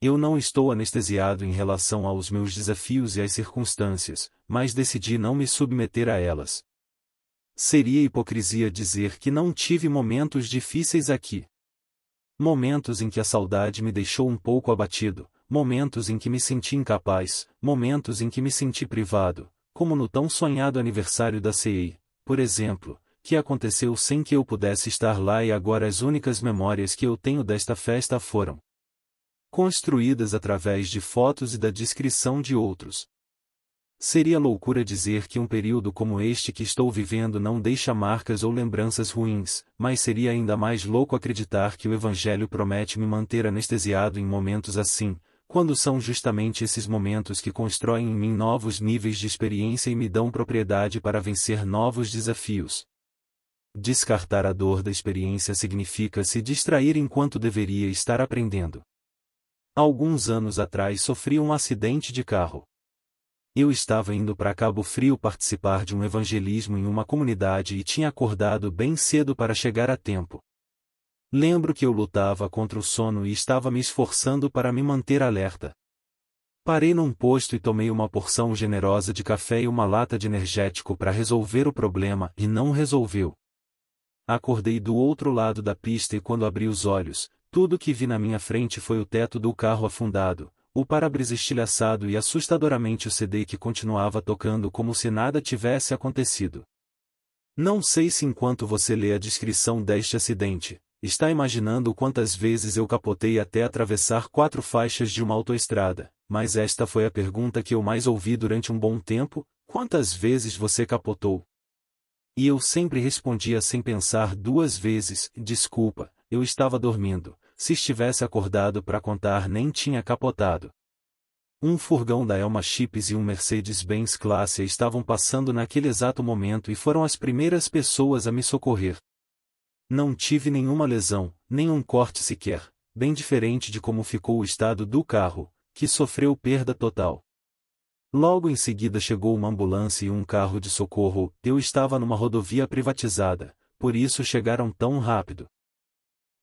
Speaker 2: Eu não estou anestesiado em relação aos meus desafios e às circunstâncias, mas decidi não me submeter a elas. Seria hipocrisia dizer que não tive momentos difíceis aqui. Momentos em que a saudade me deixou um pouco abatido, momentos em que me senti incapaz, momentos em que me senti privado, como no tão sonhado aniversário da CEI, por exemplo, que aconteceu sem que eu pudesse estar lá e agora as únicas memórias que eu tenho desta festa foram construídas através de fotos e da descrição de outros. Seria loucura dizer que um período como este que estou vivendo não deixa marcas ou lembranças ruins, mas seria ainda mais louco acreditar que o Evangelho promete me manter anestesiado em momentos assim, quando são justamente esses momentos que constroem em mim novos níveis de experiência e me dão propriedade para vencer novos desafios. Descartar a dor da experiência significa se distrair enquanto deveria estar aprendendo. Alguns anos atrás sofri um acidente de carro. Eu estava indo para Cabo Frio participar de um evangelismo em uma comunidade e tinha acordado bem cedo para chegar a tempo. Lembro que eu lutava contra o sono e estava me esforçando para me manter alerta. Parei num posto e tomei uma porção generosa de café e uma lata de energético para resolver o problema e não resolveu. Acordei do outro lado da pista e quando abri os olhos, tudo que vi na minha frente foi o teto do carro afundado, o para-brisa estilhaçado e assustadoramente o CD que continuava tocando como se nada tivesse acontecido. Não sei se enquanto você lê a descrição deste acidente, Está imaginando quantas vezes eu capotei até atravessar quatro faixas de uma autoestrada, mas esta foi a pergunta que eu mais ouvi durante um bom tempo: quantas vezes você capotou? E eu sempre respondia sem pensar duas vezes: desculpa, eu estava dormindo, se estivesse acordado para contar nem tinha capotado. Um furgão da Elma Chips e um Mercedes-Benz Classe estavam passando naquele exato momento e foram as primeiras pessoas a me socorrer. Não tive nenhuma lesão, nenhum corte sequer, bem diferente de como ficou o estado do carro, que sofreu perda total. Logo em seguida chegou uma ambulância e um carro de socorro. Eu estava numa rodovia privatizada, por isso chegaram tão rápido.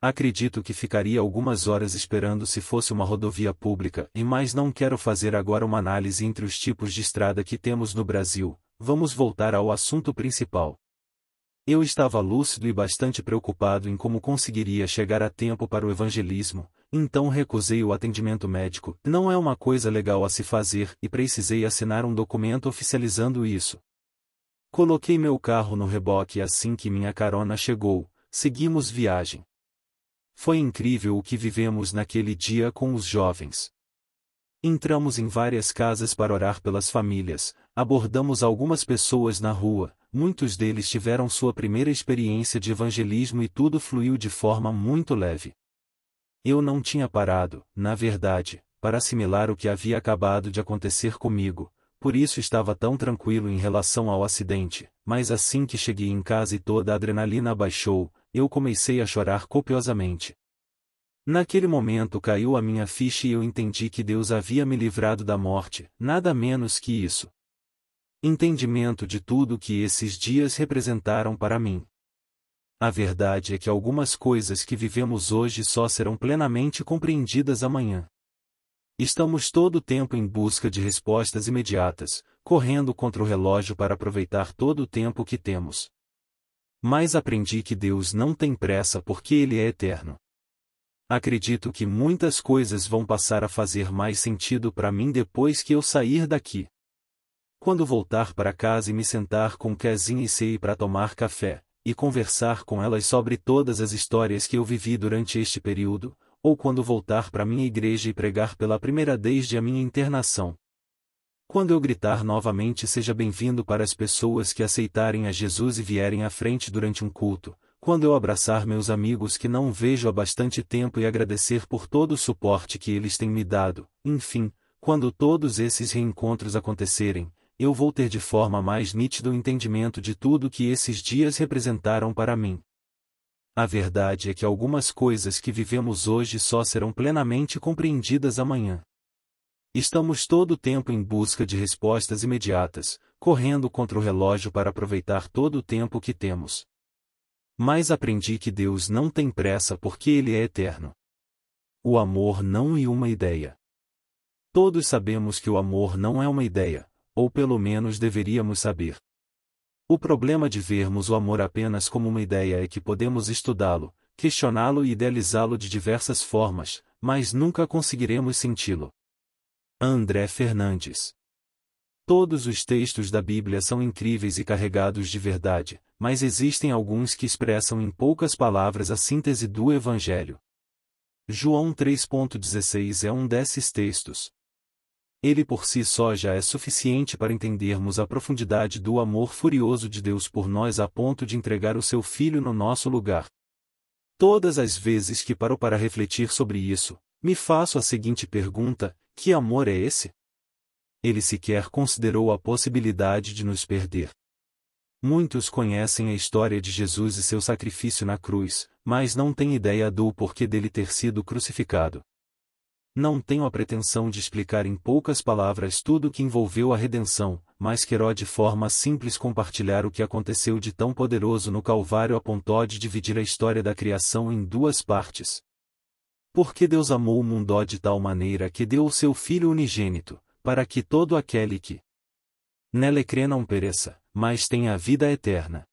Speaker 2: Acredito que ficaria algumas horas esperando se fosse uma rodovia pública, e mais não quero fazer agora uma análise entre os tipos de estrada que temos no Brasil. Vamos voltar ao assunto principal. Eu estava lúcido e bastante preocupado em como conseguiria chegar a tempo para o evangelismo, então recusei o atendimento médico, não é uma coisa legal a se fazer e precisei assinar um documento oficializando isso. Coloquei meu carro no reboque e assim que minha carona chegou, seguimos viagem. Foi incrível o que vivemos naquele dia com os jovens. Entramos em várias casas para orar pelas famílias, abordamos algumas pessoas na rua, muitos deles tiveram sua primeira experiência de evangelismo e tudo fluiu de forma muito leve. Eu não tinha parado, na verdade, para assimilar o que havia acabado de acontecer comigo, por isso estava tão tranquilo em relação ao acidente, mas assim que cheguei em casa e toda a adrenalina baixou, eu comecei a chorar copiosamente. Naquele momento caiu a minha ficha e eu entendi que Deus havia me livrado da morte, nada menos que isso. Entendimento de tudo que esses dias representaram para mim. A verdade é que algumas coisas que vivemos hoje só serão plenamente compreendidas amanhã. Estamos todo o tempo em busca de respostas imediatas, correndo contra o relógio para aproveitar todo o tempo que temos. Mas aprendi que Deus não tem pressa porque Ele é eterno. Acredito que muitas coisas vão passar a fazer mais sentido para mim depois que eu sair daqui. Quando voltar para casa e me sentar com Kazin e Sei para tomar café, e conversar com elas sobre todas as histórias que eu vivi durante este período, ou quando voltar para minha igreja e pregar pela primeira desde a minha internação. Quando eu gritar novamente seja bem-vindo para as pessoas que aceitarem a Jesus e vierem à frente durante um culto, quando eu abraçar meus amigos que não vejo há bastante tempo e agradecer por todo o suporte que eles têm me dado, enfim, quando todos esses reencontros acontecerem, eu vou ter de forma mais nítida o entendimento de tudo que esses dias representaram para mim. A verdade é que algumas coisas que vivemos hoje só serão plenamente compreendidas amanhã. Estamos todo o tempo em busca de respostas imediatas, correndo contra o relógio para aproveitar todo o tempo que temos, mas aprendi que Deus não tem pressa porque Ele é eterno. O amor não é uma ideia. Todos sabemos que o amor não é uma ideia, ou pelo menos deveríamos saber. O problema de vermos o amor apenas como uma ideia é que podemos estudá-lo, questioná-lo e idealizá-lo de diversas formas, mas nunca conseguiremos senti-lo. André Fernandes Todos os textos da Bíblia são incríveis e carregados de verdade, mas existem alguns que expressam em poucas palavras a síntese do Evangelho. João 3.16 é um desses textos. Ele por si só já é suficiente para entendermos a profundidade do amor furioso de Deus por nós a ponto de entregar o seu Filho no nosso lugar. Todas as vezes que paro para refletir sobre isso, me faço a seguinte pergunta: que amor é esse? Ele sequer considerou a possibilidade de nos perder. Muitos conhecem a história de Jesus e seu sacrifício na cruz, mas não têm ideia do porquê dele ter sido crucificado. Não tenho a pretensão de explicar em poucas palavras tudo o que envolveu a redenção, mas quero de forma simples compartilhar o que aconteceu de tão poderoso no Calvário Apontou de dividir a história da criação em duas partes. Porque Deus amou o mundo de tal maneira que deu o seu Filho unigênito, para que todo aquele que nele crê não pereça mas tem a vida eterna.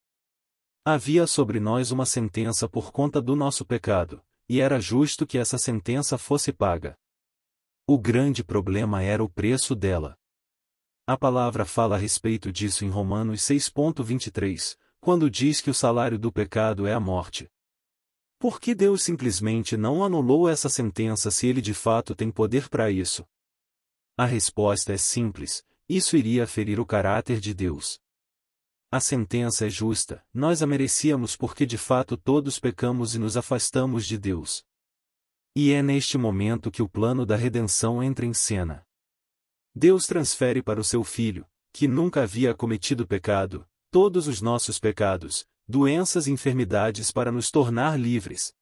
Speaker 2: Havia sobre nós uma sentença por conta do nosso pecado, e era justo que essa sentença fosse paga. O grande problema era o preço dela. A palavra fala a respeito disso em Romanos 6.23, quando diz que o salário do pecado é a morte. Por que Deus simplesmente não anulou essa sentença se ele de fato tem poder para isso? A resposta é simples: isso iria ferir o caráter de Deus. A sentença é justa, nós a merecíamos porque de fato todos pecamos e nos afastamos de Deus. E é neste momento que o plano da redenção entra em cena. Deus transfere para o seu filho, que nunca havia cometido pecado, todos os nossos pecados, doenças e enfermidades para nos tornar livres.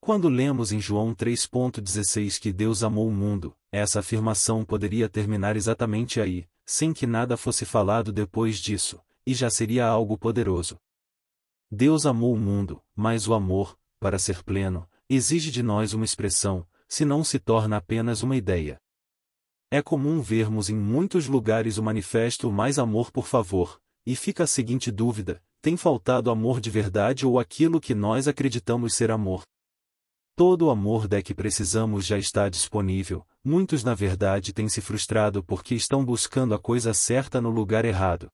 Speaker 2: Quando lemos em João 3.16 que Deus amou o mundo, essa afirmação poderia terminar exatamente aí, sem que nada fosse falado depois disso, e já seria algo poderoso. Deus amou o mundo, mas o amor, para ser pleno, exige de nós uma expressão, senão se torna apenas uma ideia. É comum vermos em muitos lugares o manifesto mais amor por favor, e fica a seguinte dúvida: tem faltado amor de verdade ou aquilo que nós acreditamos ser amor? Todo o amor de que precisamos já está disponível, muitos na verdade têm se frustrado porque estão buscando a coisa certa no lugar errado.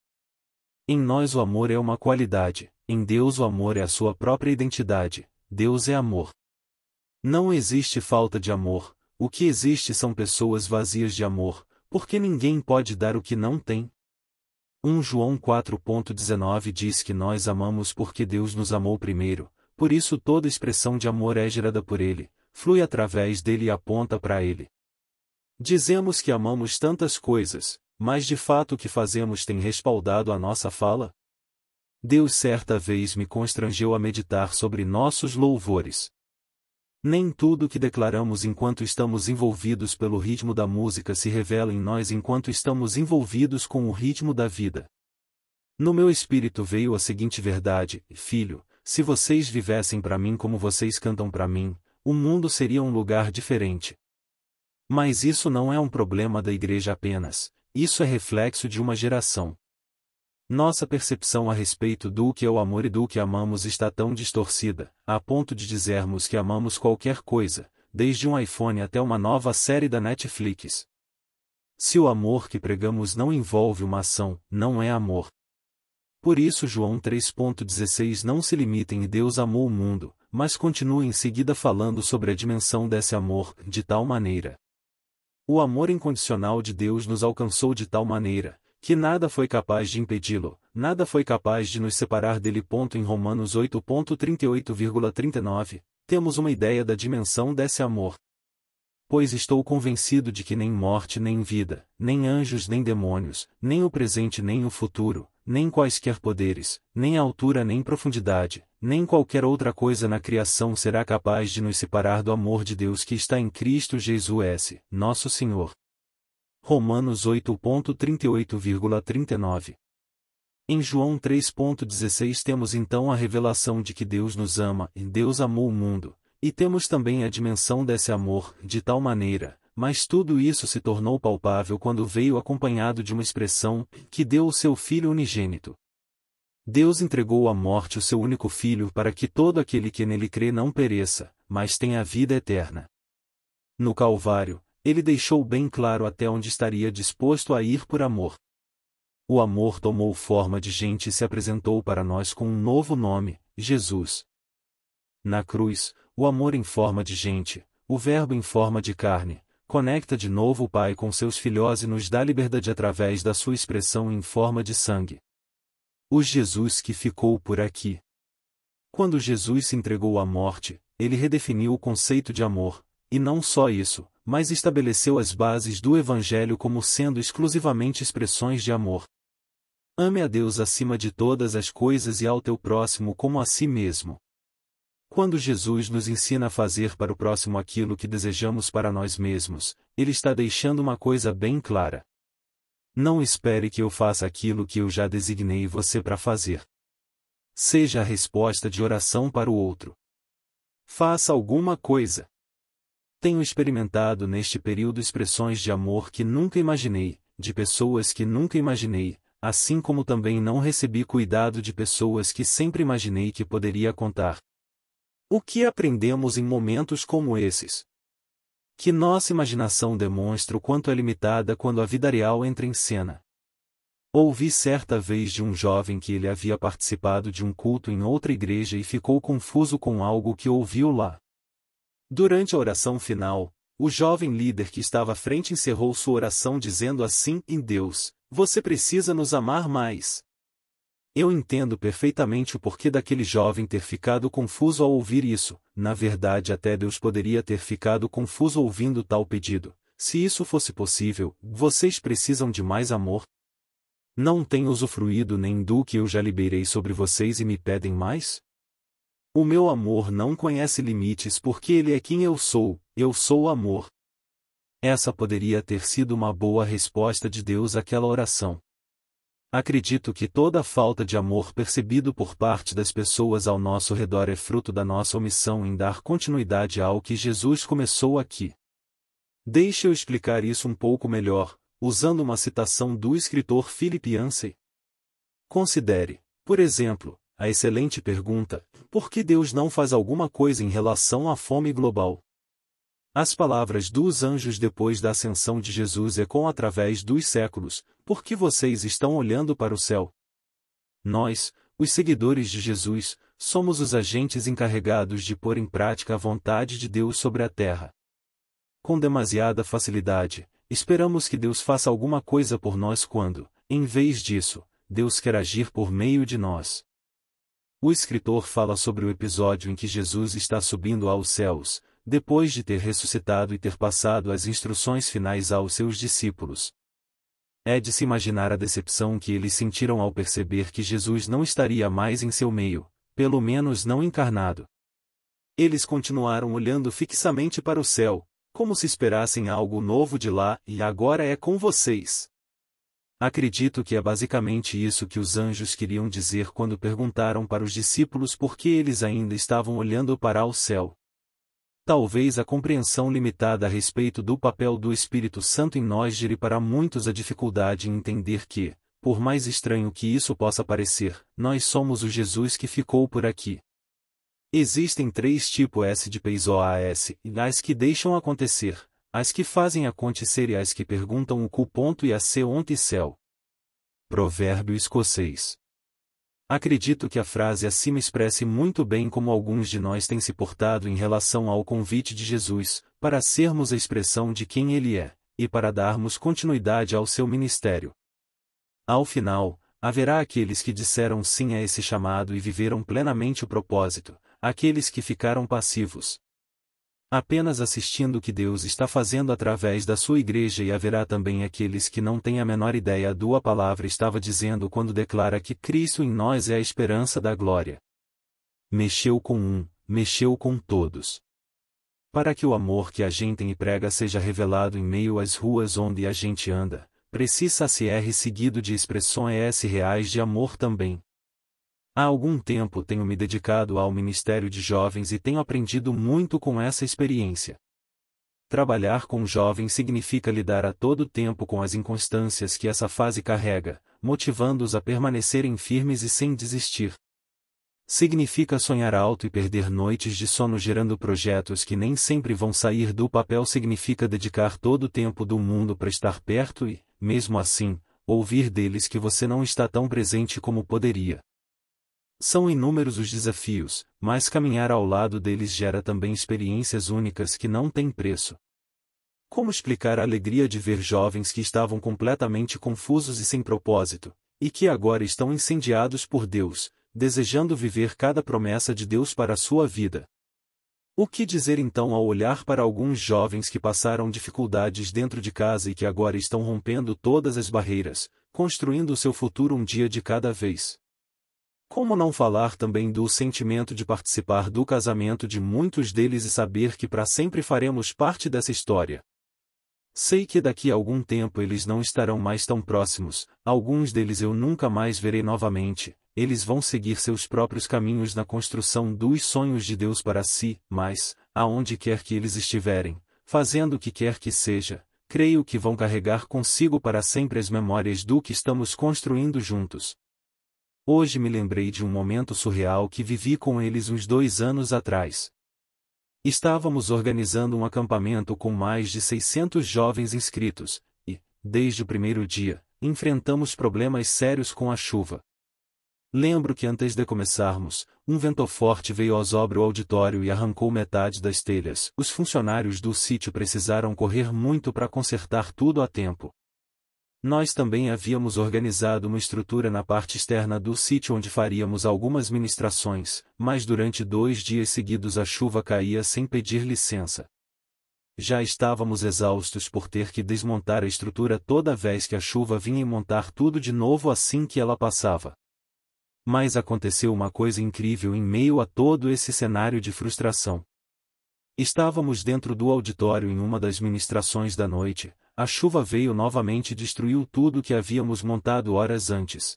Speaker 2: Em nós o amor é uma qualidade, em Deus o amor é a sua própria identidade, Deus é amor. Não existe falta de amor, o que existe são pessoas vazias de amor, porque ninguém pode dar o que não tem. 1 João 4.19 diz que nós amamos porque Deus nos amou primeiro, por isso toda expressão de amor é gerada por Ele, flui através dele e aponta para Ele. Dizemos que amamos tantas coisas, mas de fato o que fazemos tem respaldado a nossa fala? Deus certa vez me constrangeu a meditar sobre nossos louvores. Nem tudo o que declaramos enquanto estamos envolvidos pelo ritmo da música se revela em nós enquanto estamos envolvidos com o ritmo da vida. No meu espírito veio a seguinte verdade: Filho, se vocês vivessem para mim como vocês cantam para mim, o mundo seria um lugar diferente. Mas isso não é um problema da igreja apenas, isso é reflexo de uma geração. Nossa percepção a respeito do que é o amor e do que amamos está tão distorcida, a ponto de dizermos que amamos qualquer coisa, desde um iPhone até uma nova série da Netflix. Se o amor que pregamos não envolve uma ação, não é amor. Por isso João 3.16 não se limita em Deus amou o mundo, mas continua em seguida falando sobre a dimensão desse amor, de tal maneira o amor incondicional de Deus nos alcançou de tal maneira, que nada foi capaz de impedi-lo, nada foi capaz de nos separar dele. Em Romanos 8.38,39, temos uma ideia da dimensão desse amor. Pois estou convencido de que nem morte nem vida, nem anjos nem demônios, nem o presente nem o futuro, nem quaisquer poderes, nem altura nem profundidade, nem qualquer outra coisa na criação será capaz de nos separar do amor de Deus que está em Cristo Jesus, nosso Senhor. Romanos 8.38,39 Em João 3.16 temos então a revelação de que Deus nos ama, e Deus amou o mundo, e temos também a dimensão desse amor, de tal maneira, mas tudo isso se tornou palpável quando veio acompanhado de uma expressão, que deu o seu Filho unigênito, Deus entregou à morte o seu único filho para que todo aquele que nele crê não pereça, mas tenha a vida eterna. No Calvário, ele deixou bem claro até onde estaria disposto a ir por amor. O amor tomou forma de gente e se apresentou para nós com um novo nome, Jesus. Na cruz, o amor em forma de gente, o Verbo em forma de carne, conecta de novo o Pai com seus filhos e nos dá liberdade através da sua expressão em forma de sangue. O Jesus que ficou por aqui. Quando Jesus se entregou à morte, ele redefiniu o conceito de amor, e não só isso, mas estabeleceu as bases do Evangelho como sendo exclusivamente expressões de amor. Ame a Deus acima de todas as coisas e ao teu próximo como a si mesmo. Quando Jesus nos ensina a fazer para o próximo aquilo que desejamos para nós mesmos, ele está deixando uma coisa bem clara. Não espere que eu faça aquilo que eu já designei você para fazer. Seja a resposta de oração para o outro. Faça alguma coisa. Tenho experimentado neste período expressões de amor que nunca imaginei, de pessoas que nunca imaginei, assim como também não recebi cuidado de pessoas que sempre imaginei que poderia contar. O que aprendemos em momentos como esses? que nossa imaginação demonstra o quanto é limitada quando a vida real entra em cena. Ouvi certa vez de um jovem que ele havia participado de um culto em outra igreja e ficou confuso com algo que ouviu lá. Durante a oração final, o jovem líder que estava à frente encerrou sua oração dizendo assim: Em Deus, você precisa nos amar mais. Eu entendo perfeitamente o porquê daquele jovem ter ficado confuso ao ouvir isso, na verdade, até Deus poderia ter ficado confuso ouvindo tal pedido. Se isso fosse possível, vocês precisam de mais amor. Não têm usufruído nem do que eu já liberei sobre vocês e me pedem mais? O meu amor não conhece limites porque ele é quem eu sou, eu sou amor. Essa poderia ter sido uma boa resposta de Deus àquela oração. Acredito que toda a falta de amor percebido por parte das pessoas ao nosso redor é fruto da nossa omissão em dar continuidade ao que Jesus começou aqui. Deixe eu explicar isso um pouco melhor, usando uma citação do escritor Philip Yancey. Considere, por exemplo, a excelente pergunta: por que Deus não faz alguma coisa em relação à fome global? As palavras dos anjos depois da ascensão de Jesus ecoam através dos séculos, porque vocês estão olhando para o céu. Nós, os seguidores de Jesus, somos os agentes encarregados de pôr em prática a vontade de Deus sobre a terra. Com demasiada facilidade, esperamos que Deus faça alguma coisa por nós quando, em vez disso, Deus quer agir por meio de nós. O escritor fala sobre o episódio em que Jesus está subindo aos céus, depois de ter ressuscitado e ter passado as instruções finais aos seus discípulos. É de se imaginar a decepção que eles sentiram ao perceber que Jesus não estaria mais em seu meio, pelo menos não encarnado. Eles continuaram olhando fixamente para o céu, como se esperassem algo novo de lá e agora é com vocês. Acredito que é basicamente isso que os anjos queriam dizer quando perguntaram para os discípulos por que eles ainda estavam olhando para o céu. Talvez a compreensão limitada a respeito do papel do Espírito Santo em nós gere para muitos a dificuldade em entender que, por mais estranho que isso possa parecer, nós somos o Jesus que ficou por aqui. Existem três tipos S de PISOAS, as que deixam acontecer, as que fazem acontecer e as que perguntam o cu ponto e a se ontem céu. Provérbio escocês Acredito que a frase acima expresse muito bem como alguns de nós têm se portado em relação ao convite de Jesus, para sermos a expressão de quem ele é, e para darmos continuidade ao seu ministério. Ao final, haverá aqueles que disseram sim a esse chamado e viveram plenamente o propósito, aqueles que ficaram passivos, apenas assistindo o que Deus está fazendo através da sua igreja e haverá também aqueles que não têm a menor ideia do que a palavra estava dizendo quando declara que Cristo em nós é a esperança da glória. Mexeu com um, mexeu com todos. Para que o amor que a gente e prega seja revelado em meio às ruas onde a gente anda, precisa-se R seguido de expressões reais de amor também. Há algum tempo tenho me dedicado ao Ministério de Jovens e tenho aprendido muito com essa experiência. Trabalhar com jovens significa lidar a todo tempo com as inconstâncias que essa fase carrega, motivando-os a permanecerem firmes e sem desistir. Significa sonhar alto e perder noites de sono gerando projetos que nem sempre vão sair do papel. Significa dedicar todo o tempo do mundo para estar perto e, mesmo assim, ouvir deles que você não está tão presente como poderia. São inúmeros os desafios, mas caminhar ao lado deles gera também experiências únicas que não têm preço. Como explicar a alegria de ver jovens que estavam completamente confusos e sem propósito, e que agora estão incendiados por Deus, desejando viver cada promessa de Deus para a sua vida? O que dizer então ao olhar para alguns jovens que passaram dificuldades dentro de casa e que agora estão rompendo todas as barreiras, construindo o seu futuro um dia de cada vez? Como não falar também do sentimento de participar do casamento de muitos deles e saber que para sempre faremos parte dessa história? Sei que daqui a algum tempo eles não estarão mais tão próximos, alguns deles eu nunca mais verei novamente, eles vão seguir seus próprios caminhos na construção dos sonhos de Deus para si, mas, aonde quer que eles estiverem, fazendo o que quer que seja, creio que vão carregar consigo para sempre as memórias do que estamos construindo juntos. Hoje me lembrei de um momento surreal que vivi com eles uns dois anos atrás. Estávamos organizando um acampamento com mais de 600 jovens inscritos, e, desde o primeiro dia, enfrentamos problemas sérios com a chuva. Lembro que antes de começarmos, um vento forte veio ao sobre o auditório e arrancou metade das telhas. Os funcionários do sítio precisaram correr muito para consertar tudo a tempo. Nós também havíamos organizado uma estrutura na parte externa do sítio onde faríamos algumas ministrações, mas durante dois dias seguidos a chuva caía sem pedir licença. Já estávamos exaustos por ter que desmontar a estrutura toda vez que a chuva vinha e montar tudo de novo assim que ela passava. Mas aconteceu uma coisa incrível em meio a todo esse cenário de frustração. Estávamos dentro do auditório em uma das ministrações da noite, a chuva veio novamente e destruiu tudo que havíamos montado horas antes.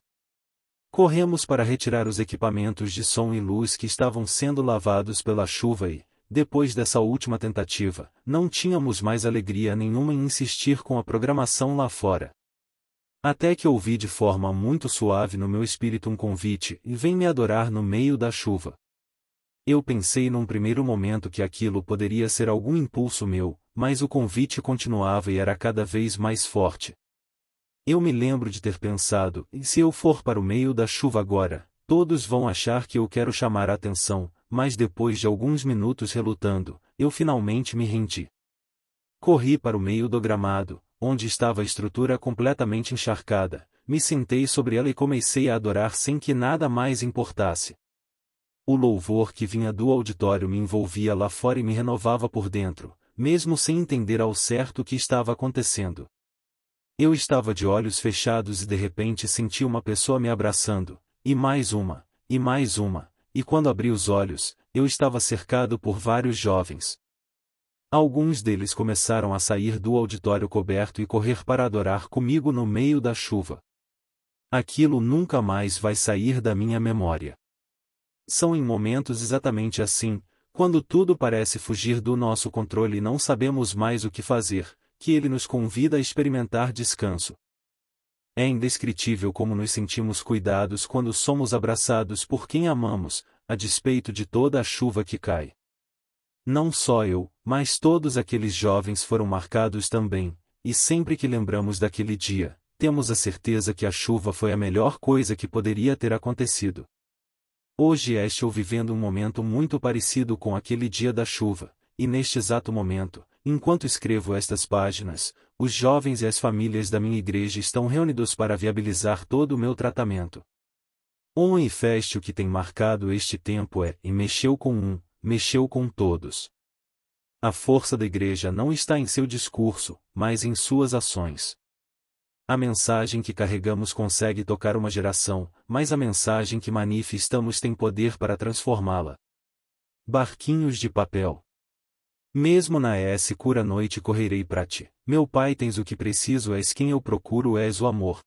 Speaker 2: Corremos para retirar os equipamentos de som e luz que estavam sendo lavados pela chuva e, depois dessa última tentativa, não tínhamos mais alegria nenhuma em insistir com a programação lá fora. Até que ouvi de forma muito suave no meu espírito um convite e vem me adorar no meio da chuva. Eu pensei num primeiro momento que aquilo poderia ser algum impulso meu, mas o convite continuava e era cada vez mais forte. Eu me lembro de ter pensado, e se eu for para o meio da chuva agora, todos vão achar que eu quero chamar a atenção, mas depois de alguns minutos relutando, eu finalmente me rendi. Corri para o meio do gramado, onde estava a estrutura completamente encharcada, me sentei sobre ela e comecei a adorar sem que nada mais importasse. O louvor que vinha do auditório me envolvia lá fora e me renovava por dentro, mesmo sem entender ao certo o que estava acontecendo. Eu estava de olhos fechados e de repente senti uma pessoa me abraçando, e mais uma, e mais uma, e quando abri os olhos, eu estava cercado por vários jovens. Alguns deles começaram a sair do auditório coberto e correr para adorar comigo no meio da chuva. Aquilo nunca mais vai sair da minha memória. São em momentos exatamente assim, quando tudo parece fugir do nosso controle e não sabemos mais o que fazer, que ele nos convida a experimentar descanso. É indescritível como nos sentimos cuidados quando somos abraçados por quem amamos, a despeito de toda a chuva que cai. Não só eu, mas todos aqueles jovens foram marcados também, e sempre que lembramos daquele dia, temos a certeza que a chuva foi a melhor coisa que poderia ter acontecido. Hoje é estou vivendo um momento muito parecido com aquele dia da chuva, e neste exato momento, enquanto escrevo estas páginas, os jovens e as famílias da minha igreja estão reunidos para viabilizar todo o meu tratamento. Um infeste o que tem marcado este tempo é, e mexeu com um, mexeu com todos. A força da igreja não está em seu discurso, mas em suas ações. A mensagem que carregamos consegue tocar uma geração, mas a mensagem que manifestamos tem poder para transformá-la. Barquinhos de papel. Mesmo na escura noite correrei para ti. Meu pai tens o que preciso, és quem eu procuro, és o amor.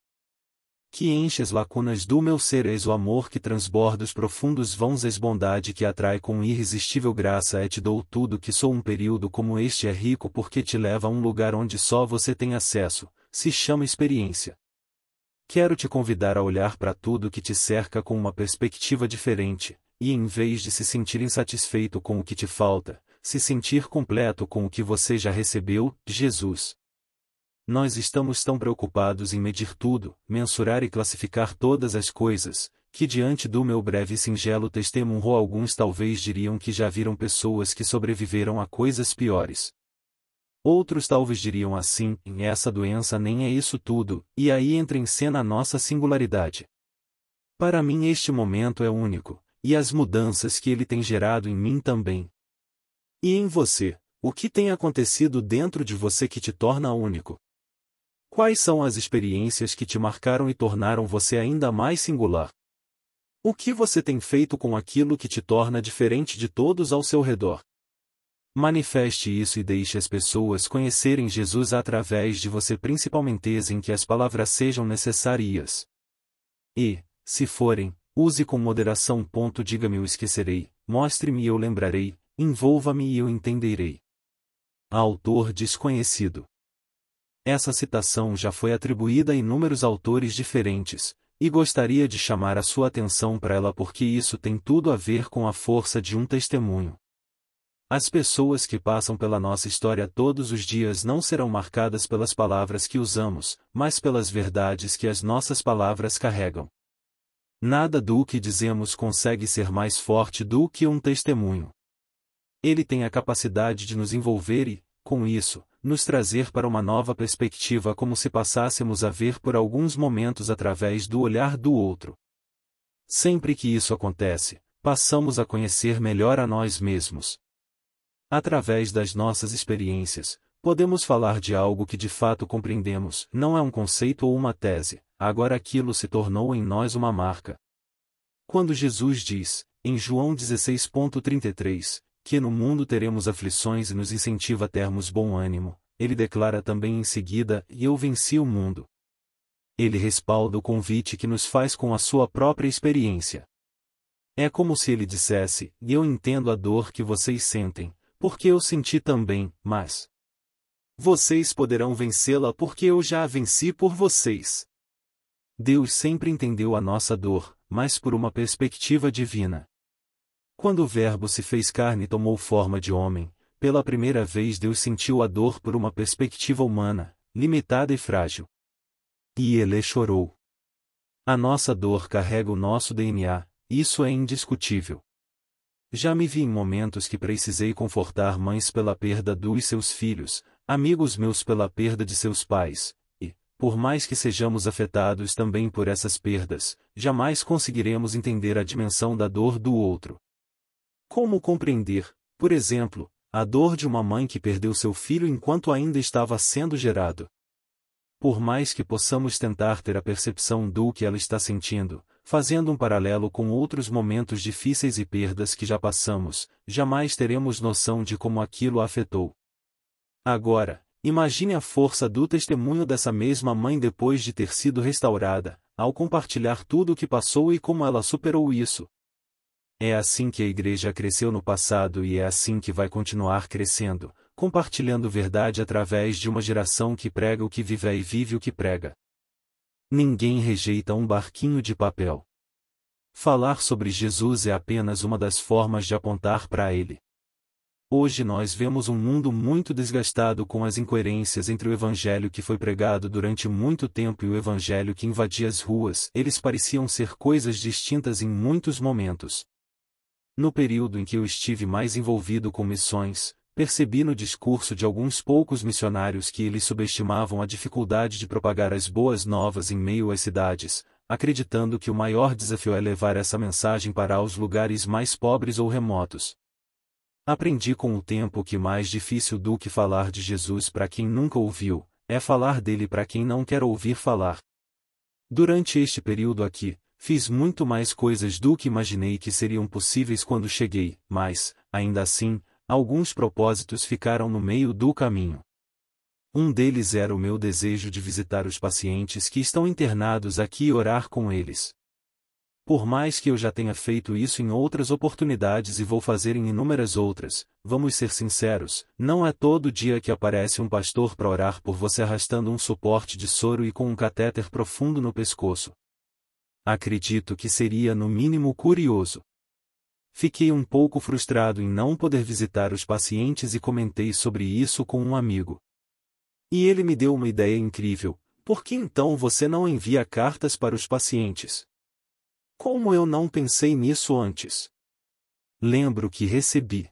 Speaker 2: Que enche as lacunas do meu ser, és o amor que transborda os profundos vãos, és bondade que atrai com irresistível graça, é te dou tudo que sou. Um período como este é rico porque te leva a um lugar onde só você tem acesso, se chama experiência. Quero te convidar a olhar para tudo que te cerca com uma perspectiva diferente, e em vez de se sentir insatisfeito com o que te falta, se sentir completo com o que você já recebeu, Jesus. Nós estamos tão preocupados em medir tudo, mensurar e classificar todas as coisas, que diante do meu breve e singelo testemunho alguns talvez diriam que já viram pessoas que sobreviveram a coisas piores. Outros talvez diriam assim: em essa doença nem é isso tudo, e aí entra em cena a nossa singularidade. Para mim, este momento é único, e as mudanças que ele tem gerado em mim também. E em você, o que tem acontecido dentro de você que te torna único? Quais são as experiências que te marcaram e tornaram você ainda mais singular? O que você tem feito com aquilo que te torna diferente de todos ao seu redor? Manifeste isso e deixe as pessoas conhecerem Jesus através de você, principalmente em que as palavras sejam necessárias. E, se forem, use com moderação. Diga-me, eu esquecerei, mostre-me, e eu lembrarei, envolva-me e eu entenderei. Autor desconhecido. Essa citação já foi atribuída a inúmeros autores diferentes, e gostaria de chamar a sua atenção para ela porque isso tem tudo a ver com a força de um testemunho. As pessoas que passam pela nossa história todos os dias não serão marcadas pelas palavras que usamos, mas pelas verdades que as nossas palavras carregam. Nada do que dizemos consegue ser mais forte do que um testemunho. Ele tem a capacidade de nos envolver e, com isso, nos trazer para uma nova perspectiva como se passássemos a ver por alguns momentos através do olhar do outro. Sempre que isso acontece, passamos a conhecer melhor a nós mesmos, Através das nossas experiências, podemos falar de algo que de fato compreendemos, não é um conceito ou uma tese, agora aquilo se tornou em nós uma marca. Quando Jesus diz, em João 16.33, que no mundo teremos aflições e nos incentiva a termos bom ânimo, ele declara também em seguida: E eu venci o mundo. Ele respalda o convite que nos faz com a sua própria experiência. É como se ele dissesse: Eu entendo a dor que vocês sentem, porque eu senti também, mas. Vocês poderão vencê-la porque eu já a venci por vocês. Deus sempre entendeu a nossa dor, mas por uma perspectiva divina. Quando o Verbo se fez carne e tomou forma de homem, pela primeira vez Deus sentiu a dor por uma perspectiva humana, limitada e frágil. E ele chorou. A nossa dor carrega o nosso DNA, isso é indiscutível. Já me vi em momentos que precisei confortar mães pela perda dos seus filhos, amigos meus pela perda de seus pais, e, por mais que sejamos afetados também por essas perdas, jamais conseguiremos entender a dimensão da dor do outro. Como compreender, por exemplo, a dor de uma mãe que perdeu seu filho enquanto ainda estava sendo gerado? Por mais que possamos tentar ter a percepção do que ela está sentindo, fazendo um paralelo com outros momentos difíceis e perdas que já passamos, jamais teremos noção de como aquilo afetou. Agora, imagine a força do testemunho dessa mesma mãe depois de ter sido restaurada, ao compartilhar tudo o que passou e como ela superou isso. É assim que a igreja cresceu no passado e é assim que vai continuar crescendo, compartilhando verdade através de uma geração que prega o que vive e vive o que prega. Ninguém rejeita um barquinho de papel. Falar sobre Jesus é apenas uma das formas de apontar para ele. Hoje nós vemos um mundo muito desgastado com as incoerências entre o evangelho que foi pregado durante muito tempo e o evangelho que invadia as ruas. Eles pareciam ser coisas distintas em muitos momentos. No período em que eu estive mais envolvido com missões, percebi no discurso de alguns poucos missionários que eles subestimavam a dificuldade de propagar as boas novas em meio às cidades, acreditando que o maior desafio é levar essa mensagem para os lugares mais pobres ou remotos. Aprendi com o tempo que mais difícil do que falar de Jesus para quem nunca ouviu, é falar dele para quem não quer ouvir falar. Durante este período aqui, fiz muito mais coisas do que imaginei que seriam possíveis quando cheguei, mas, ainda assim, alguns propósitos ficaram no meio do caminho. Um deles era o meu desejo de visitar os pacientes que estão internados aqui e orar com eles. Por mais que eu já tenha feito isso em outras oportunidades e vou fazer em inúmeras outras, vamos ser sinceros, não é todo dia que aparece um pastor para orar por você arrastando um suporte de soro e com um catéter profundo no pescoço. Acredito que seria no mínimo curioso. Fiquei um pouco frustrado em não poder visitar os pacientes e comentei sobre isso com um amigo. E ele me deu uma ideia incrível: por que então você não envia cartas para os pacientes? Como eu não pensei nisso antes? Lembro que recebi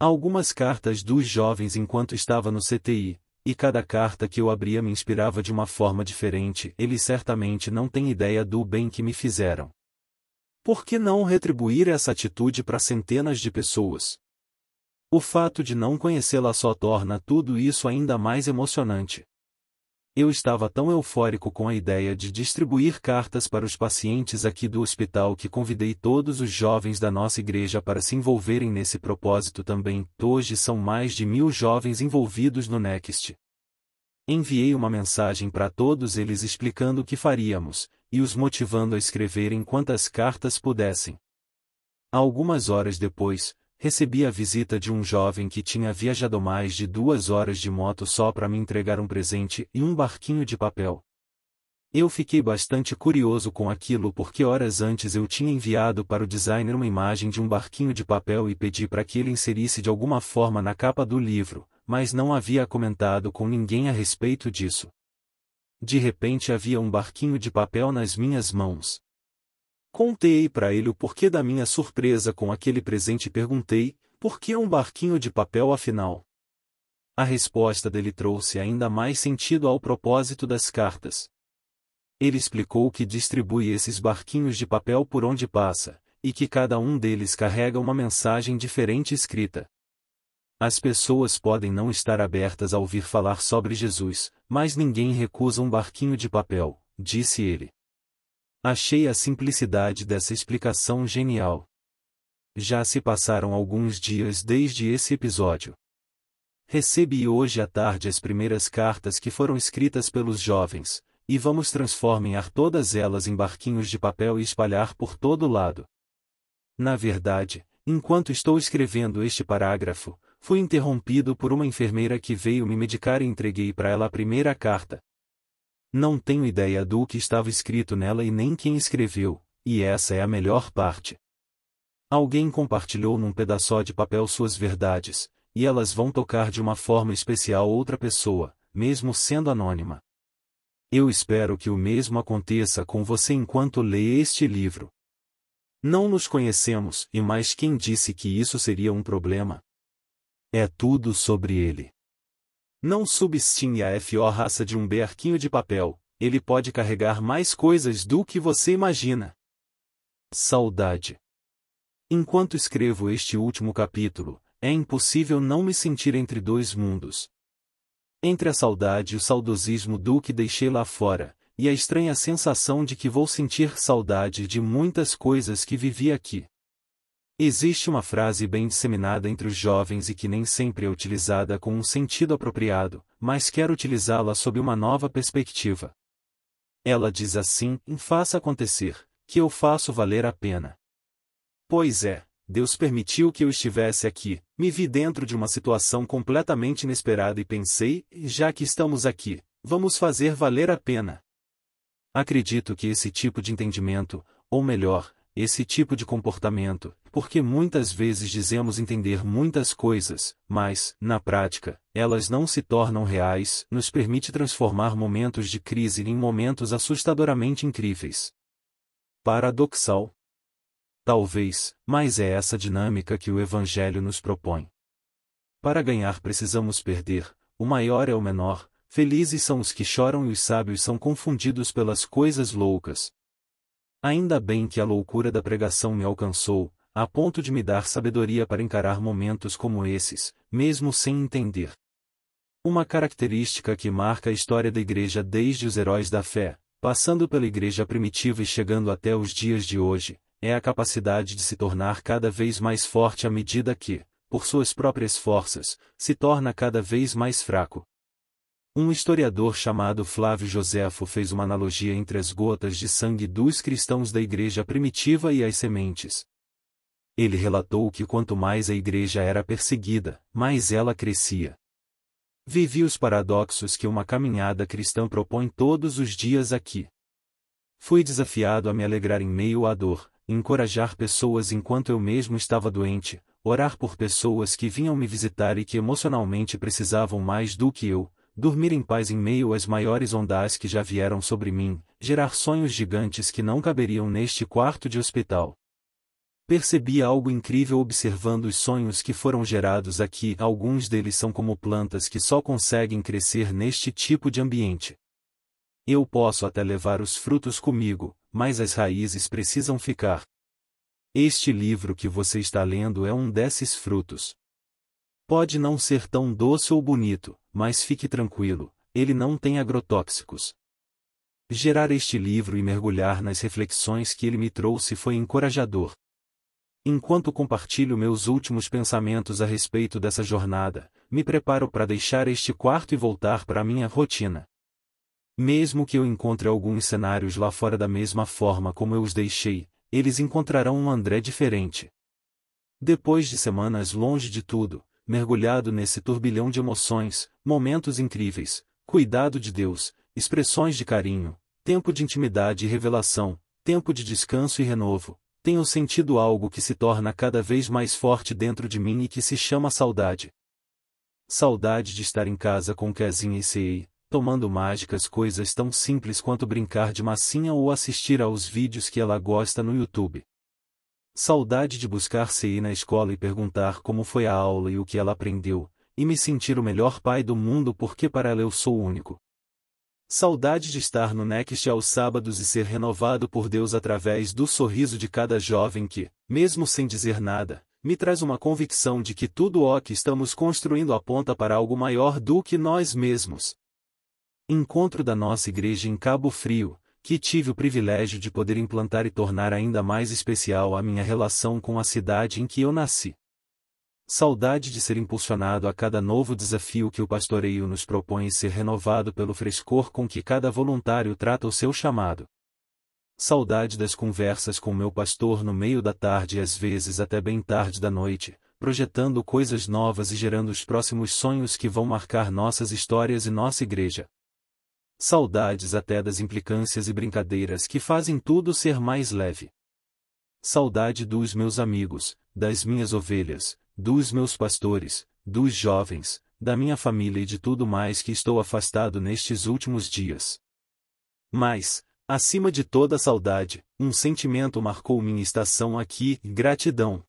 Speaker 2: algumas cartas dos jovens enquanto estava no CTI, e cada carta que eu abria me inspirava de uma forma diferente, eles certamente não têm ideia do bem que me fizeram. Por que não retribuir essa atitude para centenas de pessoas? O fato de não conhecê-la só torna tudo isso ainda mais emocionante. Eu estava tão eufórico com a ideia de distribuir cartas para os pacientes aqui do hospital que convidei todos os jovens da nossa igreja para se envolverem nesse propósito também. Hoje são mais de mil jovens envolvidos no Next. Enviei uma mensagem para todos eles explicando o que faríamos, e os motivando a escreverem quantas cartas pudessem. Algumas horas depois, recebi a visita de um jovem que tinha viajado mais de duas horas de moto só para me entregar um presente e um barquinho de papel. Eu fiquei bastante curioso com aquilo porque horas antes eu tinha enviado para o designer uma imagem de um barquinho de papel e pedi para que ele inserisse de alguma forma na capa do livro, mas não havia comentado com ninguém a respeito disso. De repente havia um barquinho de papel nas minhas mãos. Contei para ele o porquê da minha surpresa com aquele presente e perguntei: por que um barquinho de papel afinal? A resposta dele trouxe ainda mais sentido ao propósito das cartas. Ele explicou que distribui esses barquinhos de papel por onde passa, e que cada um deles carrega uma mensagem diferente escrita. As pessoas podem não estar abertas a ouvir falar sobre Jesus, mas ninguém recusa um barquinho de papel, disse ele. Achei a simplicidade dessa explicação genial. Já se passaram alguns dias desde esse episódio. Recebi hoje à tarde as primeiras cartas que foram escritas pelos jovens, e vamos transformar todas elas em barquinhos de papel e espalhar por todo lado. Na verdade, enquanto estou escrevendo este parágrafo, Fui interrompido por uma enfermeira que veio me medicar e entreguei para ela a primeira carta. Não tenho ideia do que estava escrito nela e nem quem escreveu, e essa é a melhor parte. Alguém compartilhou num pedaço de papel suas verdades, e elas vão tocar de uma forma especial outra pessoa, mesmo sendo anônima. Eu espero que o mesmo aconteça com você enquanto lê este livro. Não nos conhecemos, e mais quem disse que isso seria um problema? É tudo sobre ele. Não subestime a F.O. raça de um berquinho de papel, ele pode carregar mais coisas do que você imagina. Saudade. Enquanto escrevo este último capítulo, é impossível não me sentir entre dois mundos. Entre a saudade e o saudosismo do que deixei lá fora, e a estranha sensação de que vou sentir saudade de muitas coisas que vivi aqui. Existe uma frase bem disseminada entre os jovens e que nem sempre é utilizada com um sentido apropriado, mas quero utilizá-la sob uma nova perspectiva. Ela diz assim: faça acontecer, que eu faço valer a pena. Pois é, Deus permitiu que eu estivesse aqui, me vi dentro de uma situação completamente inesperada e pensei, já que estamos aqui, vamos fazer valer a pena. Acredito que esse tipo de entendimento, ou melhor, esse tipo de comportamento, porque muitas vezes dizemos entender muitas coisas, mas, na prática, elas não se tornam reais, nos permite transformar momentos de crise em momentos assustadoramente incríveis. Paradoxal. Talvez, mas é essa dinâmica que o Evangelho nos propõe. Para ganhar precisamos perder, o maior é o menor, felizes são os que choram e os sábios são confundidos pelas coisas loucas, Ainda bem que a loucura da pregação me alcançou, a ponto de me dar sabedoria para encarar momentos como esses, mesmo sem entender. Uma característica que marca a história da Igreja desde os heróis da fé, passando pela Igreja primitiva e chegando até os dias de hoje, é a capacidade de se tornar cada vez mais forte à medida que, por suas próprias forças, se torna cada vez mais fraco. Um historiador chamado Flávio Joséfo fez uma analogia entre as gotas de sangue dos cristãos da igreja primitiva e as sementes. Ele relatou que quanto mais a igreja era perseguida, mais ela crescia. Vivi os paradoxos que uma caminhada cristã propõe todos os dias aqui. Fui desafiado a me alegrar em meio à dor, encorajar pessoas enquanto eu mesmo estava doente, orar por pessoas que vinham me visitar e que emocionalmente precisavam mais do que eu, dormir em paz em meio às maiores ondas que já vieram sobre mim, gerar sonhos gigantes que não caberiam neste quarto de hospital. Percebi algo incrível observando os sonhos que foram gerados aqui, alguns deles são como plantas que só conseguem crescer neste tipo de ambiente. Eu posso até levar os frutos comigo, mas as raízes precisam ficar. Este livro que você está lendo é um desses frutos. Pode não ser tão doce ou bonito, mas fique tranquilo, ele não tem agrotóxicos. Gerar este livro e mergulhar nas reflexões que ele me trouxe foi encorajador. Enquanto compartilho meus últimos pensamentos a respeito dessa jornada, me preparo para deixar este quarto e voltar para minha rotina. Mesmo que eu encontre alguns cenários lá fora da mesma forma como eu os deixei, eles encontrarão um André diferente. Depois de semanas longe de tudo, mergulhado nesse turbilhão de emoções, momentos incríveis, cuidado de Deus, expressões de carinho, tempo de intimidade e revelação, tempo de descanso e renovo, tenho sentido algo que se torna cada vez mais forte dentro de mim e que se chama saudade. Saudade de estar em casa com Kezinha e Sei, tomando mágicas coisas tão simples quanto brincar de massinha ou assistir aos vídeos que ela gosta no YouTube. Saudade de buscar CI na escola e perguntar como foi a aula e o que ela aprendeu, e me sentir o melhor pai do mundo porque para ela eu sou único. Saudade de estar no Next aos sábados e ser renovado por Deus através do sorriso de cada jovem que, mesmo sem dizer nada, me traz uma convicção de que tudo o que estamos construindo aponta para algo maior do que nós mesmos. Encontro da nossa igreja em Cabo Frio, que tive o privilégio de poder implantar e tornar ainda mais especial a minha relação com a cidade em que eu nasci. Saudade de ser impulsionado a cada novo desafio que o pastoreio nos propõe e ser renovado pelo frescor com que cada voluntário trata o seu chamado. Saudade das conversas com meu pastor no meio da tarde e às vezes até bem tarde da noite, projetando coisas novas e gerando os próximos sonhos que vão marcar nossas histórias e nossa igreja. Saudades até das implicâncias e brincadeiras que fazem tudo ser mais leve. Saudade dos meus amigos, das minhas ovelhas, dos meus pastores, dos jovens, da minha família e de tudo mais que estou afastado nestes últimos dias. Mas, acima de toda saudade, um sentimento marcou minha estação aqui, gratidão.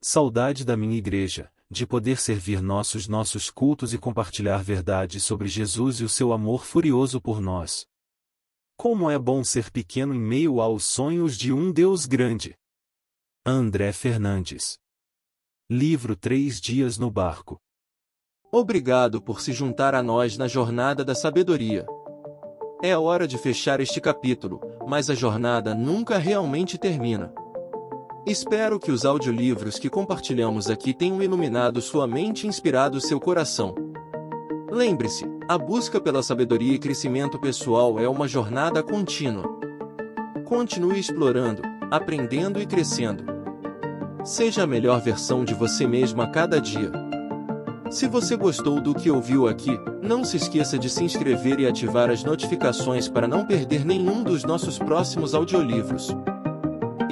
Speaker 2: Saudade da minha igreja, de poder servir nossos nossos cultos e compartilhar verdades sobre Jesus e o seu amor furioso por nós. Como é bom ser pequeno em meio aos sonhos de um Deus grande.
Speaker 1: André Fernandes. Livro Três Dias no Barco. Obrigado por se juntar a nós na jornada da sabedoria. É hora de fechar este capítulo, mas a jornada nunca realmente termina. Espero que os audiolivros que compartilhamos aqui tenham iluminado sua mente e inspirado seu coração. Lembre-se, a busca pela sabedoria e crescimento pessoal é uma jornada contínua. Continue explorando, aprendendo e crescendo. Seja a melhor versão de você mesmo a cada dia. Se você gostou do que ouviu aqui, não se esqueça de se inscrever e ativar as notificações para não perder nenhum dos nossos próximos audiolivros.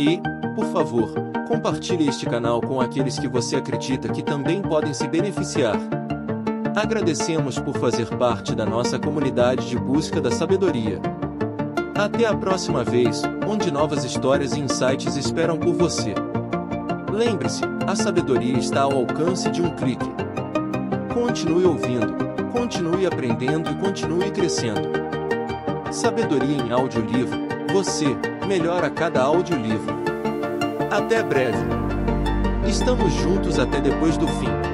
Speaker 1: E, por favor, compartilhe este canal com aqueles que você acredita que também podem se beneficiar. Agradecemos por fazer parte da nossa comunidade de busca da sabedoria. Até a próxima vez, onde novas histórias e insights esperam por você. Lembre-se, a sabedoria está ao alcance de um clique. Continue ouvindo, continue aprendendo e continue crescendo. Sabedoria em audiolivro, você, melhor a cada audiolivro. Até breve. Estamos juntos até depois do fim.